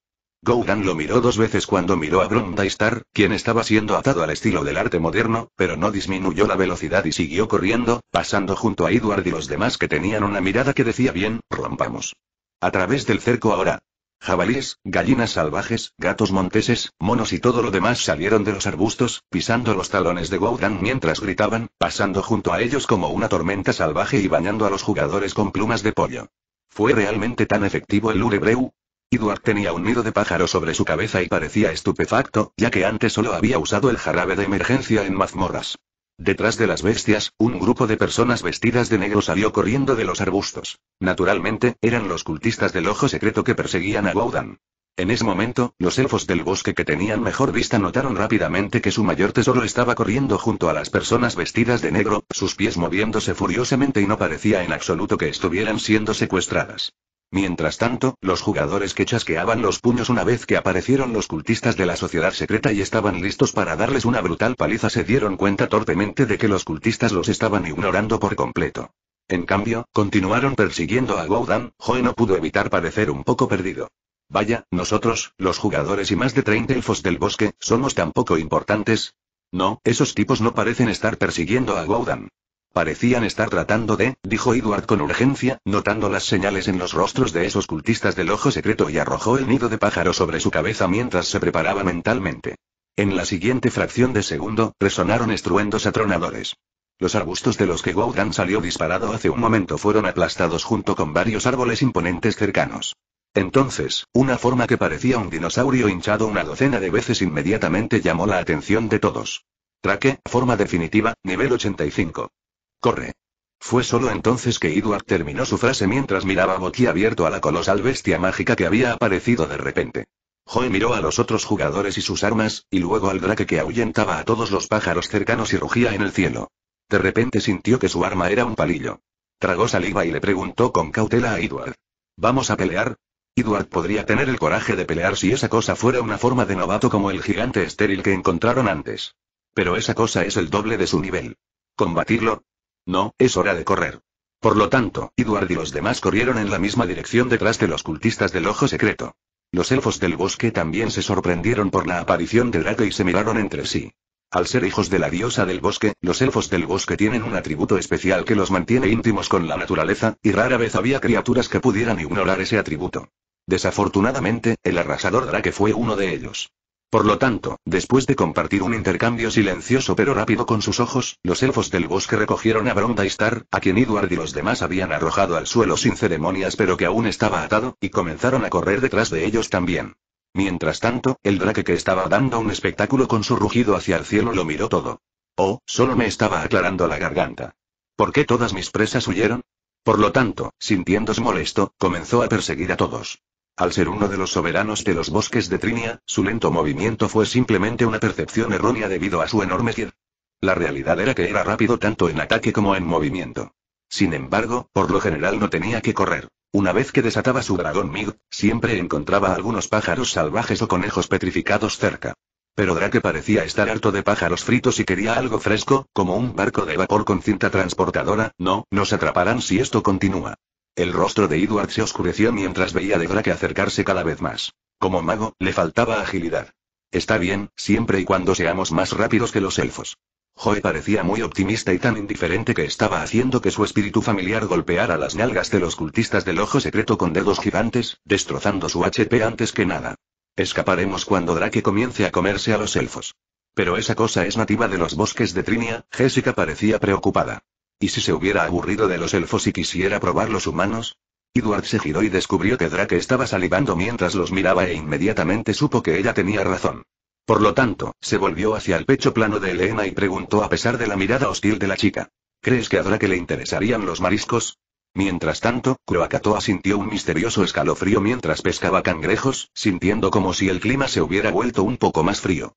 Goudan lo miró dos veces cuando miró a star quien estaba siendo atado al estilo del arte moderno, pero no disminuyó la velocidad y siguió corriendo, pasando junto a Edward y los demás que tenían una mirada que decía bien, rompamos. A través del cerco ahora. Jabalíes, gallinas salvajes, gatos monteses, monos y todo lo demás salieron de los arbustos, pisando los talones de Goudan mientras gritaban, pasando junto a ellos como una tormenta salvaje y bañando a los jugadores con plumas de pollo. ¿Fue realmente tan efectivo el Urebreu? Eduard tenía un nido de pájaro sobre su cabeza y parecía estupefacto, ya que antes solo había usado el jarabe de emergencia en mazmorras. Detrás de las bestias, un grupo de personas vestidas de negro salió corriendo de los arbustos. Naturalmente, eran los cultistas del ojo secreto que perseguían a Gaudan. En ese momento, los elfos del bosque que tenían mejor vista notaron rápidamente que su mayor tesoro estaba corriendo junto a las personas vestidas de negro, sus pies moviéndose furiosamente y no parecía en absoluto que estuvieran siendo secuestradas. Mientras tanto, los jugadores que chasqueaban los puños una vez que aparecieron los cultistas de la sociedad secreta y estaban listos para darles una brutal paliza se dieron cuenta torpemente de que los cultistas los estaban ignorando por completo. En cambio, continuaron persiguiendo a Gaudan, Joe no pudo evitar parecer un poco perdido. Vaya, nosotros, los jugadores y más de 30 elfos del bosque, somos tan poco importantes. No, esos tipos no parecen estar persiguiendo a Gaudan. Parecían estar tratando de, dijo Edward con urgencia, notando las señales en los rostros de esos cultistas del ojo secreto y arrojó el nido de pájaro sobre su cabeza mientras se preparaba mentalmente. En la siguiente fracción de segundo, resonaron estruendos atronadores. Los arbustos de los que Goudan salió disparado hace un momento fueron aplastados junto con varios árboles imponentes cercanos. Entonces, una forma que parecía un dinosaurio hinchado una docena de veces inmediatamente llamó la atención de todos. Traque, forma definitiva, nivel 85. Corre. Fue solo entonces que Edward terminó su frase mientras miraba boquiabierto a la colosal bestia mágica que había aparecido de repente. Joe miró a los otros jugadores y sus armas, y luego al drake que ahuyentaba a todos los pájaros cercanos y rugía en el cielo. De repente sintió que su arma era un palillo. Tragó saliva y le preguntó con cautela a Edward. ¿Vamos a pelear? Edward podría tener el coraje de pelear si esa cosa fuera una forma de novato como el gigante estéril que encontraron antes. Pero esa cosa es el doble de su nivel. Combatirlo, no, es hora de correr. Por lo tanto, Edward y los demás corrieron en la misma dirección detrás de los cultistas del ojo secreto. Los elfos del bosque también se sorprendieron por la aparición de Drake y se miraron entre sí. Al ser hijos de la diosa del bosque, los elfos del bosque tienen un atributo especial que los mantiene íntimos con la naturaleza, y rara vez había criaturas que pudieran ignorar ese atributo. Desafortunadamente, el arrasador Drake fue uno de ellos. Por lo tanto, después de compartir un intercambio silencioso pero rápido con sus ojos, los elfos del bosque recogieron a Star, a quien Edward y los demás habían arrojado al suelo sin ceremonias pero que aún estaba atado, y comenzaron a correr detrás de ellos también. Mientras tanto, el drake que estaba dando un espectáculo con su rugido hacia el cielo lo miró todo. Oh, solo me estaba aclarando la garganta. ¿Por qué todas mis presas huyeron? Por lo tanto, sintiéndose molesto, comenzó a perseguir a todos. Al ser uno de los soberanos de los bosques de Trinia, su lento movimiento fue simplemente una percepción errónea debido a su enorme piedra. La realidad era que era rápido tanto en ataque como en movimiento. Sin embargo, por lo general no tenía que correr. Una vez que desataba su dragón Mig, siempre encontraba algunos pájaros salvajes o conejos petrificados cerca. Pero Drake parecía estar harto de pájaros fritos y quería algo fresco, como un barco de vapor con cinta transportadora, no, nos atraparán si esto continúa. El rostro de Edward se oscureció mientras veía de Drake acercarse cada vez más. Como mago, le faltaba agilidad. Está bien, siempre y cuando seamos más rápidos que los elfos. Joe parecía muy optimista y tan indiferente que estaba haciendo que su espíritu familiar golpeara las nalgas de los cultistas del ojo secreto con dedos gigantes, destrozando su HP antes que nada. Escaparemos cuando Drake comience a comerse a los elfos. Pero esa cosa es nativa de los bosques de Trinia, Jessica parecía preocupada. ¿Y si se hubiera aburrido de los elfos y quisiera probar los humanos? Edward se giró y descubrió que Drake estaba salivando mientras los miraba e inmediatamente supo que ella tenía razón. Por lo tanto, se volvió hacia el pecho plano de Elena y preguntó a pesar de la mirada hostil de la chica. ¿Crees que a Drake le interesarían los mariscos? Mientras tanto, Croacatoa sintió un misterioso escalofrío mientras pescaba cangrejos, sintiendo como si el clima se hubiera vuelto un poco más frío.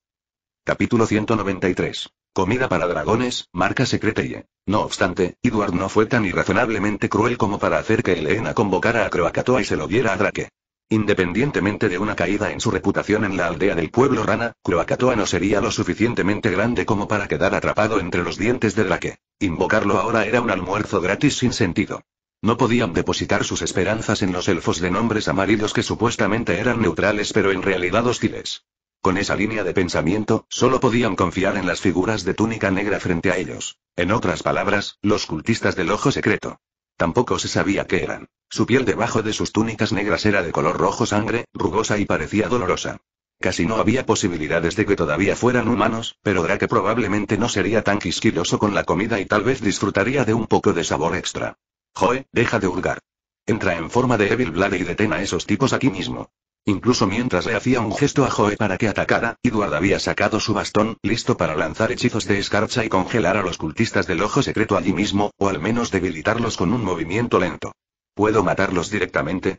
Capítulo 193. Comida para dragones, marca secreta y... No obstante, Edward no fue tan irrazonablemente cruel como para hacer que Elena convocara a Croacatoa y se lo diera a Drake. Independientemente de una caída en su reputación en la aldea del pueblo rana, Croacatoa no sería lo suficientemente grande como para quedar atrapado entre los dientes de Drake. Invocarlo ahora era un almuerzo gratis sin sentido. No podían depositar sus esperanzas en los elfos de nombres amarillos que supuestamente eran neutrales pero en realidad hostiles. Con esa línea de pensamiento, solo podían confiar en las figuras de túnica negra frente a ellos. En otras palabras, los cultistas del ojo secreto. Tampoco se sabía qué eran. Su piel debajo de sus túnicas negras era de color rojo sangre, rugosa y parecía dolorosa. Casi no había posibilidades de que todavía fueran humanos, pero Drake probablemente no sería tan quisquiloso con la comida y tal vez disfrutaría de un poco de sabor extra. Joe, deja de hurgar. Entra en forma de Evil Blade y detén a esos tipos aquí mismo. Incluso mientras le hacía un gesto a Joe para que atacara, Edward había sacado su bastón, listo para lanzar hechizos de escarcha y congelar a los cultistas del ojo secreto allí mismo, o al menos debilitarlos con un movimiento lento. ¿Puedo matarlos directamente?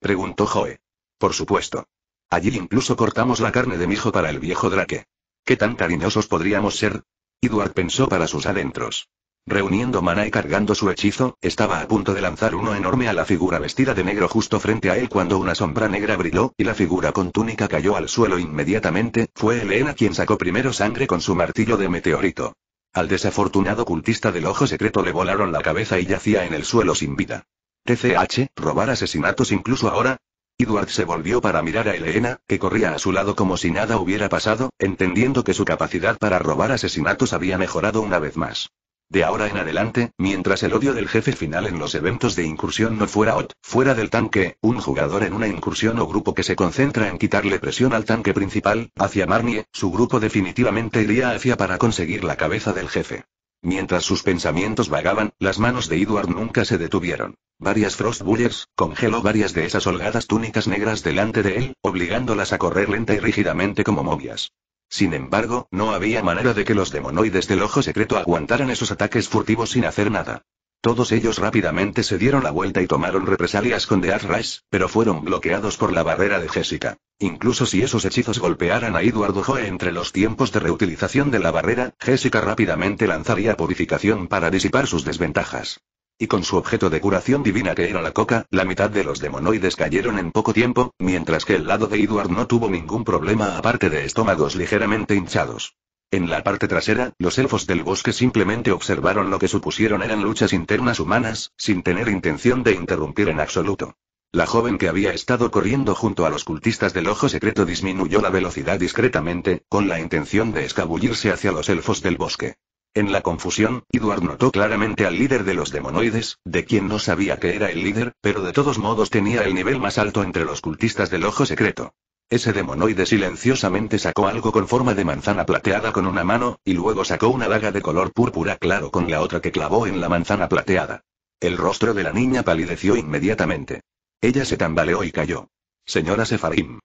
preguntó Joe. Por supuesto. Allí incluso cortamos la carne de mi hijo para el viejo Drake. ¿Qué tan cariñosos podríamos ser? Edward pensó para sus adentros. Reuniendo mana y cargando su hechizo, estaba a punto de lanzar uno enorme a la figura vestida de negro justo frente a él cuando una sombra negra brilló, y la figura con túnica cayó al suelo inmediatamente, fue Elena quien sacó primero sangre con su martillo de meteorito. Al desafortunado cultista del ojo secreto le volaron la cabeza y yacía en el suelo sin vida. TCH, robar asesinatos incluso ahora, Edward se volvió para mirar a Elena, que corría a su lado como si nada hubiera pasado, entendiendo que su capacidad para robar asesinatos había mejorado una vez más. De ahora en adelante, mientras el odio del jefe final en los eventos de incursión no fuera OT, fuera del tanque, un jugador en una incursión o grupo que se concentra en quitarle presión al tanque principal, hacia Marnie, su grupo definitivamente iría hacia para conseguir la cabeza del jefe. Mientras sus pensamientos vagaban, las manos de Edward nunca se detuvieron. Varias Frostbullers, congeló varias de esas holgadas túnicas negras delante de él, obligándolas a correr lenta y rígidamente como movias. Sin embargo, no había manera de que los demonoides del ojo secreto aguantaran esos ataques furtivos sin hacer nada. Todos ellos rápidamente se dieron la vuelta y tomaron represalias con Death Rush, pero fueron bloqueados por la barrera de Jessica. Incluso si esos hechizos golpearan a Eduardo Joe entre los tiempos de reutilización de la barrera, Jessica rápidamente lanzaría purificación para disipar sus desventajas. Y con su objeto de curación divina que era la coca, la mitad de los demonoides cayeron en poco tiempo, mientras que el lado de Edward no tuvo ningún problema aparte de estómagos ligeramente hinchados. En la parte trasera, los elfos del bosque simplemente observaron lo que supusieron eran luchas internas humanas, sin tener intención de interrumpir en absoluto. La joven que había estado corriendo junto a los cultistas del ojo secreto disminuyó la velocidad discretamente, con la intención de escabullirse hacia los elfos del bosque. En la confusión, Edward notó claramente al líder de los demonoides, de quien no sabía que era el líder, pero de todos modos tenía el nivel más alto entre los cultistas del ojo secreto. Ese demonoide silenciosamente sacó algo con forma de manzana plateada con una mano, y luego sacó una daga de color púrpura claro con la otra que clavó en la manzana plateada. El rostro de la niña palideció inmediatamente. Ella se tambaleó y cayó. Señora Sefarim.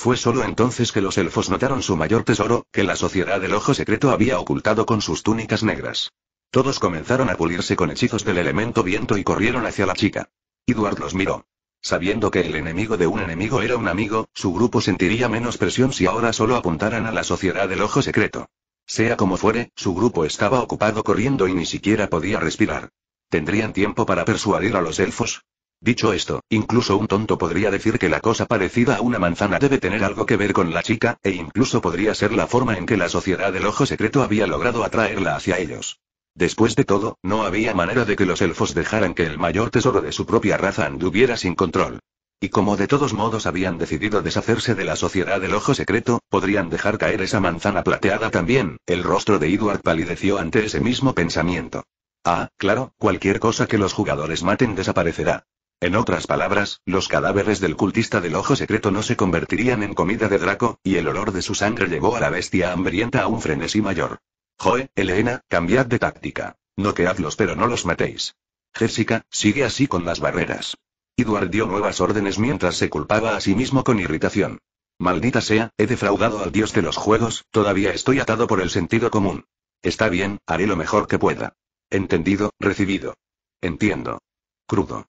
Fue solo entonces que los elfos notaron su mayor tesoro, que la sociedad del ojo secreto había ocultado con sus túnicas negras. Todos comenzaron a pulirse con hechizos del elemento viento y corrieron hacia la chica. Edward los miró. Sabiendo que el enemigo de un enemigo era un amigo, su grupo sentiría menos presión si ahora solo apuntaran a la sociedad del ojo secreto. Sea como fuere, su grupo estaba ocupado corriendo y ni siquiera podía respirar. ¿Tendrían tiempo para persuadir a los elfos? Dicho esto, incluso un tonto podría decir que la cosa parecida a una manzana debe tener algo que ver con la chica, e incluso podría ser la forma en que la sociedad del ojo secreto había logrado atraerla hacia ellos. Después de todo, no había manera de que los elfos dejaran que el mayor tesoro de su propia raza anduviera sin control. Y como de todos modos habían decidido deshacerse de la sociedad del ojo secreto, podrían dejar caer esa manzana plateada también, el rostro de Edward palideció ante ese mismo pensamiento. Ah, claro, cualquier cosa que los jugadores maten desaparecerá. En otras palabras, los cadáveres del cultista del ojo secreto no se convertirían en comida de Draco, y el olor de su sangre llevó a la bestia hambrienta a un frenesí mayor. Joe, Elena, cambiad de táctica. No Noqueadlos pero no los matéis. Jessica, sigue así con las barreras. Edward dio nuevas órdenes mientras se culpaba a sí mismo con irritación. Maldita sea, he defraudado al dios de los juegos, todavía estoy atado por el sentido común. Está bien, haré lo mejor que pueda. Entendido, recibido. Entiendo. Crudo.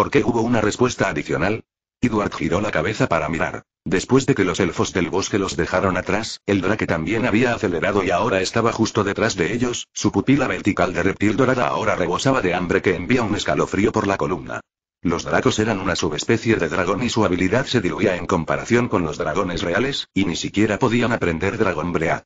¿Por qué hubo una respuesta adicional? Edward giró la cabeza para mirar. Después de que los elfos del bosque los dejaron atrás, el drake también había acelerado y ahora estaba justo detrás de ellos, su pupila vertical de reptil dorada ahora rebosaba de hambre que envía un escalofrío por la columna. Los dracos eran una subespecie de dragón y su habilidad se diluía en comparación con los dragones reales, y ni siquiera podían aprender dragón breat.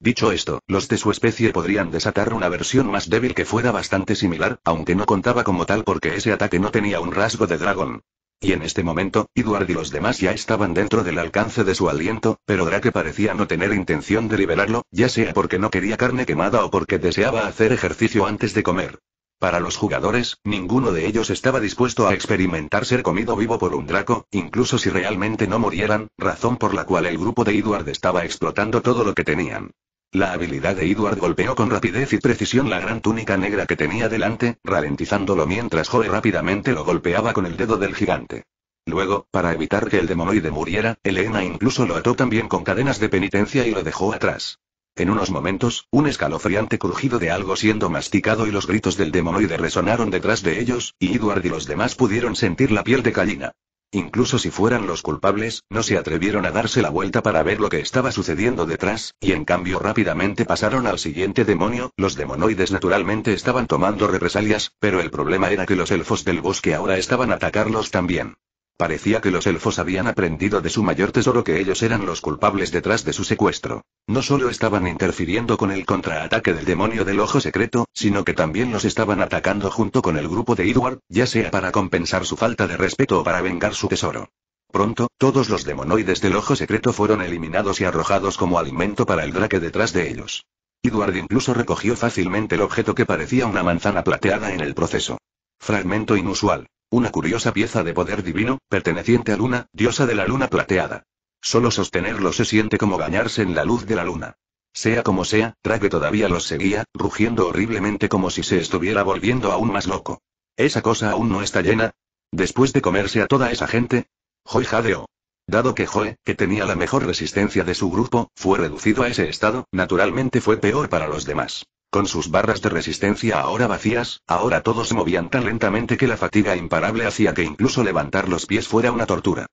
Dicho esto, los de su especie podrían desatar una versión más débil que fuera bastante similar, aunque no contaba como tal porque ese ataque no tenía un rasgo de dragón. Y en este momento, Edward y los demás ya estaban dentro del alcance de su aliento, pero Drake parecía no tener intención de liberarlo, ya sea porque no quería carne quemada o porque deseaba hacer ejercicio antes de comer. Para los jugadores, ninguno de ellos estaba dispuesto a experimentar ser comido vivo por un draco, incluso si realmente no murieran, razón por la cual el grupo de Edward estaba explotando todo lo que tenían. La habilidad de Edward golpeó con rapidez y precisión la gran túnica negra que tenía delante, ralentizándolo mientras Joe rápidamente lo golpeaba con el dedo del gigante. Luego, para evitar que el demonoide muriera, Elena incluso lo ató también con cadenas de penitencia y lo dejó atrás. En unos momentos, un escalofriante crujido de algo siendo masticado y los gritos del demonoide resonaron detrás de ellos, y Edward y los demás pudieron sentir la piel de gallina. Incluso si fueran los culpables, no se atrevieron a darse la vuelta para ver lo que estaba sucediendo detrás, y en cambio rápidamente pasaron al siguiente demonio, los demonoides naturalmente estaban tomando represalias, pero el problema era que los elfos del bosque ahora estaban atacarlos también. Parecía que los elfos habían aprendido de su mayor tesoro que ellos eran los culpables detrás de su secuestro. No solo estaban interfiriendo con el contraataque del demonio del ojo secreto, sino que también los estaban atacando junto con el grupo de Edward, ya sea para compensar su falta de respeto o para vengar su tesoro. Pronto, todos los demonoides del ojo secreto fueron eliminados y arrojados como alimento para el draque detrás de ellos. Edward incluso recogió fácilmente el objeto que parecía una manzana plateada en el proceso. Fragmento inusual. Una curiosa pieza de poder divino, perteneciente a Luna, diosa de la luna plateada. Solo sostenerlo se siente como bañarse en la luz de la luna. Sea como sea, Drake todavía los seguía, rugiendo horriblemente como si se estuviera volviendo aún más loco. ¿Esa cosa aún no está llena? Después de comerse a toda esa gente. Joy jadeó. Dado que Joe, que tenía la mejor resistencia de su grupo, fue reducido a ese estado, naturalmente fue peor para los demás. Con sus barras de resistencia ahora vacías, ahora todos se movían tan lentamente que la fatiga imparable hacía que incluso levantar los pies fuera una tortura.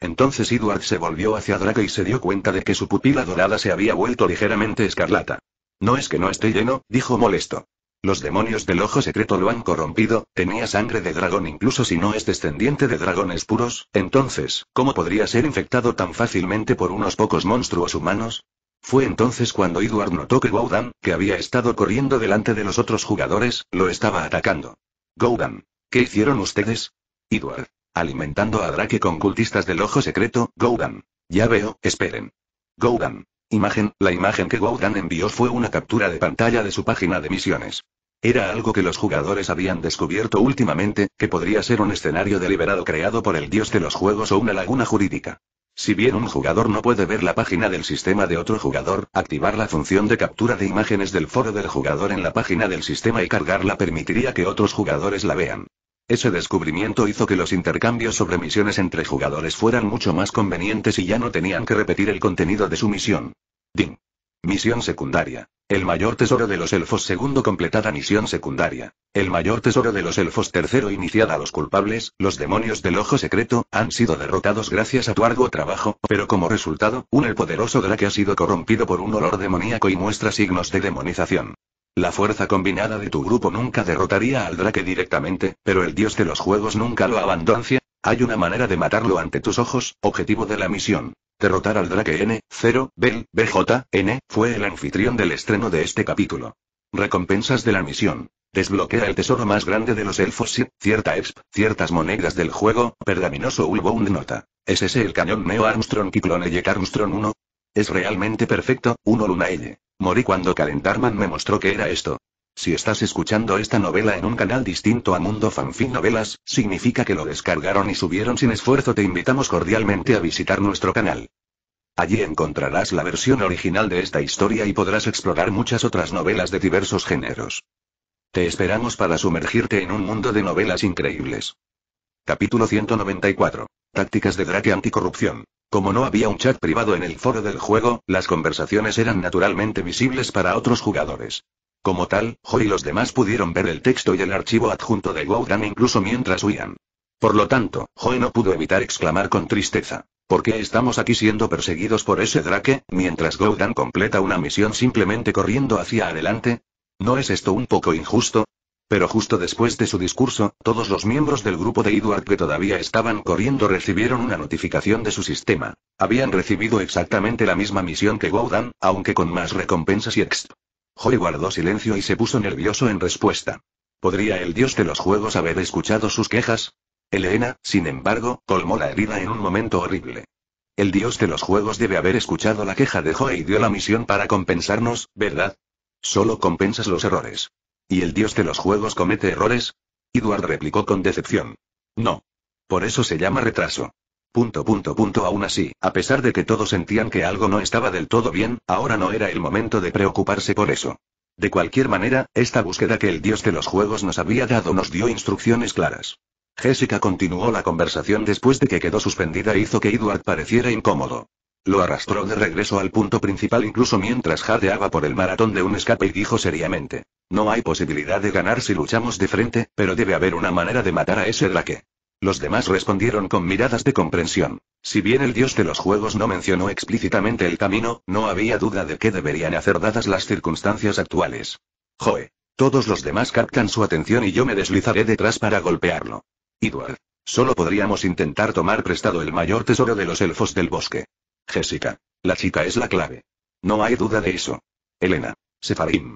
Entonces Edward se volvió hacia Drake y se dio cuenta de que su pupila dorada se había vuelto ligeramente escarlata. No es que no esté lleno, dijo molesto. Los demonios del ojo secreto lo han corrompido, tenía sangre de dragón incluso si no es descendiente de dragones puros, entonces, ¿cómo podría ser infectado tan fácilmente por unos pocos monstruos humanos? Fue entonces cuando Edward notó que Gowdan, que había estado corriendo delante de los otros jugadores, lo estaba atacando. Gowdan. ¿Qué hicieron ustedes? Edward. Alimentando a Drake con cultistas del ojo secreto, Gowdan. Ya veo, esperen. Gowdan. Imagen, la imagen que Gowdan envió fue una captura de pantalla de su página de misiones. Era algo que los jugadores habían descubierto últimamente, que podría ser un escenario deliberado creado por el dios de los juegos o una laguna jurídica. Si bien un jugador no puede ver la página del sistema de otro jugador, activar la función de captura de imágenes del foro del jugador en la página del sistema y cargarla permitiría que otros jugadores la vean. Ese descubrimiento hizo que los intercambios sobre misiones entre jugadores fueran mucho más convenientes y ya no tenían que repetir el contenido de su misión. Ding. Misión secundaria. El mayor tesoro de los elfos segundo completada misión secundaria. El mayor tesoro de los elfos tercero iniciada a los culpables, los demonios del ojo secreto, han sido derrotados gracias a tu arduo trabajo, pero como resultado, un el poderoso drake ha sido corrompido por un olor demoníaco y muestra signos de demonización. La fuerza combinada de tu grupo nunca derrotaría al drake directamente, pero el dios de los juegos nunca lo abandona. Hay una manera de matarlo ante tus ojos, objetivo de la misión. Derrotar al Drake N, 0, Bell, N, fue el anfitrión del estreno de este capítulo. Recompensas de la misión. Desbloquea el tesoro más grande de los elfos y, cierta exp, ciertas monedas del juego, pergaminoso Ulbound nota. ¿Es ese el cañón Neo Armstrong Ciclone y Armstrong 1? Es realmente perfecto, 1 Luna L. Morí cuando Calentarman me mostró que era esto. Si estás escuchando esta novela en un canal distinto a Mundo Fanfin Novelas, significa que lo descargaron y subieron sin esfuerzo. Te invitamos cordialmente a visitar nuestro canal. Allí encontrarás la versión original de esta historia y podrás explorar muchas otras novelas de diversos géneros. Te esperamos para sumergirte en un mundo de novelas increíbles. Capítulo 194. Tácticas de Drake Anticorrupción. Como no había un chat privado en el foro del juego, las conversaciones eran naturalmente visibles para otros jugadores. Como tal, Joe y los demás pudieron ver el texto y el archivo adjunto de Goudan incluso mientras huían. Por lo tanto, Joe no pudo evitar exclamar con tristeza. ¿Por qué estamos aquí siendo perseguidos por ese drake, mientras Goudan completa una misión simplemente corriendo hacia adelante? ¿No es esto un poco injusto? Pero justo después de su discurso, todos los miembros del grupo de Edward que todavía estaban corriendo recibieron una notificación de su sistema. Habían recibido exactamente la misma misión que Goudan, aunque con más recompensas y exp. Joe guardó silencio y se puso nervioso en respuesta. ¿Podría el dios de los juegos haber escuchado sus quejas? Elena, sin embargo, colmó la herida en un momento horrible. El dios de los juegos debe haber escuchado la queja de Joe y dio la misión para compensarnos, ¿verdad? Solo compensas los errores. ¿Y el dios de los juegos comete errores? Edward replicó con decepción. No. Por eso se llama retraso. Punto punto punto aún así, a pesar de que todos sentían que algo no estaba del todo bien, ahora no era el momento de preocuparse por eso. De cualquier manera, esta búsqueda que el dios de los juegos nos había dado nos dio instrucciones claras. Jessica continuó la conversación después de que quedó suspendida e hizo que Edward pareciera incómodo. Lo arrastró de regreso al punto principal incluso mientras jadeaba por el maratón de un escape y dijo seriamente. No hay posibilidad de ganar si luchamos de frente, pero debe haber una manera de matar a ese drake. Los demás respondieron con miradas de comprensión. Si bien el dios de los juegos no mencionó explícitamente el camino, no había duda de que deberían hacer dadas las circunstancias actuales. Joe. Todos los demás captan su atención y yo me deslizaré detrás para golpearlo. Edward. Solo podríamos intentar tomar prestado el mayor tesoro de los elfos del bosque. Jessica. La chica es la clave. No hay duda de eso. Elena. Sefarim.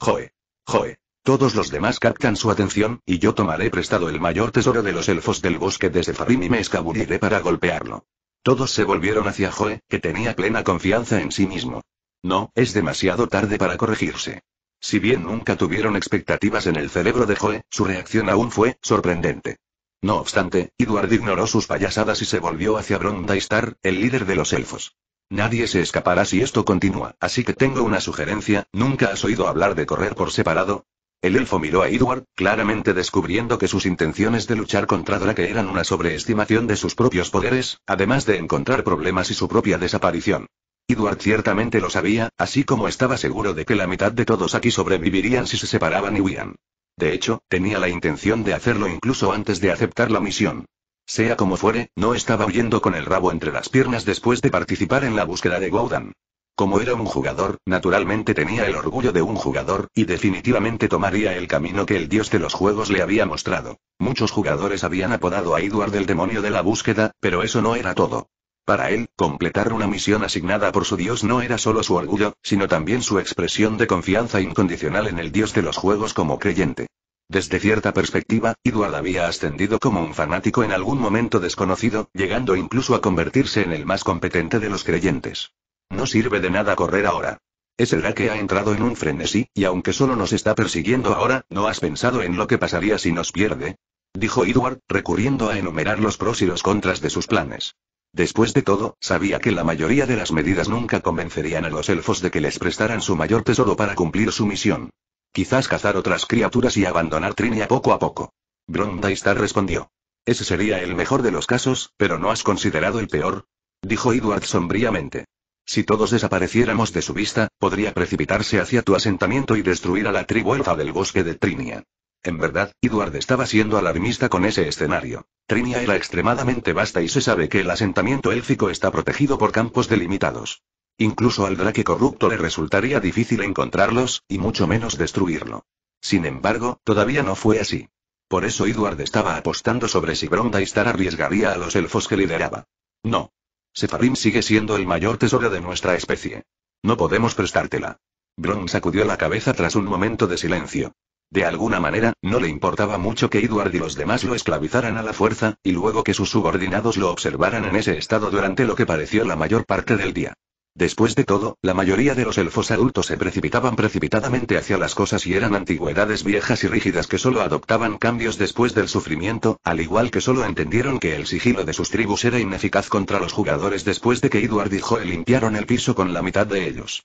Joe. Joe. Todos los demás captan su atención, y yo tomaré prestado el mayor tesoro de los elfos del bosque desde Farim y me escabulliré para golpearlo. Todos se volvieron hacia Joe, que tenía plena confianza en sí mismo. No, es demasiado tarde para corregirse. Si bien nunca tuvieron expectativas en el cerebro de Joe, su reacción aún fue sorprendente. No obstante, Edward ignoró sus payasadas y se volvió hacia Bronda Star, el líder de los elfos. Nadie se escapará si esto continúa, así que tengo una sugerencia, ¿nunca has oído hablar de correr por separado? El elfo miró a Edward, claramente descubriendo que sus intenciones de luchar contra Drake eran una sobreestimación de sus propios poderes, además de encontrar problemas y su propia desaparición. Edward ciertamente lo sabía, así como estaba seguro de que la mitad de todos aquí sobrevivirían si se separaban y huían. De hecho, tenía la intención de hacerlo incluso antes de aceptar la misión. Sea como fuere, no estaba huyendo con el rabo entre las piernas después de participar en la búsqueda de Goudan. Como era un jugador, naturalmente tenía el orgullo de un jugador, y definitivamente tomaría el camino que el dios de los juegos le había mostrado. Muchos jugadores habían apodado a Edward el demonio de la búsqueda, pero eso no era todo. Para él, completar una misión asignada por su dios no era solo su orgullo, sino también su expresión de confianza incondicional en el dios de los juegos como creyente. Desde cierta perspectiva, Edward había ascendido como un fanático en algún momento desconocido, llegando incluso a convertirse en el más competente de los creyentes. No sirve de nada correr ahora. Es el que ha entrado en un frenesí, y aunque solo nos está persiguiendo ahora, ¿no has pensado en lo que pasaría si nos pierde? Dijo Edward, recurriendo a enumerar los pros y los contras de sus planes. Después de todo, sabía que la mayoría de las medidas nunca convencerían a los elfos de que les prestaran su mayor tesoro para cumplir su misión. Quizás cazar otras criaturas y abandonar Trinia poco a poco. Brondaistar respondió. Ese sería el mejor de los casos, pero ¿no has considerado el peor? Dijo Edward sombríamente. Si todos desapareciéramos de su vista, podría precipitarse hacia tu asentamiento y destruir a la tribu elfa del bosque de Trinia. En verdad, Edward estaba siendo alarmista con ese escenario. Trinia era extremadamente vasta y se sabe que el asentamiento élfico está protegido por campos delimitados. Incluso al Draque corrupto le resultaría difícil encontrarlos, y mucho menos destruirlo. Sin embargo, todavía no fue así. Por eso Edward estaba apostando sobre si Bronda estar arriesgaría a los elfos que lideraba. No, Sefarim sigue siendo el mayor tesoro de nuestra especie. No podemos prestártela. Bron sacudió la cabeza tras un momento de silencio. De alguna manera, no le importaba mucho que Edward y los demás lo esclavizaran a la fuerza, y luego que sus subordinados lo observaran en ese estado durante lo que pareció la mayor parte del día. Después de todo, la mayoría de los elfos adultos se precipitaban precipitadamente hacia las cosas y eran antigüedades viejas y rígidas que solo adoptaban cambios después del sufrimiento, al igual que solo entendieron que el sigilo de sus tribus era ineficaz contra los jugadores después de que Edward y Joe limpiaron el piso con la mitad de ellos.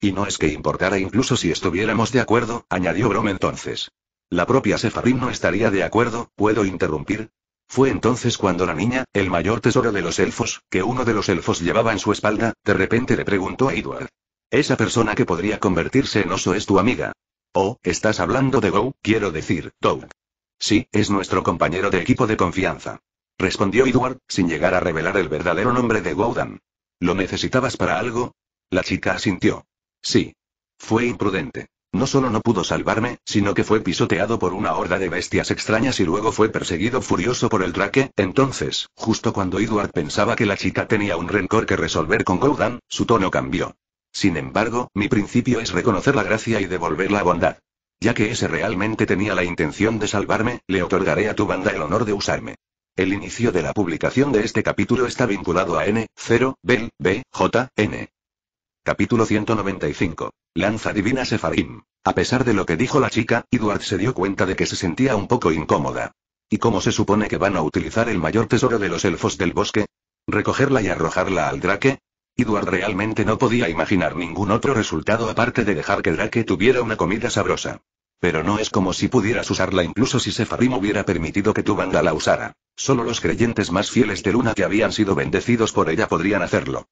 Y no es que importara incluso si estuviéramos de acuerdo, añadió Brom entonces. La propia Sepharim no estaría de acuerdo, ¿puedo interrumpir? Fue entonces cuando la niña, el mayor tesoro de los elfos, que uno de los elfos llevaba en su espalda, de repente le preguntó a Edward. Esa persona que podría convertirse en oso es tu amiga. Oh, estás hablando de Go, quiero decir, Doug. Sí, es nuestro compañero de equipo de confianza. Respondió Edward, sin llegar a revelar el verdadero nombre de Goudan. ¿Lo necesitabas para algo? La chica asintió. Sí. Fue imprudente. No solo no pudo salvarme, sino que fue pisoteado por una horda de bestias extrañas y luego fue perseguido furioso por el traque, Entonces, justo cuando Edward pensaba que la chica tenía un rencor que resolver con Goudan, su tono cambió. Sin embargo, mi principio es reconocer la gracia y devolver la bondad. Ya que ese realmente tenía la intención de salvarme, le otorgaré a tu banda el honor de usarme. El inicio de la publicación de este capítulo está vinculado a N, 0, Bell, B, J, N. Capítulo 195. Lanza divina Sefarim. A pesar de lo que dijo la chica, Edward se dio cuenta de que se sentía un poco incómoda. ¿Y cómo se supone que van a utilizar el mayor tesoro de los elfos del bosque? ¿Recogerla y arrojarla al drake? Edward realmente no podía imaginar ningún otro resultado aparte de dejar que Drake tuviera una comida sabrosa. Pero no es como si pudieras usarla incluso si Sefarim hubiera permitido que tu banda la usara. Solo los creyentes más fieles de Luna que habían sido bendecidos por ella podrían hacerlo.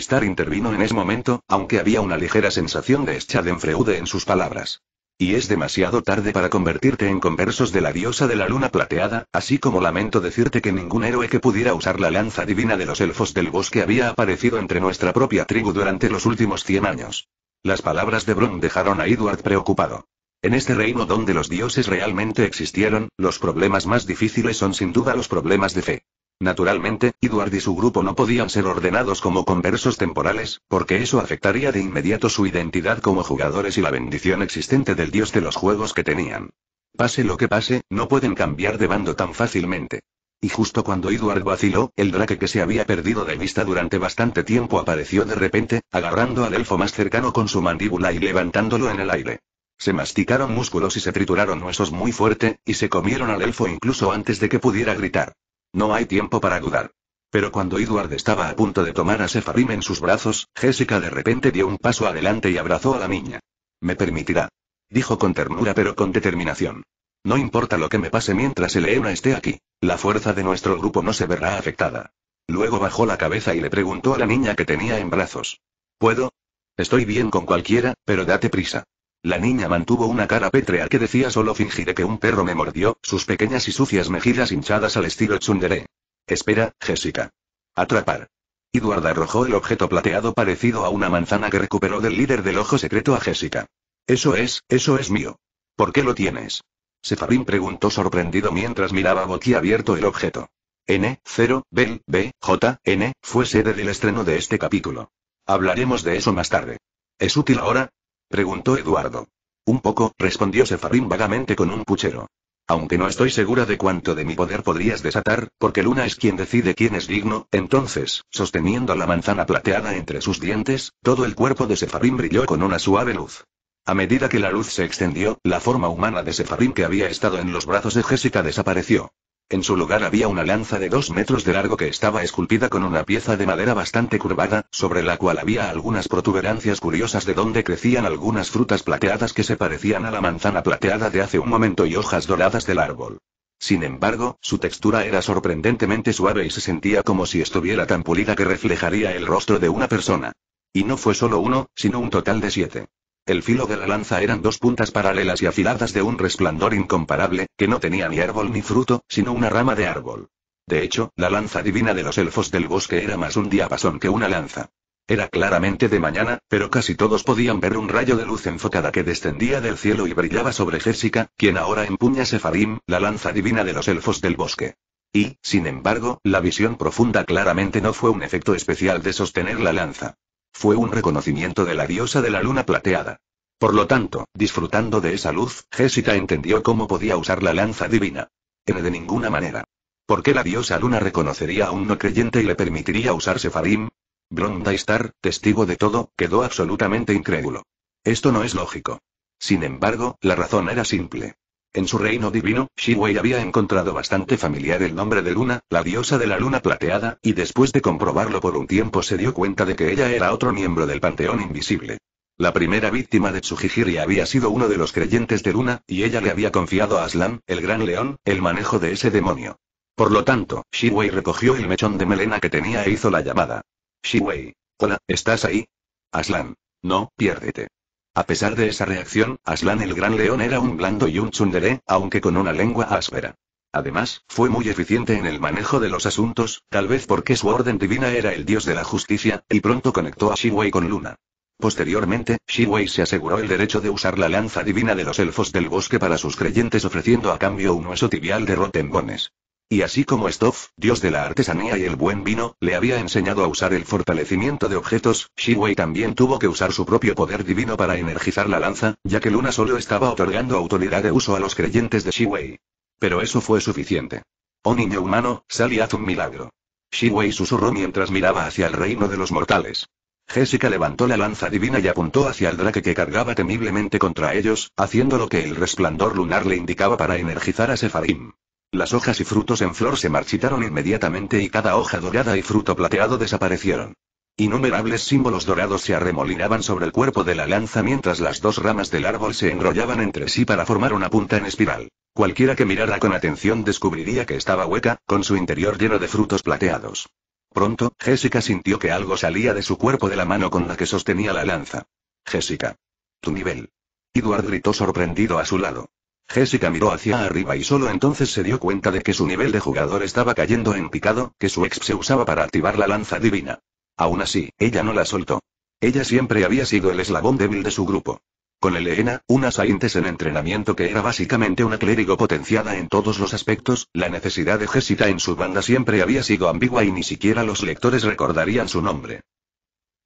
Star intervino en ese momento, aunque había una ligera sensación de schadenfreude en sus palabras. Y es demasiado tarde para convertirte en conversos de la diosa de la luna plateada, así como lamento decirte que ningún héroe que pudiera usar la lanza divina de los elfos del bosque había aparecido entre nuestra propia tribu durante los últimos 100 años. Las palabras de Bron dejaron a Edward preocupado. En este reino donde los dioses realmente existieron, los problemas más difíciles son sin duda los problemas de fe. Naturalmente, Edward y su grupo no podían ser ordenados como conversos temporales, porque eso afectaría de inmediato su identidad como jugadores y la bendición existente del dios de los juegos que tenían. Pase lo que pase, no pueden cambiar de bando tan fácilmente. Y justo cuando Edward vaciló, el drake que se había perdido de vista durante bastante tiempo apareció de repente, agarrando al elfo más cercano con su mandíbula y levantándolo en el aire. Se masticaron músculos y se trituraron huesos muy fuerte, y se comieron al elfo incluso antes de que pudiera gritar. No hay tiempo para dudar. Pero cuando Edward estaba a punto de tomar a Sefarim en sus brazos, Jessica de repente dio un paso adelante y abrazó a la niña. Me permitirá. Dijo con ternura pero con determinación. No importa lo que me pase mientras Elena esté aquí. La fuerza de nuestro grupo no se verá afectada. Luego bajó la cabeza y le preguntó a la niña que tenía en brazos. ¿Puedo? Estoy bien con cualquiera, pero date prisa. La niña mantuvo una cara pétrea que decía solo fingiré que un perro me mordió, sus pequeñas y sucias mejillas hinchadas al estilo tsundere. Espera, Jessica. Atrapar. Edward arrojó el objeto plateado parecido a una manzana que recuperó del líder del ojo secreto a Jessica. Eso es, eso es mío. ¿Por qué lo tienes? Sefarín preguntó sorprendido mientras miraba boquiabierto el objeto. N, 0, B B, J, N, fue sede del estreno de este capítulo. Hablaremos de eso más tarde. ¿Es útil ahora? Preguntó Eduardo. Un poco, respondió Sefarín vagamente con un puchero. Aunque no estoy segura de cuánto de mi poder podrías desatar, porque Luna es quien decide quién es digno, entonces, sosteniendo la manzana plateada entre sus dientes, todo el cuerpo de Sefarín brilló con una suave luz. A medida que la luz se extendió, la forma humana de Sefarín que había estado en los brazos de Jessica desapareció. En su lugar había una lanza de dos metros de largo que estaba esculpida con una pieza de madera bastante curvada, sobre la cual había algunas protuberancias curiosas de donde crecían algunas frutas plateadas que se parecían a la manzana plateada de hace un momento y hojas doradas del árbol. Sin embargo, su textura era sorprendentemente suave y se sentía como si estuviera tan pulida que reflejaría el rostro de una persona. Y no fue solo uno, sino un total de siete. El filo de la lanza eran dos puntas paralelas y afiladas de un resplandor incomparable, que no tenía ni árbol ni fruto, sino una rama de árbol. De hecho, la lanza divina de los elfos del bosque era más un diapasón que una lanza. Era claramente de mañana, pero casi todos podían ver un rayo de luz enfocada que descendía del cielo y brillaba sobre Jessica, quien ahora empuña Sefarim, la lanza divina de los elfos del bosque. Y, sin embargo, la visión profunda claramente no fue un efecto especial de sostener la lanza. Fue un reconocimiento de la diosa de la luna plateada. Por lo tanto, disfrutando de esa luz, Jéssica entendió cómo podía usar la lanza divina. N de ninguna manera. ¿Por qué la diosa luna reconocería a un no creyente y le permitiría usarse Farim? Blonda testigo de todo, quedó absolutamente incrédulo. Esto no es lógico. Sin embargo, la razón era simple. En su reino divino, Shiwei había encontrado bastante familiar el nombre de Luna, la diosa de la luna plateada, y después de comprobarlo por un tiempo se dio cuenta de que ella era otro miembro del panteón invisible. La primera víctima de Tsujihiri había sido uno de los creyentes de Luna, y ella le había confiado a Aslan, el gran león, el manejo de ese demonio. Por lo tanto, Shiwei recogió el mechón de melena que tenía e hizo la llamada. Shiwei. Hola, ¿estás ahí? Aslan. No, piérdete. A pesar de esa reacción, Aslan el Gran León era un blando y un chunderé, aunque con una lengua áspera. Además, fue muy eficiente en el manejo de los asuntos, tal vez porque su orden divina era el dios de la justicia, y pronto conectó a Shiwei con Luna. Posteriormente, Shiwei se aseguró el derecho de usar la lanza divina de los elfos del bosque para sus creyentes ofreciendo a cambio un hueso tibial de Rotembones. Y así como Stoff, dios de la artesanía y el buen vino, le había enseñado a usar el fortalecimiento de objetos, Shiwei también tuvo que usar su propio poder divino para energizar la lanza, ya que Luna solo estaba otorgando autoridad de uso a los creyentes de Shiwei. Pero eso fue suficiente. Oh niño humano, sal y haz un milagro. Shiwei susurró mientras miraba hacia el reino de los mortales. Jessica levantó la lanza divina y apuntó hacia el drake que cargaba temiblemente contra ellos, haciendo lo que el resplandor lunar le indicaba para energizar a Sefarim. Las hojas y frutos en flor se marchitaron inmediatamente y cada hoja dorada y fruto plateado desaparecieron. Innumerables símbolos dorados se arremolinaban sobre el cuerpo de la lanza mientras las dos ramas del árbol se enrollaban entre sí para formar una punta en espiral. Cualquiera que mirara con atención descubriría que estaba hueca, con su interior lleno de frutos plateados. Pronto, Jessica sintió que algo salía de su cuerpo de la mano con la que sostenía la lanza. Jessica. Tu nivel. Edward gritó sorprendido a su lado. Jessica miró hacia arriba y solo entonces se dio cuenta de que su nivel de jugador estaba cayendo en picado, que su ex se usaba para activar la lanza divina. Aún así, ella no la soltó. Ella siempre había sido el eslabón débil de su grupo. Con Elena, una Saintes en entrenamiento que era básicamente una clérigo potenciada en todos los aspectos, la necesidad de Jessica en su banda siempre había sido ambigua y ni siquiera los lectores recordarían su nombre.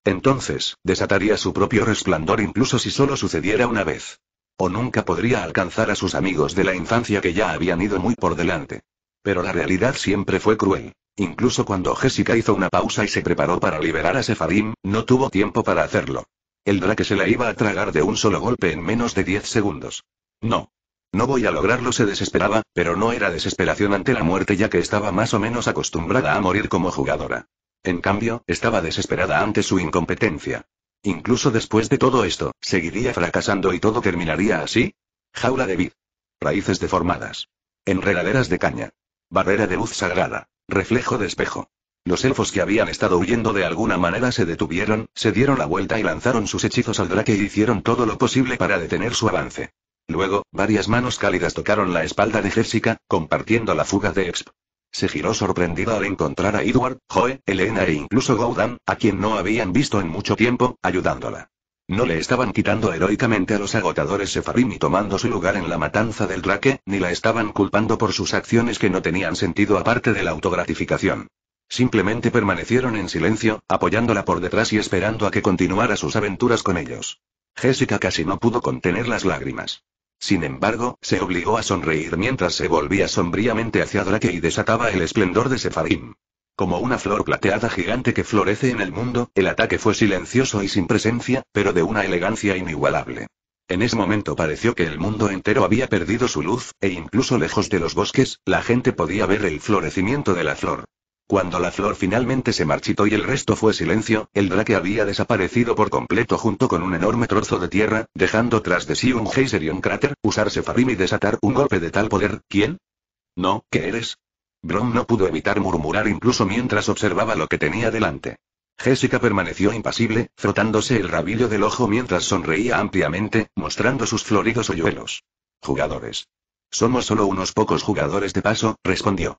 Entonces, desataría su propio resplandor incluso si solo sucediera una vez. O nunca podría alcanzar a sus amigos de la infancia que ya habían ido muy por delante. Pero la realidad siempre fue cruel. Incluso cuando Jessica hizo una pausa y se preparó para liberar a Sefarim, no tuvo tiempo para hacerlo. El drake se la iba a tragar de un solo golpe en menos de 10 segundos. No. No voy a lograrlo, se desesperaba, pero no era desesperación ante la muerte ya que estaba más o menos acostumbrada a morir como jugadora. En cambio, estaba desesperada ante su incompetencia. Incluso después de todo esto, seguiría fracasando y todo terminaría así. Jaula de vid. Raíces deformadas. Enredaderas de caña. Barrera de luz sagrada. Reflejo de espejo. Los elfos que habían estado huyendo de alguna manera se detuvieron, se dieron la vuelta y lanzaron sus hechizos al drake y hicieron todo lo posible para detener su avance. Luego, varias manos cálidas tocaron la espalda de Jessica, compartiendo la fuga de Exp. Se giró sorprendida al encontrar a Edward, Joe, Elena e incluso Gaudan, a quien no habían visto en mucho tiempo, ayudándola. No le estaban quitando heroicamente a los agotadores Sefarim y tomando su lugar en la matanza del Drake, ni la estaban culpando por sus acciones que no tenían sentido aparte de la autogratificación. Simplemente permanecieron en silencio, apoyándola por detrás y esperando a que continuara sus aventuras con ellos. Jessica casi no pudo contener las lágrimas. Sin embargo, se obligó a sonreír mientras se volvía sombríamente hacia Drake y desataba el esplendor de Sepharim. Como una flor plateada gigante que florece en el mundo, el ataque fue silencioso y sin presencia, pero de una elegancia inigualable. En ese momento pareció que el mundo entero había perdido su luz, e incluso lejos de los bosques, la gente podía ver el florecimiento de la flor. Cuando la flor finalmente se marchitó y el resto fue silencio, el drake había desaparecido por completo junto con un enorme trozo de tierra, dejando tras de sí un geyser y un cráter, usarse Farim y desatar un golpe de tal poder, ¿quién? No, ¿qué eres? Brom no pudo evitar murmurar incluso mientras observaba lo que tenía delante. Jessica permaneció impasible, frotándose el rabillo del ojo mientras sonreía ampliamente, mostrando sus floridos hoyuelos. Jugadores. Somos solo unos pocos jugadores de paso, respondió.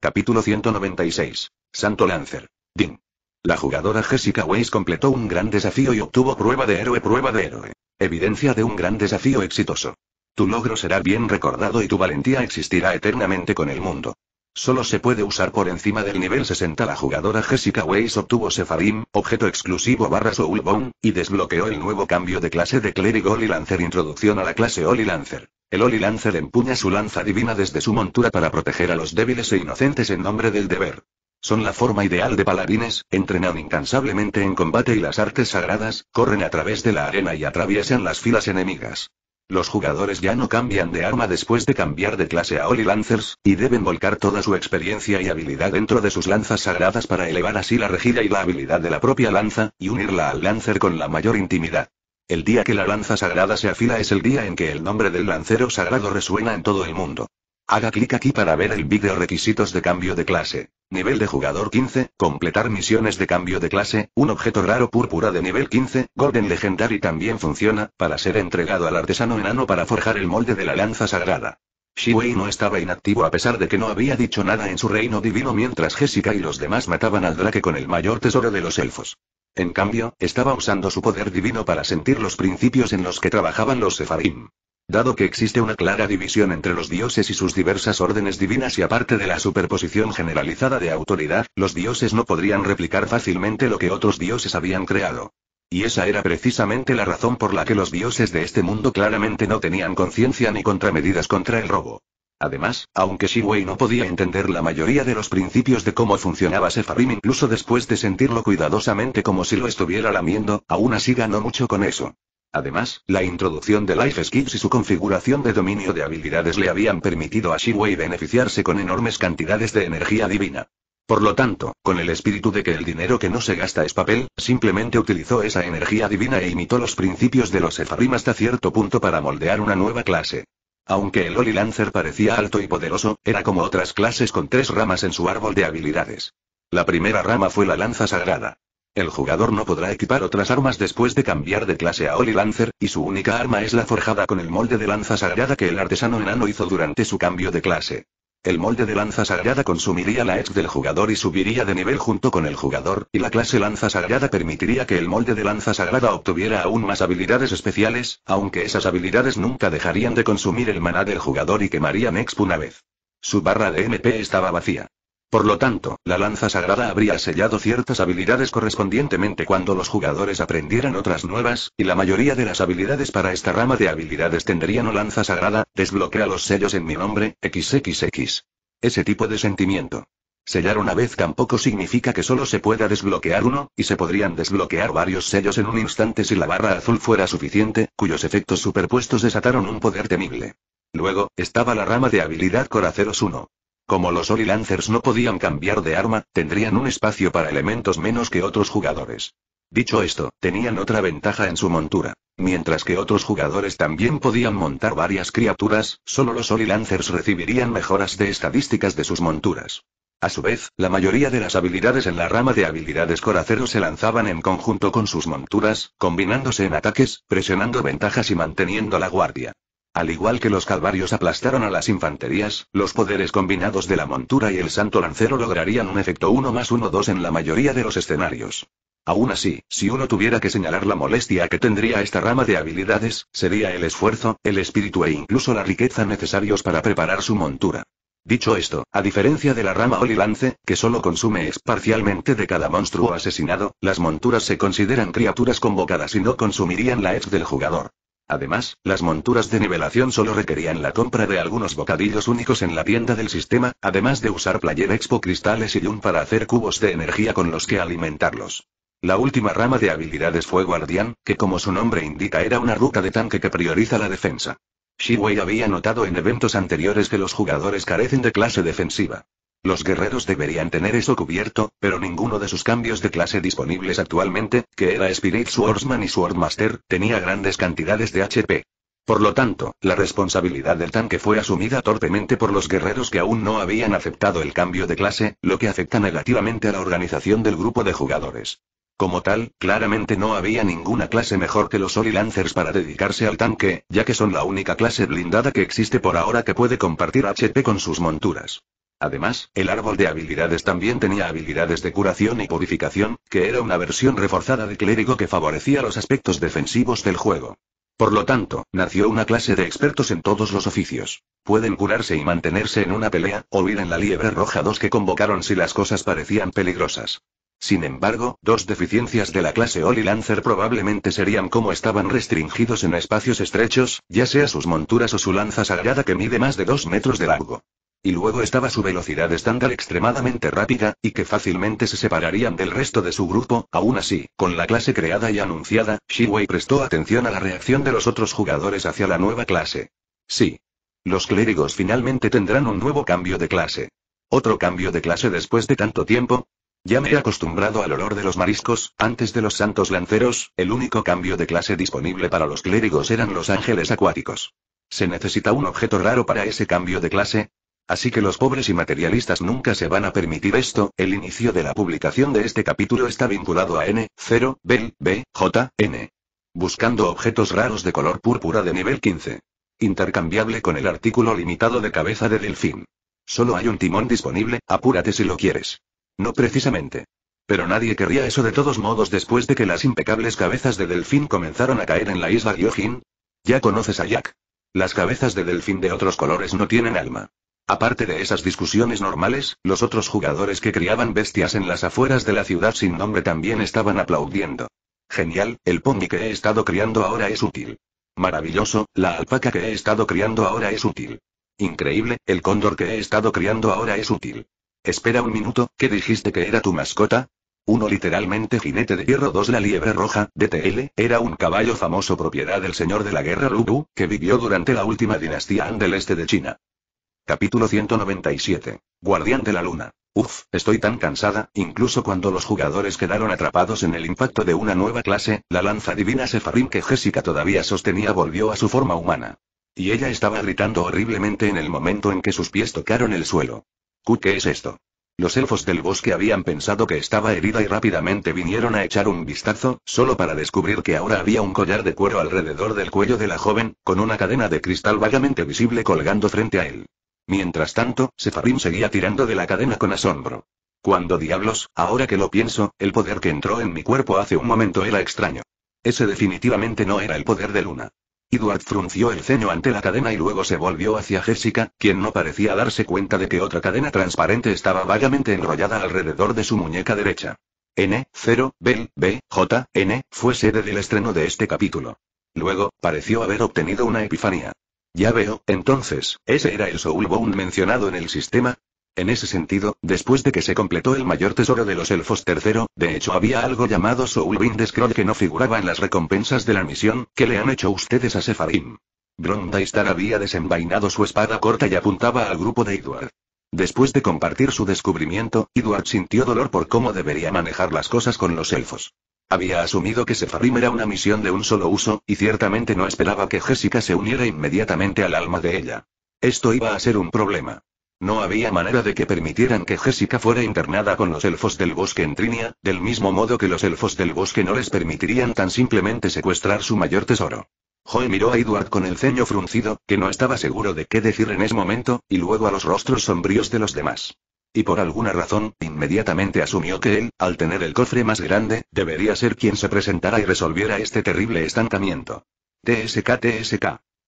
Capítulo 196. Santo Lancer. Din. La jugadora Jessica Weiss completó un gran desafío y obtuvo prueba de héroe, prueba de héroe. Evidencia de un gran desafío exitoso. Tu logro será bien recordado y tu valentía existirá eternamente con el mundo. Solo se puede usar por encima del nivel 60. La jugadora Jessica Weiss obtuvo Sepharim, objeto exclusivo barra Soulbone, y desbloqueó el nuevo cambio de clase de Cleric Holy Lancer. Introducción a la clase Holy Lancer. El Holy Lancer empuña su lanza divina desde su montura para proteger a los débiles e inocentes en nombre del deber. Son la forma ideal de paladines, entrenan incansablemente en combate y las artes sagradas, corren a través de la arena y atraviesan las filas enemigas. Los jugadores ya no cambian de arma después de cambiar de clase a Oli Lancers, y deben volcar toda su experiencia y habilidad dentro de sus lanzas sagradas para elevar así la regida y la habilidad de la propia lanza, y unirla al Lancer con la mayor intimidad. El día que la lanza sagrada se afila es el día en que el nombre del lancero sagrado resuena en todo el mundo. Haga clic aquí para ver el vídeo requisitos de cambio de clase. Nivel de jugador 15, completar misiones de cambio de clase, un objeto raro púrpura de nivel 15, Golden Legendary también funciona, para ser entregado al artesano enano para forjar el molde de la lanza sagrada. Shiwei no estaba inactivo a pesar de que no había dicho nada en su reino divino mientras Jessica y los demás mataban al drake con el mayor tesoro de los elfos. En cambio, estaba usando su poder divino para sentir los principios en los que trabajaban los Sefarim. Dado que existe una clara división entre los dioses y sus diversas órdenes divinas y aparte de la superposición generalizada de autoridad, los dioses no podrían replicar fácilmente lo que otros dioses habían creado. Y esa era precisamente la razón por la que los dioses de este mundo claramente no tenían conciencia ni contramedidas contra el robo. Además, aunque Shiwei no podía entender la mayoría de los principios de cómo funcionaba Sefarim incluso después de sentirlo cuidadosamente como si lo estuviera lamiendo, aún así ganó mucho con eso. Además, la introducción de Life Skills y su configuración de dominio de habilidades le habían permitido a Shiwei beneficiarse con enormes cantidades de energía divina. Por lo tanto, con el espíritu de que el dinero que no se gasta es papel, simplemente utilizó esa energía divina e imitó los principios de los Efarim hasta cierto punto para moldear una nueva clase. Aunque el Holy Lancer parecía alto y poderoso, era como otras clases con tres ramas en su árbol de habilidades. La primera rama fue la lanza sagrada. El jugador no podrá equipar otras armas después de cambiar de clase a Holy Lancer, y su única arma es la forjada con el molde de lanza sagrada que el artesano enano hizo durante su cambio de clase. El molde de lanza sagrada consumiría la ex del jugador y subiría de nivel junto con el jugador, y la clase lanza sagrada permitiría que el molde de lanza sagrada obtuviera aún más habilidades especiales, aunque esas habilidades nunca dejarían de consumir el maná del jugador y quemarían exp una vez. Su barra de MP estaba vacía. Por lo tanto, la lanza sagrada habría sellado ciertas habilidades correspondientemente cuando los jugadores aprendieran otras nuevas, y la mayoría de las habilidades para esta rama de habilidades tendrían o lanza sagrada, desbloquea los sellos en mi nombre, XXX. Ese tipo de sentimiento. Sellar una vez tampoco significa que solo se pueda desbloquear uno, y se podrían desbloquear varios sellos en un instante si la barra azul fuera suficiente, cuyos efectos superpuestos desataron un poder temible. Luego, estaba la rama de habilidad Coraceros 1. Como los Ori Lancers no podían cambiar de arma, tendrían un espacio para elementos menos que otros jugadores. Dicho esto, tenían otra ventaja en su montura. Mientras que otros jugadores también podían montar varias criaturas, solo los Ori Lancers recibirían mejoras de estadísticas de sus monturas. A su vez, la mayoría de las habilidades en la rama de habilidades coraceros se lanzaban en conjunto con sus monturas, combinándose en ataques, presionando ventajas y manteniendo la guardia. Al igual que los calvarios aplastaron a las infanterías, los poderes combinados de la montura y el santo lancero lograrían un efecto 1 más 1 2 en la mayoría de los escenarios. Aún así, si uno tuviera que señalar la molestia que tendría esta rama de habilidades, sería el esfuerzo, el espíritu e incluso la riqueza necesarios para preparar su montura. Dicho esto, a diferencia de la rama Oli Lance, que solo consume es parcialmente de cada monstruo asesinado, las monturas se consideran criaturas convocadas y no consumirían la ex del jugador. Además, las monturas de nivelación solo requerían la compra de algunos bocadillos únicos en la tienda del sistema, además de usar Player Expo cristales y Yun para hacer cubos de energía con los que alimentarlos. La última rama de habilidades fue Guardián, que como su nombre indica era una ruca de tanque que prioriza la defensa. Shiwei había notado en eventos anteriores que los jugadores carecen de clase defensiva. Los guerreros deberían tener eso cubierto, pero ninguno de sus cambios de clase disponibles actualmente, que era Spirit Swordsman y Swordmaster, tenía grandes cantidades de HP. Por lo tanto, la responsabilidad del tanque fue asumida torpemente por los guerreros que aún no habían aceptado el cambio de clase, lo que afecta negativamente a la organización del grupo de jugadores. Como tal, claramente no había ninguna clase mejor que los Solilancers Lancers para dedicarse al tanque, ya que son la única clase blindada que existe por ahora que puede compartir HP con sus monturas. Además, el árbol de habilidades también tenía habilidades de curación y purificación, que era una versión reforzada de clérigo que favorecía los aspectos defensivos del juego. Por lo tanto, nació una clase de expertos en todos los oficios. Pueden curarse y mantenerse en una pelea, o ir en la liebre roja 2 que convocaron si las cosas parecían peligrosas. Sin embargo, dos deficiencias de la clase Oli Lancer probablemente serían como estaban restringidos en espacios estrechos, ya sea sus monturas o su lanza sagrada que mide más de 2 metros de largo. Y luego estaba su velocidad estándar extremadamente rápida, y que fácilmente se separarían del resto de su grupo, aún así, con la clase creada y anunciada, Shiwei prestó atención a la reacción de los otros jugadores hacia la nueva clase. Sí. Los clérigos finalmente tendrán un nuevo cambio de clase. ¿Otro cambio de clase después de tanto tiempo? Ya me he acostumbrado al olor de los mariscos, antes de los santos lanceros, el único cambio de clase disponible para los clérigos eran los ángeles acuáticos. Se necesita un objeto raro para ese cambio de clase, Así que los pobres y materialistas nunca se van a permitir esto. El inicio de la publicación de este capítulo está vinculado a N, 0, Bell, B, J, N. Buscando objetos raros de color púrpura de nivel 15. Intercambiable con el artículo limitado de cabeza de delfín. Solo hay un timón disponible, apúrate si lo quieres. No precisamente. Pero nadie querría eso de todos modos después de que las impecables cabezas de delfín comenzaron a caer en la isla Gyojin. Ya conoces a Jack. Las cabezas de delfín de otros colores no tienen alma. Aparte de esas discusiones normales, los otros jugadores que criaban bestias en las afueras de la ciudad sin nombre también estaban aplaudiendo. Genial, el pony que he estado criando ahora es útil. Maravilloso, la alpaca que he estado criando ahora es útil. Increíble, el cóndor que he estado criando ahora es útil. Espera un minuto, ¿qué dijiste que era tu mascota? Uno literalmente jinete de hierro 2 La liebre roja, DTL, era un caballo famoso propiedad del señor de la guerra Lubu, que vivió durante la última dinastía del este de China. Capítulo 197. Guardián de la Luna. Uf, estoy tan cansada, incluso cuando los jugadores quedaron atrapados en el impacto de una nueva clase, la lanza divina Sefarim que Jessica todavía sostenía volvió a su forma humana. Y ella estaba gritando horriblemente en el momento en que sus pies tocaron el suelo. ¿Qué es esto? Los elfos del bosque habían pensado que estaba herida y rápidamente vinieron a echar un vistazo, solo para descubrir que ahora había un collar de cuero alrededor del cuello de la joven, con una cadena de cristal vagamente visible colgando frente a él. Mientras tanto, Sefarim seguía tirando de la cadena con asombro. Cuando diablos, ahora que lo pienso, el poder que entró en mi cuerpo hace un momento era extraño. Ese definitivamente no era el poder de Luna. Edward frunció el ceño ante la cadena y luego se volvió hacia Jessica, quien no parecía darse cuenta de que otra cadena transparente estaba vagamente enrollada alrededor de su muñeca derecha. N0, B, B, J, N, fue sede del estreno de este capítulo. Luego, pareció haber obtenido una epifanía. Ya veo, entonces, ese era el Soulbound mencionado en el sistema. En ese sentido, después de que se completó el mayor tesoro de los elfos tercero, de hecho había algo llamado Soulbind Scroll que no figuraba en las recompensas de la misión, que le han hecho ustedes a Sefarim. Star había desenvainado su espada corta y apuntaba al grupo de Edward. Después de compartir su descubrimiento, Edward sintió dolor por cómo debería manejar las cosas con los elfos. Había asumido que Sepharim era una misión de un solo uso, y ciertamente no esperaba que Jessica se uniera inmediatamente al alma de ella. Esto iba a ser un problema. No había manera de que permitieran que Jessica fuera internada con los elfos del bosque en Trinia, del mismo modo que los elfos del bosque no les permitirían tan simplemente secuestrar su mayor tesoro. Joe miró a Edward con el ceño fruncido, que no estaba seguro de qué decir en ese momento, y luego a los rostros sombríos de los demás. Y por alguna razón, inmediatamente asumió que él, al tener el cofre más grande, debería ser quien se presentara y resolviera este terrible estancamiento. TSK TSK.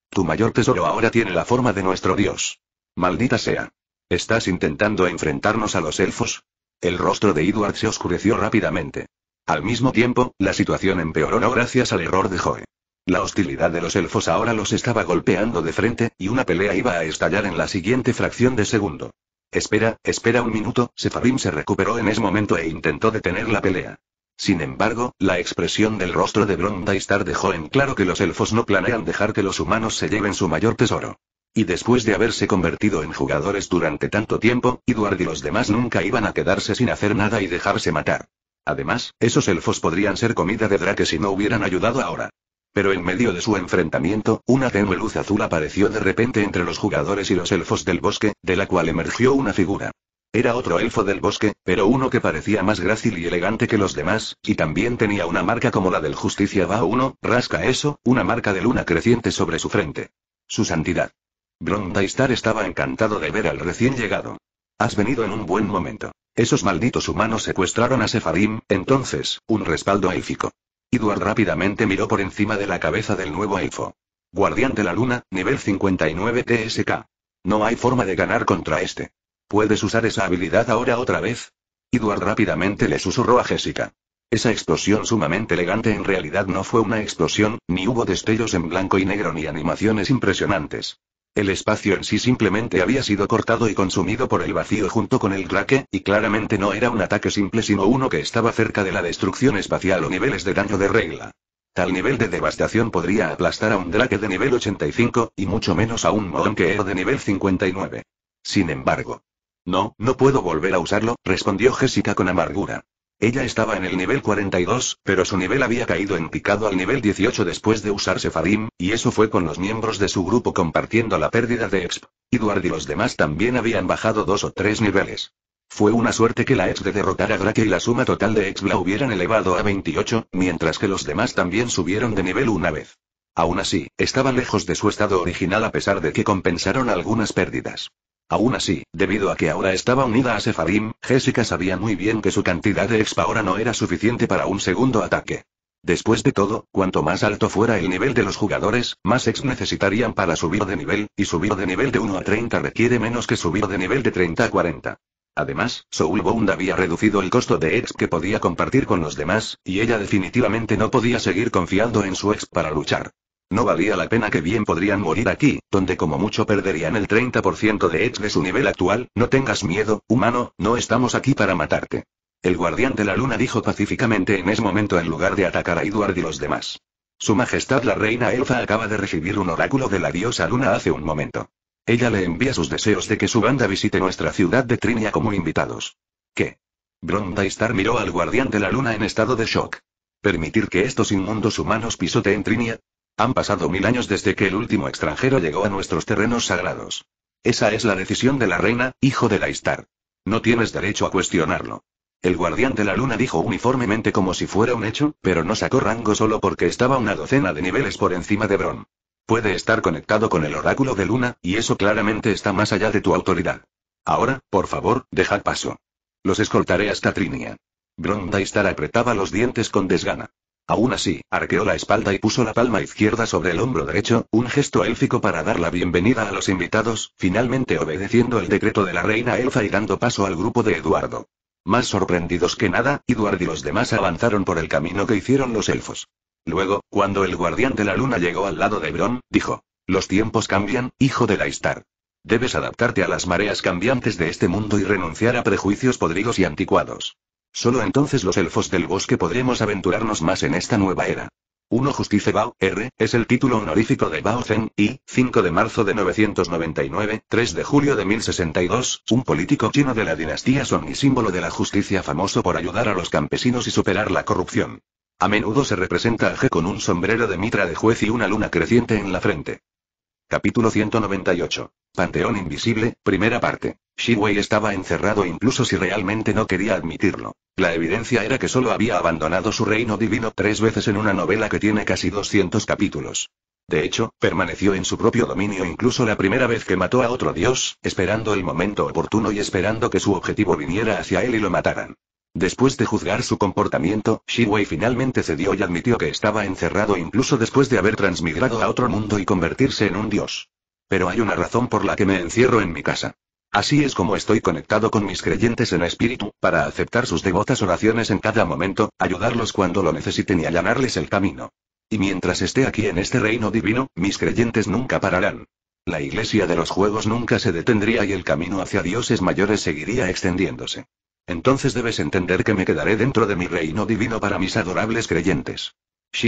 Tu mayor tesoro ahora tiene la forma de nuestro dios. Maldita sea. ¿Estás intentando enfrentarnos a los elfos? El rostro de Edward se oscureció rápidamente. Al mismo tiempo, la situación empeoró no gracias al error de Joe. La hostilidad de los elfos ahora los estaba golpeando de frente, y una pelea iba a estallar en la siguiente fracción de segundo. Espera, espera un minuto, Sefarim se recuperó en ese momento e intentó detener la pelea. Sin embargo, la expresión del rostro de star dejó en claro que los elfos no planean dejar que los humanos se lleven su mayor tesoro. Y después de haberse convertido en jugadores durante tanto tiempo, Eduard y los demás nunca iban a quedarse sin hacer nada y dejarse matar. Además, esos elfos podrían ser comida de drake si no hubieran ayudado ahora. Pero en medio de su enfrentamiento, una tenue luz azul apareció de repente entre los jugadores y los elfos del bosque, de la cual emergió una figura. Era otro elfo del bosque, pero uno que parecía más grácil y elegante que los demás, y también tenía una marca como la del Justicia Va uno, rasca eso, una marca de luna creciente sobre su frente. Su santidad. Star estaba encantado de ver al recién llegado. Has venido en un buen momento. Esos malditos humanos secuestraron a Sefarim, entonces, un respaldo élfico. Edward rápidamente miró por encima de la cabeza del nuevo elfo. Guardián de la Luna, nivel 59 TSK. No hay forma de ganar contra este. ¿Puedes usar esa habilidad ahora otra vez? Edward rápidamente le susurró a Jessica. Esa explosión sumamente elegante en realidad no fue una explosión, ni hubo destellos en blanco y negro ni animaciones impresionantes. El espacio en sí simplemente había sido cortado y consumido por el vacío junto con el Drake, y claramente no era un ataque simple sino uno que estaba cerca de la destrucción espacial o niveles de daño de regla. Tal nivel de devastación podría aplastar a un Drake de nivel 85, y mucho menos a un Moon que era de nivel 59. Sin embargo. No, no puedo volver a usarlo, respondió Jessica con amargura. Ella estaba en el nivel 42, pero su nivel había caído en picado al nivel 18 después de usar Farim, y eso fue con los miembros de su grupo compartiendo la pérdida de Exp. Edward y los demás también habían bajado dos o tres niveles. Fue una suerte que la ex de derrotar a Drake y la suma total de Exp la hubieran elevado a 28, mientras que los demás también subieron de nivel una vez. Aún así, estaba lejos de su estado original a pesar de que compensaron algunas pérdidas. Aún así, debido a que ahora estaba unida a Sefarim, Jessica sabía muy bien que su cantidad de ahora no era suficiente para un segundo ataque. Después de todo, cuanto más alto fuera el nivel de los jugadores, más ex necesitarían para subir de nivel, y subir de nivel de 1 a 30 requiere menos que subir de nivel de 30 a 40. Además, Soulbound había reducido el costo de ex que podía compartir con los demás, y ella definitivamente no podía seguir confiando en su ex para luchar. No valía la pena que bien podrían morir aquí, donde como mucho perderían el 30% de edge de su nivel actual, no tengas miedo, humano, no estamos aquí para matarte. El guardián de la luna dijo pacíficamente en ese momento en lugar de atacar a Edward y los demás. Su Majestad la Reina Elfa acaba de recibir un oráculo de la diosa luna hace un momento. Ella le envía sus deseos de que su banda visite nuestra ciudad de Trinia como invitados. ¿Qué? Star miró al guardián de la luna en estado de shock. ¿Permitir que estos inmundos humanos pisoteen Trinia? Han pasado mil años desde que el último extranjero llegó a nuestros terrenos sagrados. Esa es la decisión de la reina, hijo de Daistar. No tienes derecho a cuestionarlo. El guardián de la luna dijo uniformemente como si fuera un hecho, pero no sacó rango solo porque estaba una docena de niveles por encima de Bron. Puede estar conectado con el oráculo de luna, y eso claramente está más allá de tu autoridad. Ahora, por favor, dejad paso. Los escoltaré hasta Trinia. Bron Daistar apretaba los dientes con desgana. Aún así, arqueó la espalda y puso la palma izquierda sobre el hombro derecho, un gesto élfico para dar la bienvenida a los invitados, finalmente obedeciendo el decreto de la reina elfa y dando paso al grupo de Eduardo. Más sorprendidos que nada, Eduardo y los demás avanzaron por el camino que hicieron los elfos. Luego, cuando el guardián de la luna llegó al lado de Bron, dijo, Los tiempos cambian, hijo de la Debes adaptarte a las mareas cambiantes de este mundo y renunciar a prejuicios podridos y anticuados. Solo entonces los elfos del bosque podremos aventurarnos más en esta nueva era. 1 Justice Bao, R, es el título honorífico de Bao Zheng, y, 5 de marzo de 999, 3 de julio de 1062, un político chino de la dinastía Song y símbolo de la justicia famoso por ayudar a los campesinos y superar la corrupción. A menudo se representa a G con un sombrero de mitra de juez y una luna creciente en la frente. Capítulo 198. Panteón Invisible, primera parte. Shiwei estaba encerrado incluso si realmente no quería admitirlo. La evidencia era que solo había abandonado su reino divino tres veces en una novela que tiene casi 200 capítulos. De hecho, permaneció en su propio dominio incluso la primera vez que mató a otro dios, esperando el momento oportuno y esperando que su objetivo viniera hacia él y lo mataran. Después de juzgar su comportamiento, Wei finalmente cedió y admitió que estaba encerrado incluso después de haber transmigrado a otro mundo y convertirse en un dios. Pero hay una razón por la que me encierro en mi casa. Así es como estoy conectado con mis creyentes en espíritu, para aceptar sus devotas oraciones en cada momento, ayudarlos cuando lo necesiten y allanarles el camino. Y mientras esté aquí en este reino divino, mis creyentes nunca pararán. La iglesia de los juegos nunca se detendría y el camino hacia dioses mayores seguiría extendiéndose. Entonces debes entender que me quedaré dentro de mi reino divino para mis adorables creyentes.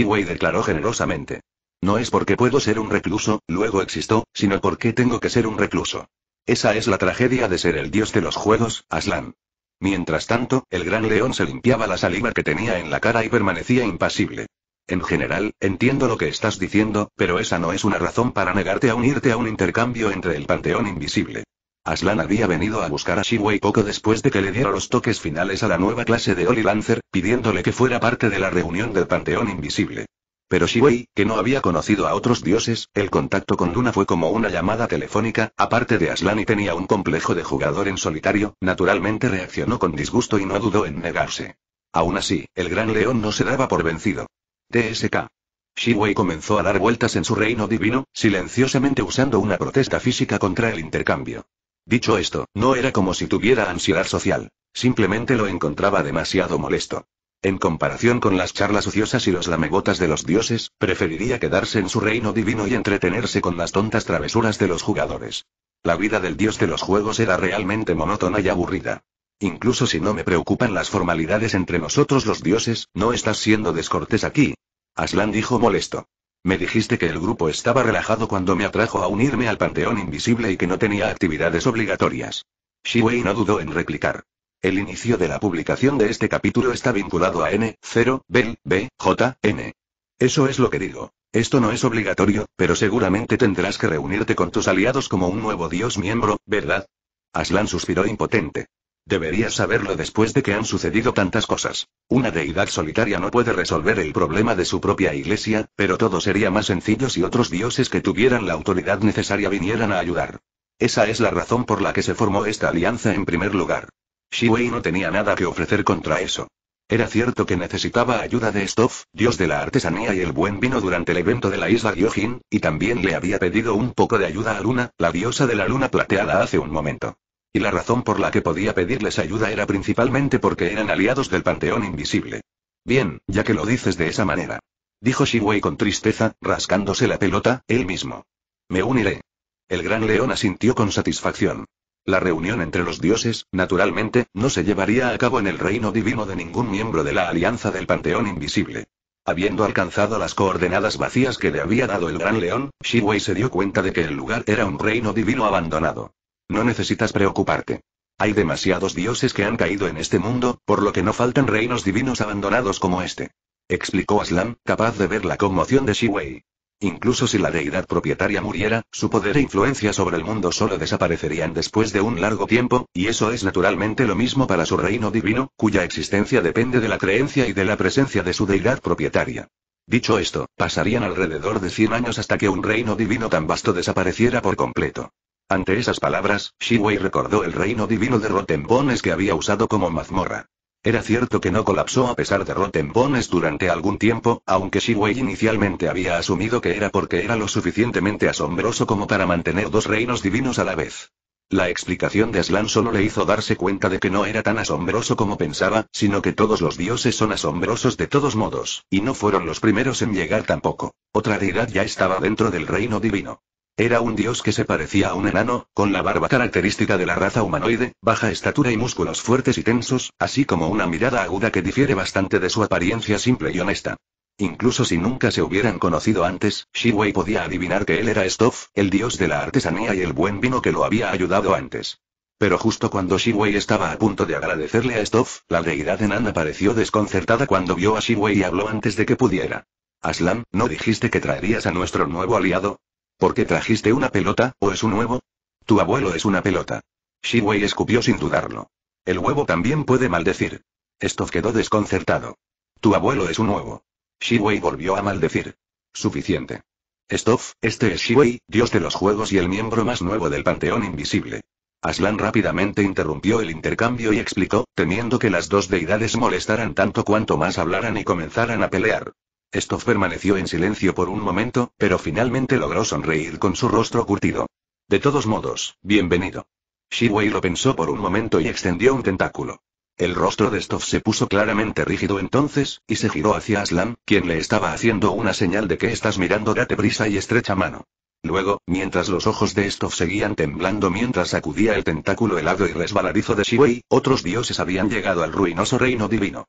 Wei declaró generosamente. No es porque puedo ser un recluso, luego existo, sino porque tengo que ser un recluso. Esa es la tragedia de ser el dios de los juegos, Aslan. Mientras tanto, el gran león se limpiaba la saliva que tenía en la cara y permanecía impasible. En general, entiendo lo que estás diciendo, pero esa no es una razón para negarte a unirte a un intercambio entre el panteón invisible. Aslan había venido a buscar a Shiwei poco después de que le diera los toques finales a la nueva clase de Oli Lancer, pidiéndole que fuera parte de la reunión del Panteón Invisible. Pero Shiwei, que no había conocido a otros dioses, el contacto con Duna fue como una llamada telefónica, aparte de Aslan y tenía un complejo de jugador en solitario, naturalmente reaccionó con disgusto y no dudó en negarse. Aún así, el gran león no se daba por vencido. TSK. Shiwei comenzó a dar vueltas en su reino divino, silenciosamente usando una protesta física contra el intercambio. Dicho esto, no era como si tuviera ansiedad social. Simplemente lo encontraba demasiado molesto. En comparación con las charlas ociosas y los lamebotas de los dioses, preferiría quedarse en su reino divino y entretenerse con las tontas travesuras de los jugadores. La vida del dios de los juegos era realmente monótona y aburrida. Incluso si no me preocupan las formalidades entre nosotros los dioses, no estás siendo descortés aquí. Aslan dijo molesto. Me dijiste que el grupo estaba relajado cuando me atrajo a unirme al Panteón Invisible y que no tenía actividades obligatorias. Shiwei no dudó en replicar. El inicio de la publicación de este capítulo está vinculado a N0, Bel, B, J, N. Eso es lo que digo. Esto no es obligatorio, pero seguramente tendrás que reunirte con tus aliados como un nuevo dios miembro, ¿verdad? Aslan suspiró impotente. Debería saberlo después de que han sucedido tantas cosas. Una deidad solitaria no puede resolver el problema de su propia iglesia, pero todo sería más sencillo si otros dioses que tuvieran la autoridad necesaria vinieran a ayudar. Esa es la razón por la que se formó esta alianza en primer lugar. Shiwei no tenía nada que ofrecer contra eso. Era cierto que necesitaba ayuda de Stoff, dios de la artesanía y el buen vino durante el evento de la isla Gyojin, y también le había pedido un poco de ayuda a Luna, la diosa de la luna plateada hace un momento. Y la razón por la que podía pedirles ayuda era principalmente porque eran aliados del Panteón Invisible. Bien, ya que lo dices de esa manera. Dijo Shiwei con tristeza, rascándose la pelota, él mismo. Me uniré. El gran león asintió con satisfacción. La reunión entre los dioses, naturalmente, no se llevaría a cabo en el reino divino de ningún miembro de la Alianza del Panteón Invisible. Habiendo alcanzado las coordenadas vacías que le había dado el gran león, Shiwei se dio cuenta de que el lugar era un reino divino abandonado. No necesitas preocuparte. Hay demasiados dioses que han caído en este mundo, por lo que no faltan reinos divinos abandonados como este. Explicó Aslan, capaz de ver la conmoción de Shiwei. Incluso si la deidad propietaria muriera, su poder e influencia sobre el mundo solo desaparecerían después de un largo tiempo, y eso es naturalmente lo mismo para su reino divino, cuya existencia depende de la creencia y de la presencia de su deidad propietaria. Dicho esto, pasarían alrededor de 100 años hasta que un reino divino tan vasto desapareciera por completo. Ante esas palabras, Shiwei recordó el reino divino de Rotembones que había usado como mazmorra. Era cierto que no colapsó a pesar de Rotembones durante algún tiempo, aunque Shiwei inicialmente había asumido que era porque era lo suficientemente asombroso como para mantener dos reinos divinos a la vez. La explicación de Aslan solo le hizo darse cuenta de que no era tan asombroso como pensaba, sino que todos los dioses son asombrosos de todos modos, y no fueron los primeros en llegar tampoco. Otra deidad ya estaba dentro del reino divino. Era un dios que se parecía a un enano, con la barba característica de la raza humanoide, baja estatura y músculos fuertes y tensos, así como una mirada aguda que difiere bastante de su apariencia simple y honesta. Incluso si nunca se hubieran conocido antes, Shiwei podía adivinar que él era Stoff, el dios de la artesanía y el buen vino que lo había ayudado antes. Pero justo cuando Shiwei estaba a punto de agradecerle a Stoff, la deidad enana pareció desconcertada cuando vio a Shiwei y habló antes de que pudiera. Aslan, ¿no dijiste que traerías a nuestro nuevo aliado? ¿Por qué trajiste una pelota, o es un huevo? Tu abuelo es una pelota. Shiwei escupió sin dudarlo. El huevo también puede maldecir. Stoff quedó desconcertado. Tu abuelo es un huevo. Shiwei volvió a maldecir. Suficiente. Stoff, este es Shiwei, dios de los juegos y el miembro más nuevo del panteón invisible. Aslan rápidamente interrumpió el intercambio y explicó, temiendo que las dos deidades molestaran tanto cuanto más hablaran y comenzaran a pelear. Estof permaneció en silencio por un momento, pero finalmente logró sonreír con su rostro curtido. De todos modos, bienvenido. Shiwei lo pensó por un momento y extendió un tentáculo. El rostro de Stoff se puso claramente rígido entonces, y se giró hacia Aslan, quien le estaba haciendo una señal de que estás mirando date prisa y estrecha mano. Luego, mientras los ojos de Stoff seguían temblando mientras sacudía el tentáculo helado y resbaladizo de Shiwei, otros dioses habían llegado al ruinoso reino divino.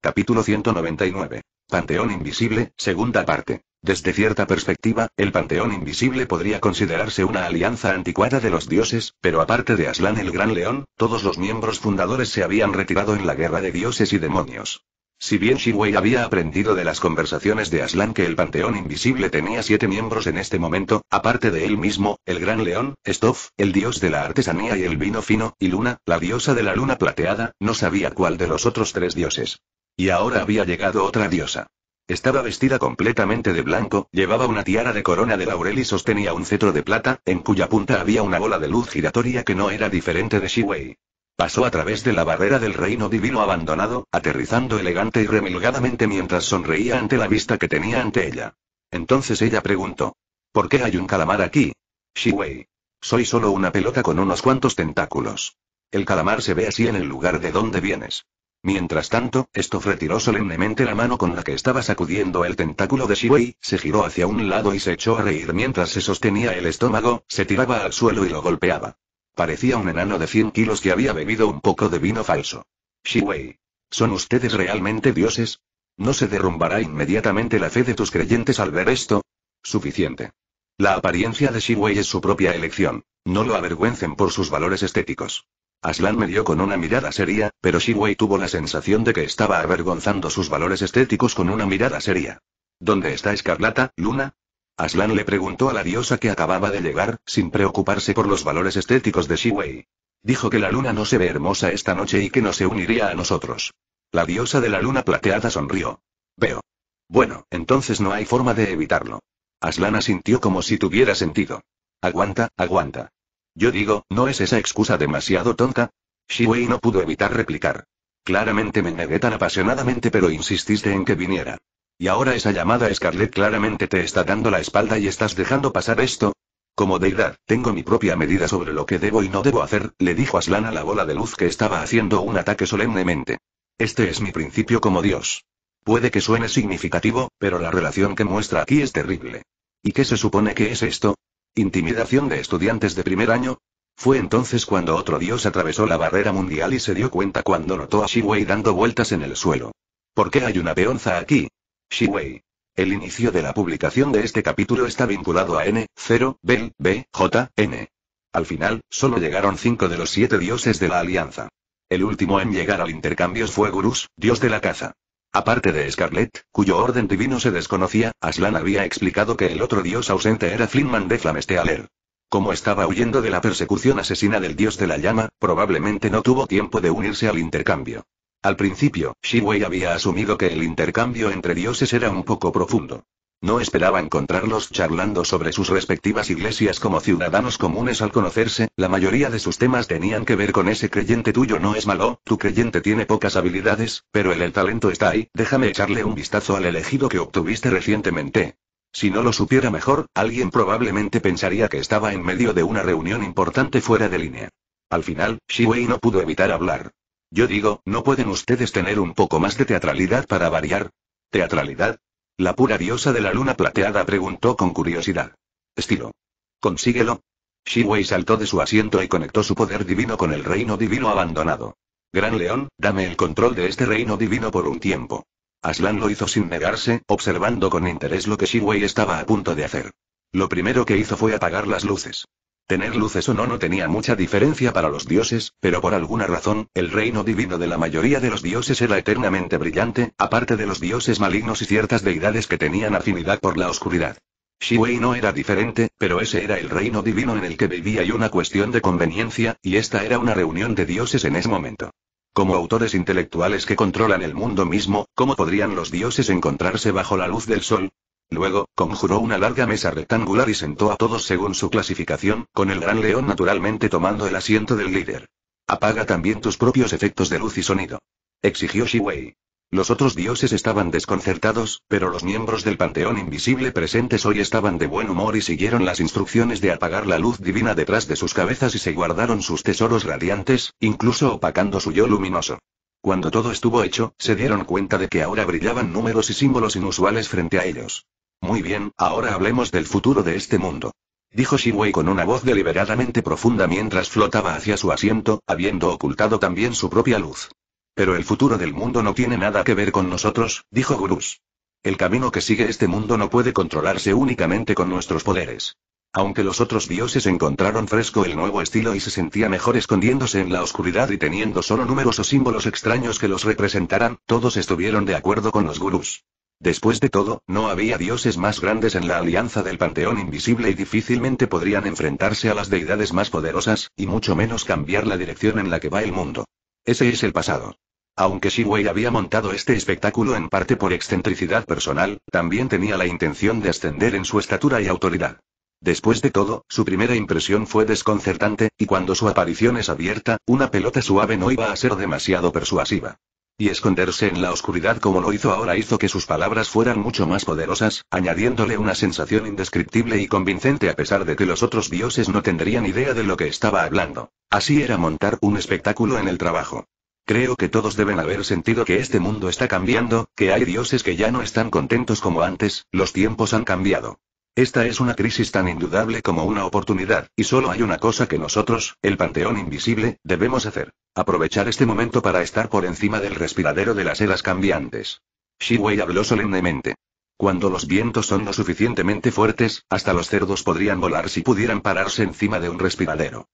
Capítulo 199 Panteón Invisible, segunda parte. Desde cierta perspectiva, el Panteón Invisible podría considerarse una alianza anticuada de los dioses, pero aparte de Aslan el Gran León, todos los miembros fundadores se habían retirado en la guerra de dioses y demonios. Si bien Shiwei había aprendido de las conversaciones de Aslan que el Panteón Invisible tenía siete miembros en este momento, aparte de él mismo, el Gran León, Stoff, el dios de la artesanía y el vino fino, y Luna, la diosa de la luna plateada, no sabía cuál de los otros tres dioses. Y ahora había llegado otra diosa. Estaba vestida completamente de blanco, llevaba una tiara de corona de laurel y sostenía un cetro de plata, en cuya punta había una bola de luz giratoria que no era diferente de Shiwei. Pasó a través de la barrera del reino divino abandonado, aterrizando elegante y remilgadamente mientras sonreía ante la vista que tenía ante ella. Entonces ella preguntó. ¿Por qué hay un calamar aquí? Shiwei. Soy solo una pelota con unos cuantos tentáculos. El calamar se ve así en el lugar de donde vienes. Mientras tanto, Stoff retiró solemnemente la mano con la que estaba sacudiendo el tentáculo de Shiwei, se giró hacia un lado y se echó a reír mientras se sostenía el estómago, se tiraba al suelo y lo golpeaba. Parecía un enano de 100 kilos que había bebido un poco de vino falso. Shiwei. ¿Son ustedes realmente dioses? ¿No se derrumbará inmediatamente la fe de tus creyentes al ver esto? Suficiente. La apariencia de Shiwei es su propia elección. No lo avergüencen por sus valores estéticos. Aslan me dio con una mirada seria, pero Shiwei tuvo la sensación de que estaba avergonzando sus valores estéticos con una mirada seria. ¿Dónde está Escarlata, Luna? Aslan le preguntó a la diosa que acababa de llegar, sin preocuparse por los valores estéticos de Shiwei. Dijo que la luna no se ve hermosa esta noche y que no se uniría a nosotros. La diosa de la luna plateada sonrió. Veo. Bueno, entonces no hay forma de evitarlo. Aslan asintió como si tuviera sentido. Aguanta, aguanta. Yo digo, ¿no es esa excusa demasiado tonta? Shiwei no pudo evitar replicar. Claramente me negué tan apasionadamente pero insististe en que viniera. Y ahora esa llamada Scarlett claramente te está dando la espalda y estás dejando pasar esto. Como deidad, tengo mi propia medida sobre lo que debo y no debo hacer, le dijo Aslan a la bola de luz que estaba haciendo un ataque solemnemente. Este es mi principio como Dios. Puede que suene significativo, pero la relación que muestra aquí es terrible. ¿Y qué se supone que es esto? ¿Intimidación de estudiantes de primer año? Fue entonces cuando otro dios atravesó la barrera mundial y se dio cuenta cuando notó a Shiwei dando vueltas en el suelo. ¿Por qué hay una peonza aquí? Shiwei. El inicio de la publicación de este capítulo está vinculado a N, 0, B, B, J, N. Al final, solo llegaron cinco de los siete dioses de la alianza. El último en llegar al intercambio fue Gurus, dios de la caza. Aparte de Scarlet, cuyo orden divino se desconocía, Aslan había explicado que el otro dios ausente era Flinman de Flamestealer. Como estaba huyendo de la persecución asesina del dios de la llama, probablemente no tuvo tiempo de unirse al intercambio. Al principio, Shiwei había asumido que el intercambio entre dioses era un poco profundo. No esperaba encontrarlos charlando sobre sus respectivas iglesias como ciudadanos comunes al conocerse, la mayoría de sus temas tenían que ver con ese creyente tuyo no es malo, tu creyente tiene pocas habilidades, pero el, el talento está ahí, déjame echarle un vistazo al elegido que obtuviste recientemente. Si no lo supiera mejor, alguien probablemente pensaría que estaba en medio de una reunión importante fuera de línea. Al final, Shiwei no pudo evitar hablar. Yo digo, ¿no pueden ustedes tener un poco más de teatralidad para variar? ¿Teatralidad? ¿La pura diosa de la luna plateada? preguntó con curiosidad. Estilo. Consíguelo. Shiwei saltó de su asiento y conectó su poder divino con el reino divino abandonado. Gran León, dame el control de este reino divino por un tiempo. Aslan lo hizo sin negarse, observando con interés lo que Shiwei estaba a punto de hacer. Lo primero que hizo fue apagar las luces. Tener luces o no no tenía mucha diferencia para los dioses, pero por alguna razón, el reino divino de la mayoría de los dioses era eternamente brillante, aparte de los dioses malignos y ciertas deidades que tenían afinidad por la oscuridad. Shiwei no era diferente, pero ese era el reino divino en el que vivía y una cuestión de conveniencia, y esta era una reunión de dioses en ese momento. Como autores intelectuales que controlan el mundo mismo, ¿cómo podrían los dioses encontrarse bajo la luz del sol? Luego, conjuró una larga mesa rectangular y sentó a todos según su clasificación, con el gran león naturalmente tomando el asiento del líder. Apaga también tus propios efectos de luz y sonido. Exigió Wei. Los otros dioses estaban desconcertados, pero los miembros del panteón invisible presentes hoy estaban de buen humor y siguieron las instrucciones de apagar la luz divina detrás de sus cabezas y se guardaron sus tesoros radiantes, incluso opacando su yo luminoso. Cuando todo estuvo hecho, se dieron cuenta de que ahora brillaban números y símbolos inusuales frente a ellos. Muy bien, ahora hablemos del futuro de este mundo. Dijo Shiwei con una voz deliberadamente profunda mientras flotaba hacia su asiento, habiendo ocultado también su propia luz. Pero el futuro del mundo no tiene nada que ver con nosotros, dijo Gurus. El camino que sigue este mundo no puede controlarse únicamente con nuestros poderes. Aunque los otros dioses encontraron fresco el nuevo estilo y se sentía mejor escondiéndose en la oscuridad y teniendo solo números o símbolos extraños que los representaran, todos estuvieron de acuerdo con los Gurus. Después de todo, no había dioses más grandes en la alianza del Panteón Invisible y difícilmente podrían enfrentarse a las deidades más poderosas, y mucho menos cambiar la dirección en la que va el mundo. Ese es el pasado. Aunque Shiwei había montado este espectáculo en parte por excentricidad personal, también tenía la intención de ascender en su estatura y autoridad. Después de todo, su primera impresión fue desconcertante, y cuando su aparición es abierta, una pelota suave no iba a ser demasiado persuasiva. Y esconderse en la oscuridad como lo hizo ahora hizo que sus palabras fueran mucho más poderosas, añadiéndole una sensación indescriptible y convincente a pesar de que los otros dioses no tendrían idea de lo que estaba hablando. Así era montar un espectáculo en el trabajo. Creo que todos deben haber sentido que este mundo está cambiando, que hay dioses que ya no están contentos como antes, los tiempos han cambiado. Esta es una crisis tan indudable como una oportunidad, y solo hay una cosa que nosotros, el Panteón Invisible, debemos hacer. Aprovechar este momento para estar por encima del respiradero de las eras cambiantes. Shiwei habló solemnemente. Cuando los vientos son lo suficientemente fuertes, hasta los cerdos podrían volar si pudieran pararse encima de un respiradero.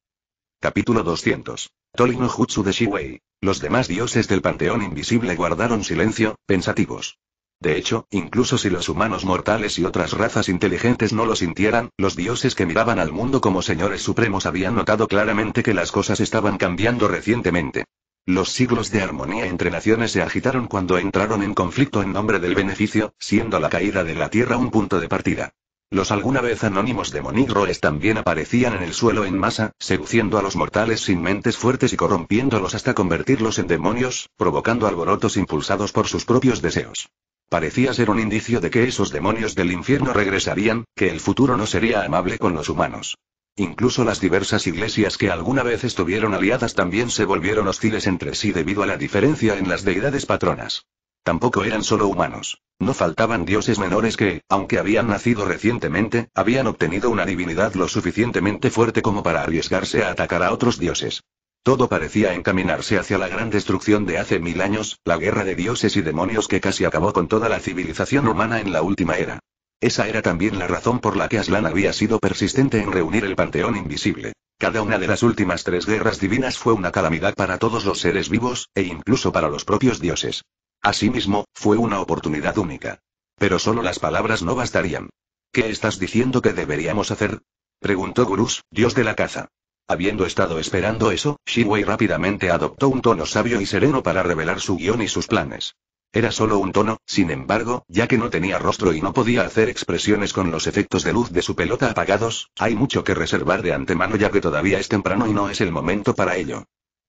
Capítulo 200. Tolino Jutsu de Shiwei. Los demás dioses del Panteón Invisible guardaron silencio, pensativos. De hecho, incluso si los humanos mortales y otras razas inteligentes no lo sintieran, los dioses que miraban al mundo como señores supremos habían notado claramente que las cosas estaban cambiando recientemente. Los siglos de armonía entre naciones se agitaron cuando entraron en conflicto en nombre del beneficio, siendo la caída de la Tierra un punto de partida. Los alguna vez anónimos demonígroes también aparecían en el suelo en masa, seduciendo a los mortales sin mentes fuertes y corrompiéndolos hasta convertirlos en demonios, provocando alborotos impulsados por sus propios deseos. Parecía ser un indicio de que esos demonios del infierno regresarían, que el futuro no sería amable con los humanos. Incluso las diversas iglesias que alguna vez estuvieron aliadas también se volvieron hostiles entre sí debido a la diferencia en las deidades patronas. Tampoco eran solo humanos. No faltaban dioses menores que, aunque habían nacido recientemente, habían obtenido una divinidad lo suficientemente fuerte como para arriesgarse a atacar a otros dioses. Todo parecía encaminarse hacia la gran destrucción de hace mil años, la guerra de dioses y demonios que casi acabó con toda la civilización humana en la última era. Esa era también la razón por la que Aslan había sido persistente en reunir el Panteón Invisible. Cada una de las últimas tres guerras divinas fue una calamidad para todos los seres vivos, e incluso para los propios dioses. Asimismo, fue una oportunidad única. Pero solo las palabras no bastarían. ¿Qué estás diciendo que deberíamos hacer? preguntó Gurús, dios de la caza. Habiendo estado esperando eso, Wei rápidamente adoptó un tono sabio y sereno para revelar su guión y sus planes. Era solo un tono, sin embargo, ya que no tenía rostro y no podía hacer expresiones con los efectos de luz de su pelota apagados, hay mucho que reservar de antemano ya que todavía es temprano y no es el momento para ello.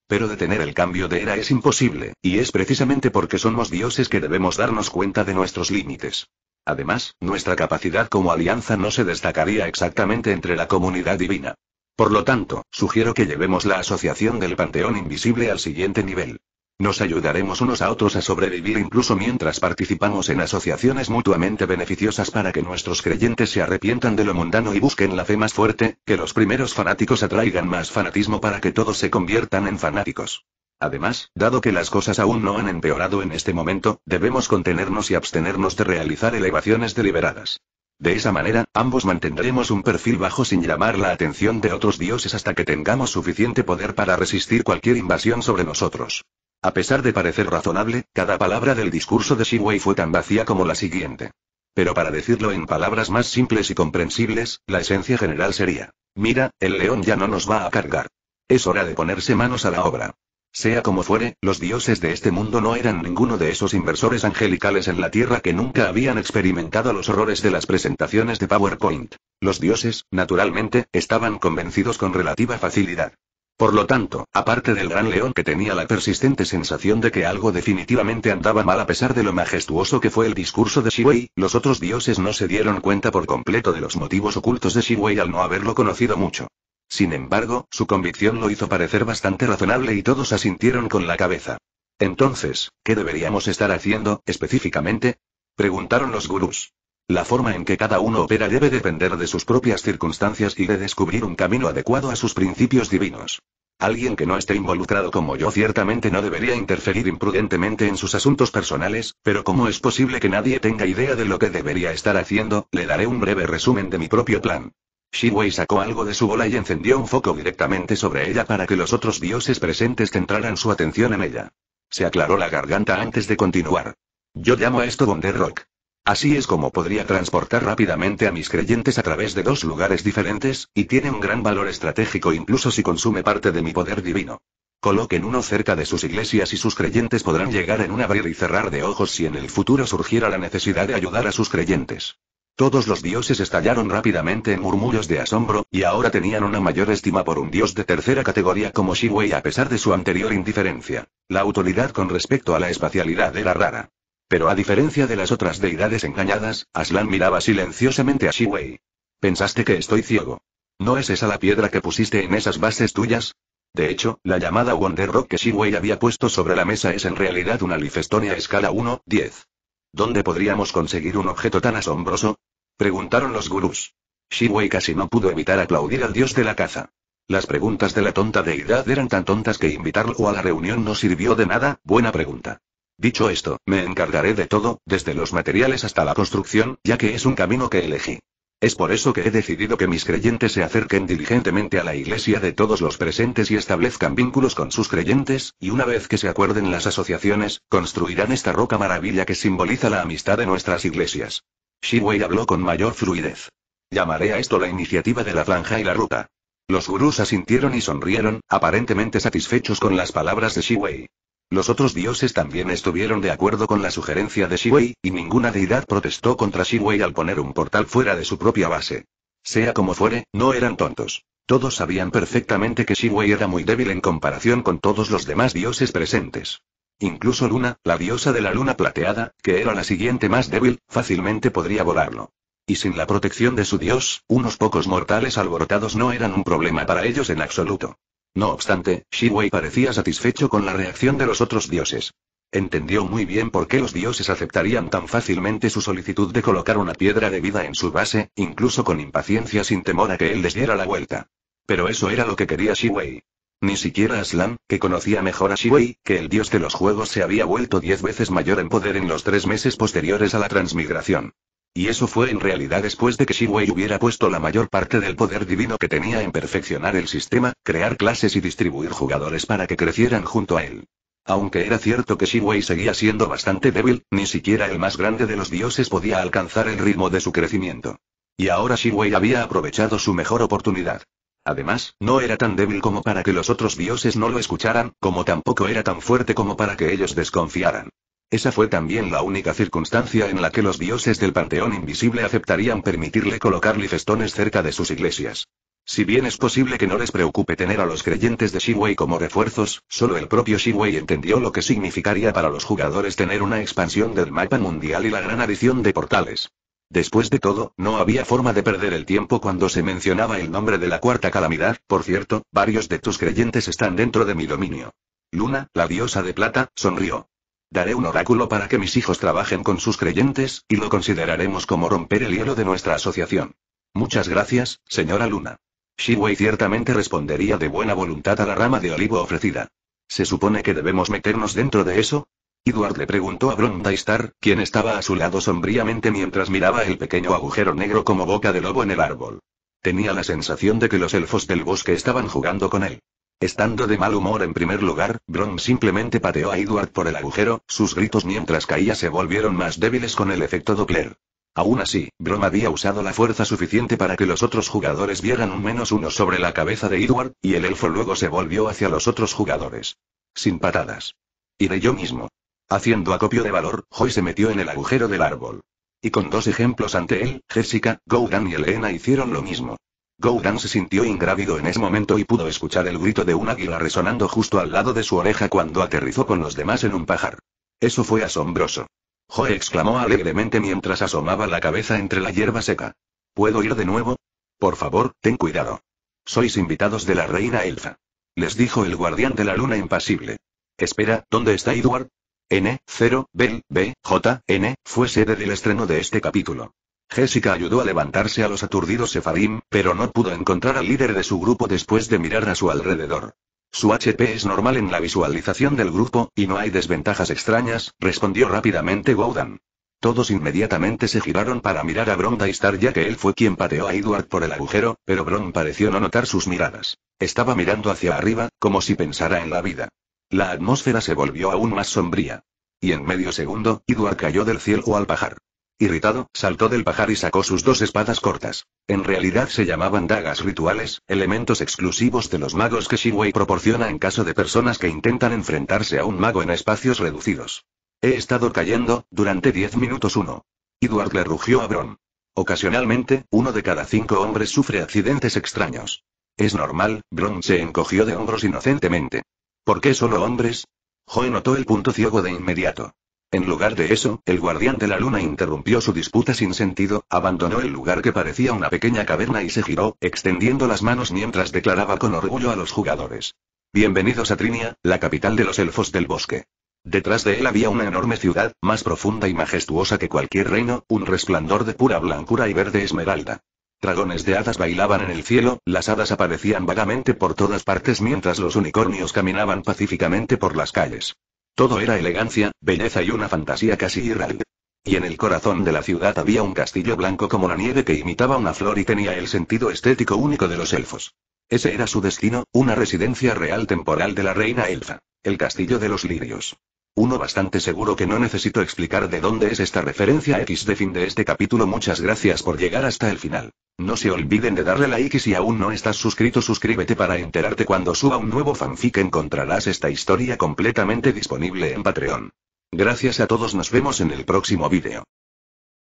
Pero detener el cambio de era es imposible, y es precisamente porque somos dioses que debemos darnos cuenta de nuestros límites. Además, nuestra capacidad como alianza no se destacaría exactamente entre la comunidad divina. Por lo tanto, sugiero que llevemos la asociación del Panteón Invisible al siguiente nivel. Nos ayudaremos unos a otros a sobrevivir incluso mientras participamos en asociaciones mutuamente beneficiosas para que nuestros creyentes se arrepientan de lo mundano y busquen la fe más fuerte, que los primeros fanáticos atraigan más fanatismo para que todos se conviertan en fanáticos. Además, dado que las cosas aún no han empeorado en este momento, debemos contenernos y abstenernos de realizar elevaciones deliberadas. De esa manera, ambos mantendremos un perfil bajo sin llamar la atención de otros dioses hasta que tengamos suficiente poder para resistir cualquier invasión sobre nosotros. A pesar de parecer razonable, cada palabra del discurso de Shiwei fue tan vacía como la siguiente. Pero para decirlo en palabras más simples y comprensibles, la esencia general sería, mira, el león ya no nos va a cargar. Es hora de ponerse manos a la obra. Sea como fuere, los dioses de este mundo no eran ninguno de esos inversores angelicales en la Tierra que nunca habían experimentado los horrores de las presentaciones de PowerPoint. Los dioses, naturalmente, estaban convencidos con relativa facilidad. Por lo tanto, aparte del gran león que tenía la persistente sensación de que algo definitivamente andaba mal a pesar de lo majestuoso que fue el discurso de Shiwei, los otros dioses no se dieron cuenta por completo de los motivos ocultos de Shiwei al no haberlo conocido mucho. Sin embargo, su convicción lo hizo parecer bastante razonable y todos asintieron con la cabeza. Entonces, ¿qué deberíamos estar haciendo, específicamente? Preguntaron los gurús. La forma en que cada uno opera debe depender de sus propias circunstancias y de descubrir un camino adecuado a sus principios divinos. Alguien que no esté involucrado como yo ciertamente no debería interferir imprudentemente en sus asuntos personales, pero como es posible que nadie tenga idea de lo que debería estar haciendo, le daré un breve resumen de mi propio plan. Shiwei sacó algo de su bola y encendió un foco directamente sobre ella para que los otros dioses presentes centraran su atención en ella. Se aclaró la garganta antes de continuar. Yo llamo a esto Wonder Rock. Así es como podría transportar rápidamente a mis creyentes a través de dos lugares diferentes, y tiene un gran valor estratégico incluso si consume parte de mi poder divino. Coloquen uno cerca de sus iglesias y sus creyentes podrán llegar en un abrir y cerrar de ojos si en el futuro surgiera la necesidad de ayudar a sus creyentes. Todos los dioses estallaron rápidamente en murmullos de asombro, y ahora tenían una mayor estima por un dios de tercera categoría como Shiwei a pesar de su anterior indiferencia. La autoridad con respecto a la espacialidad era rara. Pero a diferencia de las otras deidades engañadas, Aslan miraba silenciosamente a Shiwei. ¿Pensaste que estoy ciego? ¿No es esa la piedra que pusiste en esas bases tuyas? De hecho, la llamada Wonder Rock que Shiwei había puesto sobre la mesa es en realidad una a escala 1, 10. ¿Dónde podríamos conseguir un objeto tan asombroso? Preguntaron los gurús. Shiwei casi no pudo evitar aplaudir al dios de la caza. Las preguntas de la tonta deidad eran tan tontas que invitarlo a la reunión no sirvió de nada, buena pregunta. Dicho esto, me encargaré de todo, desde los materiales hasta la construcción, ya que es un camino que elegí. Es por eso que he decidido que mis creyentes se acerquen diligentemente a la iglesia de todos los presentes y establezcan vínculos con sus creyentes, y una vez que se acuerden las asociaciones, construirán esta roca maravilla que simboliza la amistad de nuestras iglesias. Shiwei habló con mayor fluidez. Llamaré a esto la iniciativa de la franja y la ruta. Los gurús asintieron y sonrieron, aparentemente satisfechos con las palabras de Shiwei. Los otros dioses también estuvieron de acuerdo con la sugerencia de Shiwei, y ninguna deidad protestó contra Shiwei al poner un portal fuera de su propia base. Sea como fuere, no eran tontos. Todos sabían perfectamente que Shiwei era muy débil en comparación con todos los demás dioses presentes. Incluso Luna, la diosa de la luna plateada, que era la siguiente más débil, fácilmente podría volarlo. Y sin la protección de su dios, unos pocos mortales alborotados no eran un problema para ellos en absoluto. No obstante, Wei parecía satisfecho con la reacción de los otros dioses. Entendió muy bien por qué los dioses aceptarían tan fácilmente su solicitud de colocar una piedra de vida en su base, incluso con impaciencia sin temor a que él les diera la vuelta. Pero eso era lo que quería Shiwei. Ni siquiera Aslan, que conocía mejor a Shiwei, que el dios de los juegos se había vuelto diez veces mayor en poder en los tres meses posteriores a la transmigración. Y eso fue en realidad después de que Shiwei hubiera puesto la mayor parte del poder divino que tenía en perfeccionar el sistema, crear clases y distribuir jugadores para que crecieran junto a él. Aunque era cierto que Shiwei seguía siendo bastante débil, ni siquiera el más grande de los dioses podía alcanzar el ritmo de su crecimiento. Y ahora Shiwei había aprovechado su mejor oportunidad. Además, no era tan débil como para que los otros dioses no lo escucharan, como tampoco era tan fuerte como para que ellos desconfiaran. Esa fue también la única circunstancia en la que los dioses del Panteón Invisible aceptarían permitirle colocar lifestones cerca de sus iglesias. Si bien es posible que no les preocupe tener a los creyentes de Shiwei como refuerzos, solo el propio Shiwei entendió lo que significaría para los jugadores tener una expansión del mapa mundial y la gran adición de portales. Después de todo, no había forma de perder el tiempo cuando se mencionaba el nombre de la cuarta calamidad, por cierto, varios de tus creyentes están dentro de mi dominio. Luna, la diosa de plata, sonrió. Daré un oráculo para que mis hijos trabajen con sus creyentes, y lo consideraremos como romper el hielo de nuestra asociación. Muchas gracias, señora Luna. Shiwei ciertamente respondería de buena voluntad a la rama de olivo ofrecida. ¿Se supone que debemos meternos dentro de eso? Edward le preguntó a Star, quien estaba a su lado sombríamente mientras miraba el pequeño agujero negro como boca de lobo en el árbol. Tenía la sensación de que los elfos del bosque estaban jugando con él. Estando de mal humor en primer lugar, Brom simplemente pateó a Edward por el agujero, sus gritos mientras caía se volvieron más débiles con el efecto Doppler. Aún así, Brom había usado la fuerza suficiente para que los otros jugadores vieran un menos uno sobre la cabeza de Edward, y el elfo luego se volvió hacia los otros jugadores. Sin patadas. Iré yo mismo. Haciendo acopio de valor, Joy se metió en el agujero del árbol. Y con dos ejemplos ante él, Jessica, Gowran y Elena hicieron lo mismo. Gouran se sintió ingrávido en ese momento y pudo escuchar el grito de un águila resonando justo al lado de su oreja cuando aterrizó con los demás en un pajar. Eso fue asombroso. Joe exclamó alegremente mientras asomaba la cabeza entre la hierba seca. ¿Puedo ir de nuevo? Por favor, ten cuidado. Sois invitados de la reina elfa. Les dijo el guardián de la luna impasible. Espera, ¿dónde está Edward? N, 0, B, B, J, N, fue sede del estreno de este capítulo. Jessica ayudó a levantarse a los aturdidos Sefarim, pero no pudo encontrar al líder de su grupo después de mirar a su alrededor. Su HP es normal en la visualización del grupo, y no hay desventajas extrañas, respondió rápidamente Gowdan. Todos inmediatamente se giraron para mirar a Bron Star ya que él fue quien pateó a Edward por el agujero, pero Bron pareció no notar sus miradas. Estaba mirando hacia arriba, como si pensara en la vida. La atmósfera se volvió aún más sombría. Y en medio segundo, Edward cayó del cielo al pajar. Irritado, saltó del pajar y sacó sus dos espadas cortas. En realidad se llamaban dagas rituales, elementos exclusivos de los magos que Shiwei proporciona en caso de personas que intentan enfrentarse a un mago en espacios reducidos. He estado cayendo, durante diez minutos uno. Edward le rugió a Bron. Ocasionalmente, uno de cada cinco hombres sufre accidentes extraños. Es normal, Bron se encogió de hombros inocentemente. ¿Por qué solo hombres? Joe notó el punto ciego de inmediato. En lugar de eso, el guardián de la luna interrumpió su disputa sin sentido, abandonó el lugar que parecía una pequeña caverna y se giró, extendiendo las manos mientras declaraba con orgullo a los jugadores. Bienvenidos a Trinia, la capital de los elfos del bosque. Detrás de él había una enorme ciudad, más profunda y majestuosa que cualquier reino, un resplandor de pura blancura y verde esmeralda. Dragones de hadas bailaban en el cielo, las hadas aparecían vagamente por todas partes mientras los unicornios caminaban pacíficamente por las calles. Todo era elegancia, belleza y una fantasía casi irreal. Y en el corazón de la ciudad había un castillo blanco como la nieve que imitaba una flor y tenía el sentido estético único de los elfos. Ese era su destino, una residencia real temporal de la reina elfa, el castillo de los lirios. Uno bastante seguro que no necesito explicar de dónde es esta referencia X de fin de este capítulo. Muchas gracias por llegar hasta el final. No se olviden de darle like y si aún no estás suscrito suscríbete para enterarte cuando suba un nuevo fanfic encontrarás esta historia completamente disponible en Patreon. Gracias a todos nos vemos en el próximo vídeo.